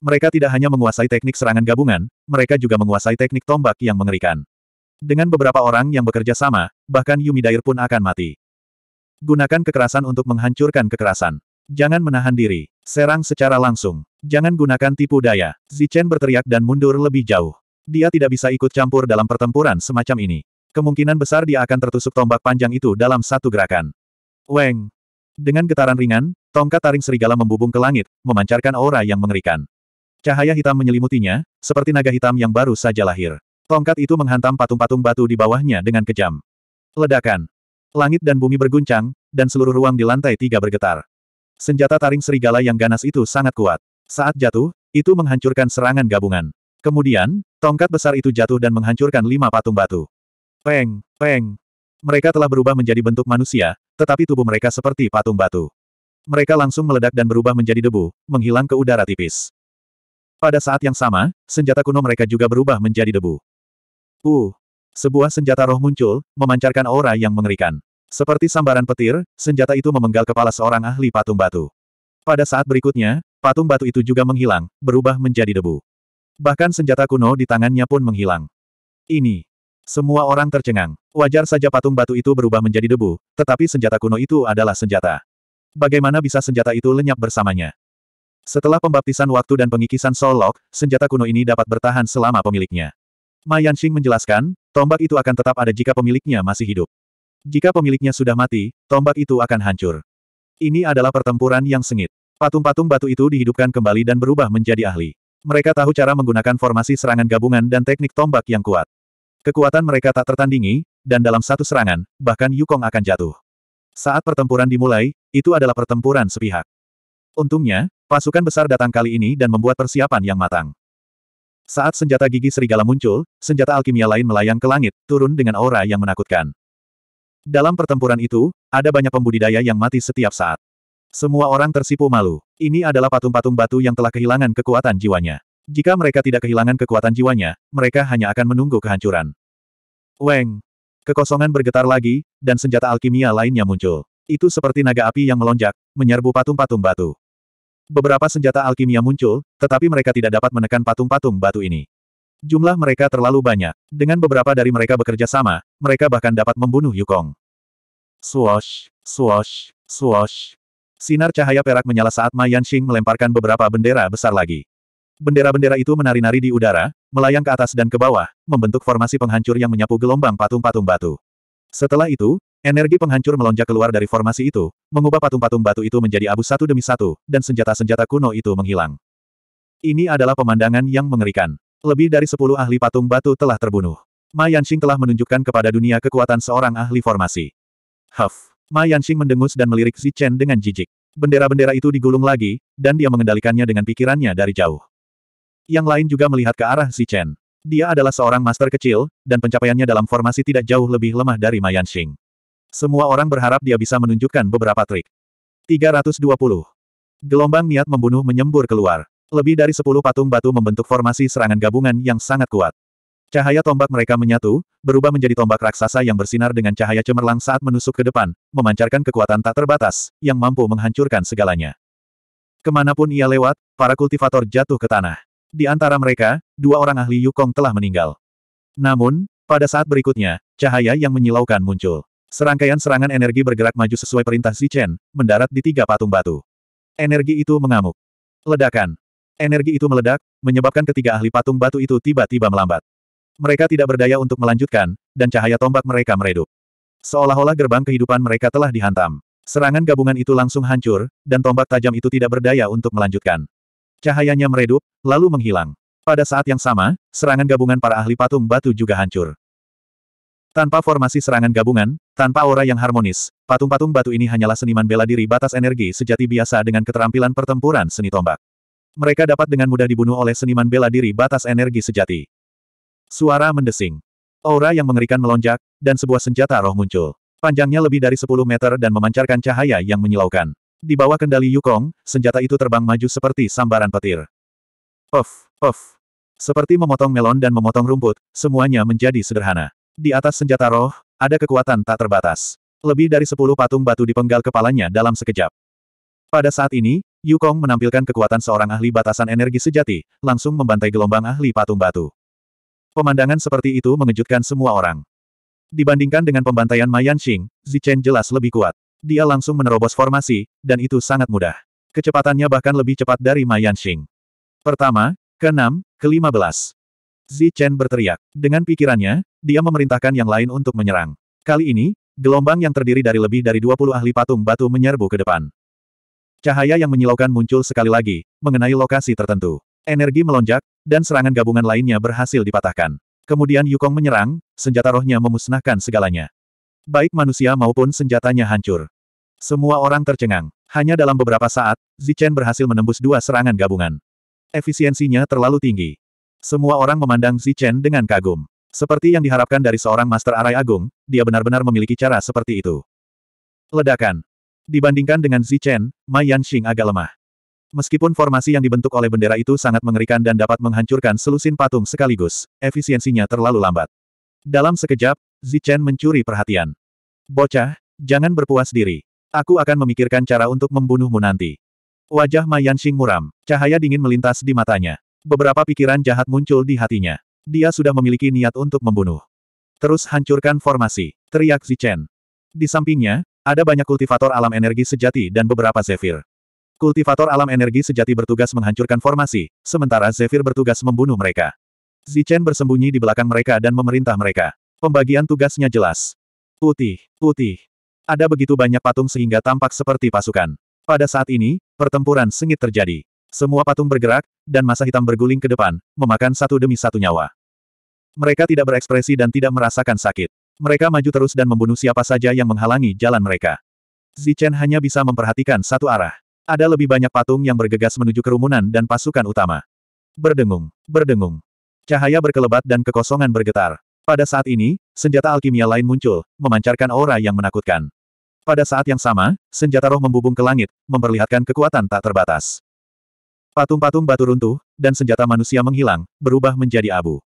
Mereka tidak hanya menguasai teknik serangan gabungan, mereka juga menguasai teknik tombak yang mengerikan. Dengan beberapa orang yang bekerja sama, bahkan Yumidair pun akan mati. Gunakan kekerasan untuk menghancurkan kekerasan. Jangan menahan diri. Serang secara langsung. Jangan gunakan tipu daya. Zichen berteriak dan mundur lebih jauh. Dia tidak bisa ikut campur dalam pertempuran semacam ini. Kemungkinan besar dia akan tertusuk tombak panjang itu dalam satu gerakan. Weng! Dengan getaran ringan, tongkat taring serigala membubung ke langit, memancarkan aura yang mengerikan. Cahaya hitam menyelimutinya, seperti naga hitam yang baru saja lahir. Tongkat itu menghantam patung-patung batu di bawahnya dengan kejam. Ledakan. Langit dan bumi berguncang, dan seluruh ruang di lantai tiga bergetar. Senjata taring serigala yang ganas itu sangat kuat. Saat jatuh, itu menghancurkan serangan gabungan. Kemudian, tongkat besar itu jatuh dan menghancurkan lima patung batu. Peng, peng. Mereka telah berubah menjadi bentuk manusia, tetapi tubuh mereka seperti patung batu. Mereka langsung meledak dan berubah menjadi debu, menghilang ke udara tipis. Pada saat yang sama, senjata kuno mereka juga berubah menjadi debu. Uh, sebuah senjata roh muncul, memancarkan aura yang mengerikan. Seperti sambaran petir, senjata itu memenggal kepala seorang ahli patung batu. Pada saat berikutnya, patung batu itu juga menghilang, berubah menjadi debu. Bahkan senjata kuno di tangannya pun menghilang. Ini, semua orang tercengang. Wajar saja patung batu itu berubah menjadi debu, tetapi senjata kuno itu adalah senjata. Bagaimana bisa senjata itu lenyap bersamanya? Setelah pembaptisan waktu dan pengikisan Solok, senjata kuno ini dapat bertahan selama pemiliknya. Ma Yanxing menjelaskan, tombak itu akan tetap ada jika pemiliknya masih hidup. Jika pemiliknya sudah mati, tombak itu akan hancur. Ini adalah pertempuran yang sengit. Patung-patung batu itu dihidupkan kembali dan berubah menjadi ahli. Mereka tahu cara menggunakan formasi serangan gabungan dan teknik tombak yang kuat. Kekuatan mereka tak tertandingi, dan dalam satu serangan, bahkan Yukong akan jatuh. Saat pertempuran dimulai, itu adalah pertempuran sepihak. Untungnya, pasukan besar datang kali ini dan membuat persiapan yang matang. Saat senjata gigi serigala muncul, senjata alkimia lain melayang ke langit, turun dengan aura yang menakutkan. Dalam pertempuran itu, ada banyak pembudidaya yang mati setiap saat. Semua orang tersipu malu. Ini adalah patung-patung batu yang telah kehilangan kekuatan jiwanya. Jika mereka tidak kehilangan kekuatan jiwanya, mereka hanya akan menunggu kehancuran. Weng! Kekosongan bergetar lagi, dan senjata alkimia lainnya muncul. Itu seperti naga api yang melonjak, menyerbu patung-patung batu. Beberapa senjata alkimia muncul, tetapi mereka tidak dapat menekan patung-patung batu ini. Jumlah mereka terlalu banyak. Dengan beberapa dari mereka bekerja sama, mereka bahkan dapat membunuh Yukong. Swash, swash, swash. Sinar cahaya perak menyala saat Ma Yanxing melemparkan beberapa bendera besar lagi. Bendera-bendera itu menari-nari di udara, melayang ke atas dan ke bawah, membentuk formasi penghancur yang menyapu gelombang patung-patung batu. Setelah itu, energi penghancur melonjak keluar dari formasi itu, mengubah patung-patung batu itu menjadi abu satu demi satu, dan senjata-senjata kuno itu menghilang. Ini adalah pemandangan yang mengerikan. Lebih dari sepuluh ahli patung batu telah terbunuh. Ma Yanxing telah menunjukkan kepada dunia kekuatan seorang ahli formasi. Huff. Ma Yanxing mendengus dan melirik Zichen dengan jijik. Bendera-bendera itu digulung lagi, dan dia mengendalikannya dengan pikirannya dari jauh. Yang lain juga melihat ke arah Si Chen. Dia adalah seorang master kecil, dan pencapaiannya dalam formasi tidak jauh lebih lemah dari Mayan Xing. Semua orang berharap dia bisa menunjukkan beberapa trik. 320. Gelombang niat membunuh menyembur keluar. Lebih dari 10 patung batu membentuk formasi serangan gabungan yang sangat kuat. Cahaya tombak mereka menyatu, berubah menjadi tombak raksasa yang bersinar dengan cahaya cemerlang saat menusuk ke depan, memancarkan kekuatan tak terbatas, yang mampu menghancurkan segalanya. Kemanapun ia lewat, para kultivator jatuh ke tanah. Di antara mereka, dua orang ahli Yukong telah meninggal. Namun, pada saat berikutnya, cahaya yang menyilaukan muncul. Serangkaian serangan energi bergerak maju sesuai perintah Zichen, mendarat di tiga patung batu. Energi itu mengamuk. Ledakan. Energi itu meledak, menyebabkan ketiga ahli patung batu itu tiba-tiba melambat. Mereka tidak berdaya untuk melanjutkan, dan cahaya tombak mereka meredup. Seolah-olah gerbang kehidupan mereka telah dihantam. Serangan gabungan itu langsung hancur, dan tombak tajam itu tidak berdaya untuk melanjutkan. Cahayanya meredup, lalu menghilang. Pada saat yang sama, serangan gabungan para ahli patung batu juga hancur. Tanpa formasi serangan gabungan, tanpa aura yang harmonis, patung-patung batu ini hanyalah seniman bela diri batas energi sejati biasa dengan keterampilan pertempuran seni tombak. Mereka dapat dengan mudah dibunuh oleh seniman bela diri batas energi sejati. Suara mendesing. Aura yang mengerikan melonjak, dan sebuah senjata roh muncul. Panjangnya lebih dari 10 meter dan memancarkan cahaya yang menyilaukan. Di bawah kendali Yukong, senjata itu terbang maju seperti sambaran petir. Of, of. Seperti memotong melon dan memotong rumput, semuanya menjadi sederhana. Di atas senjata roh, ada kekuatan tak terbatas. Lebih dari sepuluh patung batu dipenggal kepalanya dalam sekejap. Pada saat ini, Yukong menampilkan kekuatan seorang ahli batasan energi sejati, langsung membantai gelombang ahli patung batu. Pemandangan seperti itu mengejutkan semua orang. Dibandingkan dengan pembantaian Mayan Xing, Zichen jelas lebih kuat. Dia langsung menerobos formasi, dan itu sangat mudah. Kecepatannya bahkan lebih cepat dari Ma Yanxing. Pertama, keenam, kelima belas. Zi Chen berteriak. Dengan pikirannya, dia memerintahkan yang lain untuk menyerang. Kali ini, gelombang yang terdiri dari lebih dari 20 ahli patung batu menyerbu ke depan. Cahaya yang menyilaukan muncul sekali lagi, mengenai lokasi tertentu. Energi melonjak, dan serangan gabungan lainnya berhasil dipatahkan. Kemudian Yukong menyerang, senjata rohnya memusnahkan segalanya. Baik manusia maupun senjatanya hancur. Semua orang tercengang. Hanya dalam beberapa saat, Zichen berhasil menembus dua serangan gabungan. Efisiensinya terlalu tinggi. Semua orang memandang Zichen dengan kagum. Seperti yang diharapkan dari seorang Master Arai Agung, dia benar-benar memiliki cara seperti itu. Ledakan. Dibandingkan dengan Zichen, Mai Yanxing agak lemah. Meskipun formasi yang dibentuk oleh bendera itu sangat mengerikan dan dapat menghancurkan selusin patung sekaligus, efisiensinya terlalu lambat. Dalam sekejap, Zichen mencuri perhatian. Bocah, jangan berpuas diri. Aku akan memikirkan cara untuk membunuhmu nanti. Wajah Mayan Xing muram, cahaya dingin melintas di matanya. Beberapa pikiran jahat muncul di hatinya. Dia sudah memiliki niat untuk membunuh. Terus hancurkan formasi, teriak Zichen. Di sampingnya, ada banyak kultivator alam energi sejati dan beberapa Zephyr. Kultivator alam energi sejati bertugas menghancurkan formasi, sementara Zephyr bertugas membunuh mereka. Zichen bersembunyi di belakang mereka dan memerintah mereka. Pembagian tugasnya jelas. Putih, putih. Ada begitu banyak patung sehingga tampak seperti pasukan. Pada saat ini, pertempuran sengit terjadi. Semua patung bergerak, dan masa hitam berguling ke depan, memakan satu demi satu nyawa. Mereka tidak berekspresi dan tidak merasakan sakit. Mereka maju terus dan membunuh siapa saja yang menghalangi jalan mereka. Zichen hanya bisa memperhatikan satu arah. Ada lebih banyak patung yang bergegas menuju kerumunan dan pasukan utama. Berdengung, berdengung. Cahaya berkelebat dan kekosongan bergetar. Pada saat ini, senjata alkimia lain muncul, memancarkan aura yang menakutkan. Pada saat yang sama, senjata roh membubung ke langit, memperlihatkan kekuatan tak terbatas. Patung-patung batu runtuh, dan senjata manusia menghilang, berubah menjadi abu.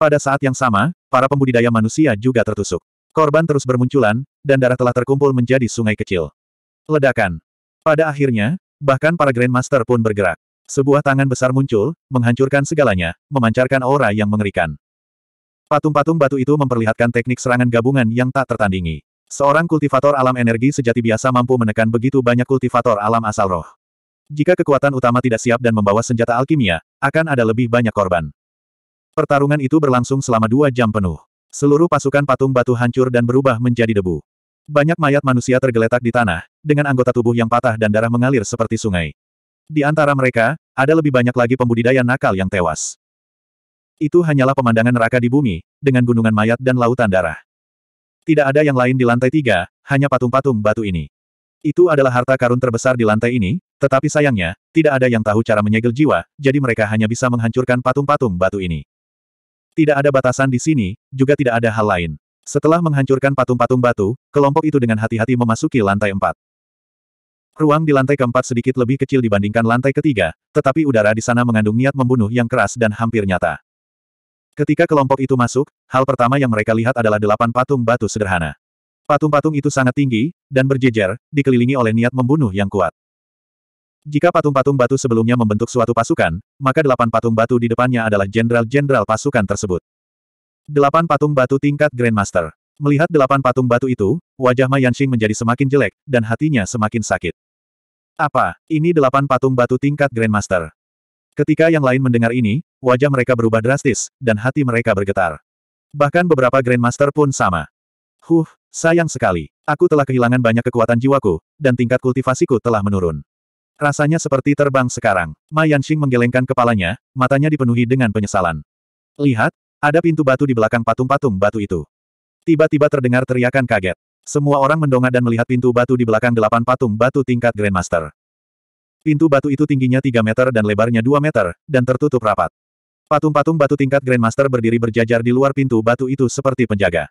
Pada saat yang sama, para pembudidaya manusia juga tertusuk. Korban terus bermunculan, dan darah telah terkumpul menjadi sungai kecil. Ledakan. Pada akhirnya, bahkan para Grandmaster pun bergerak. Sebuah tangan besar muncul, menghancurkan segalanya, memancarkan aura yang mengerikan. Patung-patung batu itu memperlihatkan teknik serangan gabungan yang tak tertandingi. Seorang kultivator alam energi sejati biasa mampu menekan begitu banyak kultivator alam asal roh. Jika kekuatan utama tidak siap dan membawa senjata alkimia, akan ada lebih banyak korban. Pertarungan itu berlangsung selama dua jam penuh. Seluruh pasukan patung batu hancur dan berubah menjadi debu. Banyak mayat manusia tergeletak di tanah, dengan anggota tubuh yang patah dan darah mengalir seperti sungai. Di antara mereka, ada lebih banyak lagi pembudidaya nakal yang tewas. Itu hanyalah pemandangan neraka di bumi, dengan gunungan mayat dan lautan darah. Tidak ada yang lain di lantai tiga, hanya patung-patung batu ini. Itu adalah harta karun terbesar di lantai ini, tetapi sayangnya, tidak ada yang tahu cara menyegel jiwa, jadi mereka hanya bisa menghancurkan patung-patung batu ini. Tidak ada batasan di sini, juga tidak ada hal lain. Setelah menghancurkan patung-patung batu, kelompok itu dengan hati-hati memasuki lantai empat. Ruang di lantai keempat sedikit lebih kecil dibandingkan lantai ketiga, tetapi udara di sana mengandung niat membunuh yang keras dan hampir nyata. Ketika kelompok itu masuk, hal pertama yang mereka lihat adalah delapan patung batu sederhana. Patung-patung itu sangat tinggi, dan berjejer, dikelilingi oleh niat membunuh yang kuat. Jika patung-patung batu sebelumnya membentuk suatu pasukan, maka delapan patung batu di depannya adalah jenderal-jenderal pasukan tersebut. Delapan patung batu tingkat Grandmaster. Melihat delapan patung batu itu, wajah Ma menjadi semakin jelek, dan hatinya semakin sakit. Apa, ini delapan patung batu tingkat Grandmaster? Ketika yang lain mendengar ini, wajah mereka berubah drastis, dan hati mereka bergetar. Bahkan beberapa Grandmaster pun sama. Huh, sayang sekali. Aku telah kehilangan banyak kekuatan jiwaku, dan tingkat kultivasiku telah menurun. Rasanya seperti terbang sekarang. Ma Yanxing menggelengkan kepalanya, matanya dipenuhi dengan penyesalan. Lihat, ada pintu batu di belakang patung-patung batu itu. Tiba-tiba terdengar teriakan kaget. Semua orang mendongak dan melihat pintu batu di belakang delapan patung batu tingkat Grandmaster. Pintu batu itu tingginya 3 meter dan lebarnya 2 meter, dan tertutup rapat. Patung-patung batu tingkat Grandmaster berdiri berjajar di luar pintu batu itu seperti penjaga.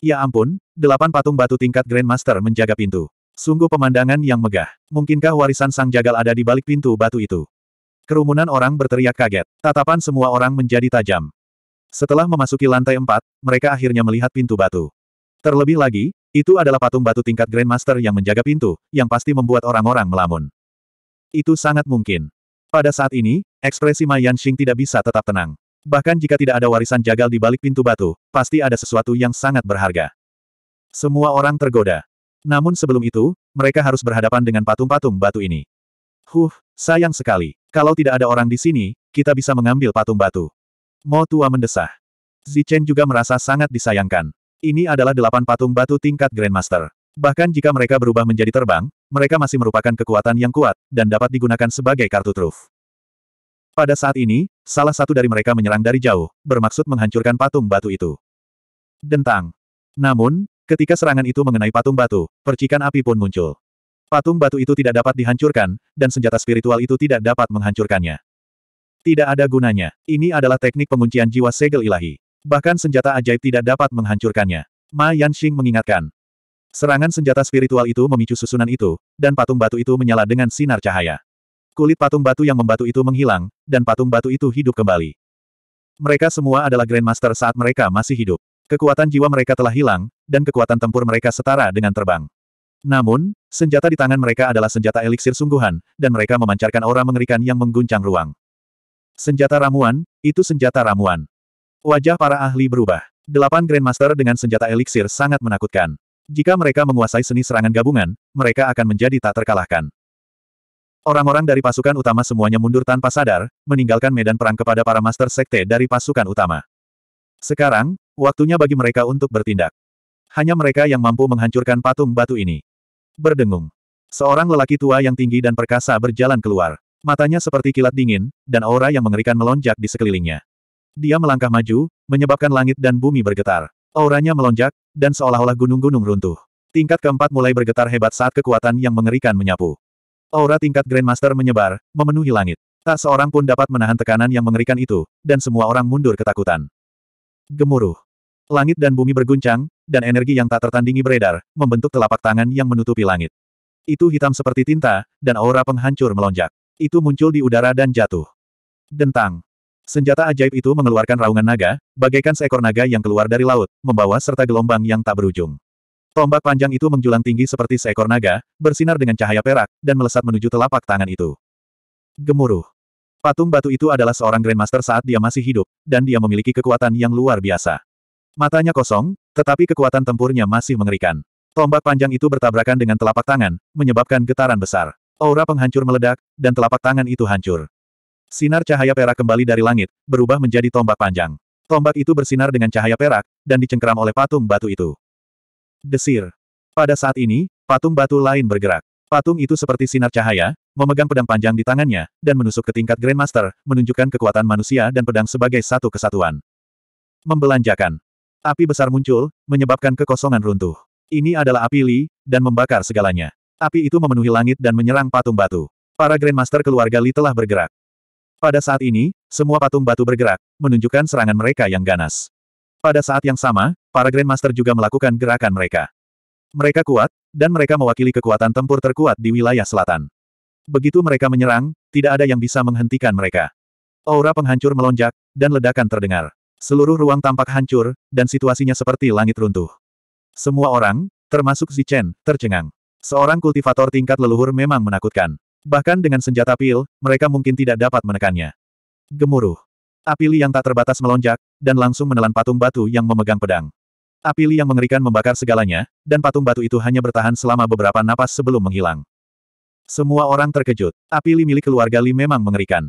Ya ampun, delapan patung batu tingkat Grandmaster menjaga pintu. Sungguh pemandangan yang megah. Mungkinkah warisan sang jagal ada di balik pintu batu itu? Kerumunan orang berteriak kaget. Tatapan semua orang menjadi tajam. Setelah memasuki lantai empat, mereka akhirnya melihat pintu batu. Terlebih lagi, itu adalah patung batu tingkat Grandmaster yang menjaga pintu, yang pasti membuat orang-orang melamun. Itu sangat mungkin. Pada saat ini, ekspresi Ma Yanxing tidak bisa tetap tenang. Bahkan jika tidak ada warisan jagal di balik pintu batu, pasti ada sesuatu yang sangat berharga. Semua orang tergoda. Namun sebelum itu, mereka harus berhadapan dengan patung-patung batu ini. Huh, sayang sekali. Kalau tidak ada orang di sini, kita bisa mengambil patung batu. Mo tua mendesah. Zichen juga merasa sangat disayangkan. Ini adalah delapan patung batu tingkat Grandmaster. Bahkan jika mereka berubah menjadi terbang, mereka masih merupakan kekuatan yang kuat, dan dapat digunakan sebagai kartu truf. Pada saat ini, salah satu dari mereka menyerang dari jauh, bermaksud menghancurkan patung batu itu. Dentang. Namun, ketika serangan itu mengenai patung batu, percikan api pun muncul. Patung batu itu tidak dapat dihancurkan, dan senjata spiritual itu tidak dapat menghancurkannya. Tidak ada gunanya. Ini adalah teknik penguncian jiwa segel ilahi. Bahkan senjata ajaib tidak dapat menghancurkannya. Ma Yanxing mengingatkan, Serangan senjata spiritual itu memicu susunan itu, dan patung batu itu menyala dengan sinar cahaya. Kulit patung batu yang membatu itu menghilang, dan patung batu itu hidup kembali. Mereka semua adalah Grandmaster saat mereka masih hidup. Kekuatan jiwa mereka telah hilang, dan kekuatan tempur mereka setara dengan terbang. Namun, senjata di tangan mereka adalah senjata eliksir sungguhan, dan mereka memancarkan aura mengerikan yang mengguncang ruang. Senjata ramuan, itu senjata ramuan. Wajah para ahli berubah. Delapan Grandmaster dengan senjata eliksir sangat menakutkan. Jika mereka menguasai seni serangan gabungan, mereka akan menjadi tak terkalahkan. Orang-orang dari pasukan utama semuanya mundur tanpa sadar, meninggalkan medan perang kepada para master sekte dari pasukan utama. Sekarang, waktunya bagi mereka untuk bertindak. Hanya mereka yang mampu menghancurkan patung batu ini. Berdengung. Seorang lelaki tua yang tinggi dan perkasa berjalan keluar. Matanya seperti kilat dingin, dan aura yang mengerikan melonjak di sekelilingnya. Dia melangkah maju, menyebabkan langit dan bumi bergetar. Auranya melonjak, dan seolah-olah gunung-gunung runtuh. Tingkat keempat mulai bergetar hebat saat kekuatan yang mengerikan menyapu. Aura tingkat Grandmaster menyebar, memenuhi langit. Tak seorang pun dapat menahan tekanan yang mengerikan itu, dan semua orang mundur ketakutan. Gemuruh. Langit dan bumi berguncang, dan energi yang tak tertandingi beredar, membentuk telapak tangan yang menutupi langit. Itu hitam seperti tinta, dan aura penghancur melonjak. Itu muncul di udara dan jatuh. Dentang. Senjata ajaib itu mengeluarkan raungan naga, bagaikan seekor naga yang keluar dari laut, membawa serta gelombang yang tak berujung. Tombak panjang itu menjulang tinggi seperti seekor naga, bersinar dengan cahaya perak, dan melesat menuju telapak tangan itu. Gemuruh. Patung batu itu adalah seorang Grandmaster saat dia masih hidup, dan dia memiliki kekuatan yang luar biasa. Matanya kosong, tetapi kekuatan tempurnya masih mengerikan. Tombak panjang itu bertabrakan dengan telapak tangan, menyebabkan getaran besar. Aura penghancur meledak, dan telapak tangan itu hancur. Sinar cahaya perak kembali dari langit, berubah menjadi tombak panjang. Tombak itu bersinar dengan cahaya perak, dan dicengkeram oleh patung batu itu. Desir. Pada saat ini, patung batu lain bergerak. Patung itu seperti sinar cahaya, memegang pedang panjang di tangannya, dan menusuk ke tingkat Grandmaster, menunjukkan kekuatan manusia dan pedang sebagai satu kesatuan. Membelanjakan. Api besar muncul, menyebabkan kekosongan runtuh. Ini adalah api Li, dan membakar segalanya. Api itu memenuhi langit dan menyerang patung batu. Para Grandmaster keluarga Li telah bergerak. Pada saat ini, semua patung batu bergerak, menunjukkan serangan mereka yang ganas. Pada saat yang sama, para Grandmaster juga melakukan gerakan mereka. Mereka kuat, dan mereka mewakili kekuatan tempur terkuat di wilayah selatan. Begitu mereka menyerang, tidak ada yang bisa menghentikan mereka. Aura penghancur melonjak, dan ledakan terdengar. Seluruh ruang tampak hancur, dan situasinya seperti langit runtuh. Semua orang, termasuk Zichen, tercengang. Seorang kultivator tingkat leluhur memang menakutkan. Bahkan dengan senjata pil, mereka mungkin tidak dapat menekannya. Gemuruh. Api li yang tak terbatas melonjak, dan langsung menelan patung batu yang memegang pedang. Api li yang mengerikan membakar segalanya, dan patung batu itu hanya bertahan selama beberapa napas sebelum menghilang. Semua orang terkejut. Api li milik keluarga Li memang mengerikan.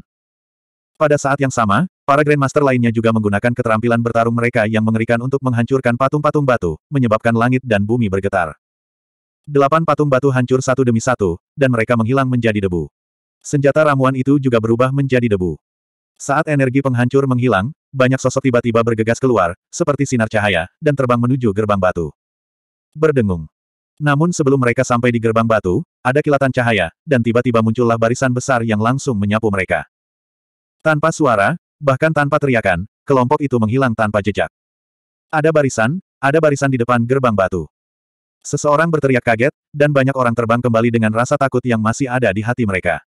Pada saat yang sama, para Grandmaster lainnya juga menggunakan keterampilan bertarung mereka yang mengerikan untuk menghancurkan patung-patung batu, menyebabkan langit dan bumi bergetar. Delapan patung batu hancur satu demi satu, dan mereka menghilang menjadi debu. Senjata ramuan itu juga berubah menjadi debu. Saat energi penghancur menghilang, banyak sosok tiba-tiba bergegas keluar, seperti sinar cahaya, dan terbang menuju gerbang batu. Berdengung. Namun sebelum mereka sampai di gerbang batu, ada kilatan cahaya, dan tiba-tiba muncullah barisan besar yang langsung menyapu mereka. Tanpa suara, bahkan tanpa teriakan, kelompok itu menghilang tanpa jejak. Ada barisan, ada barisan di depan gerbang batu. Seseorang berteriak kaget, dan banyak orang terbang kembali dengan rasa takut yang masih ada di hati mereka.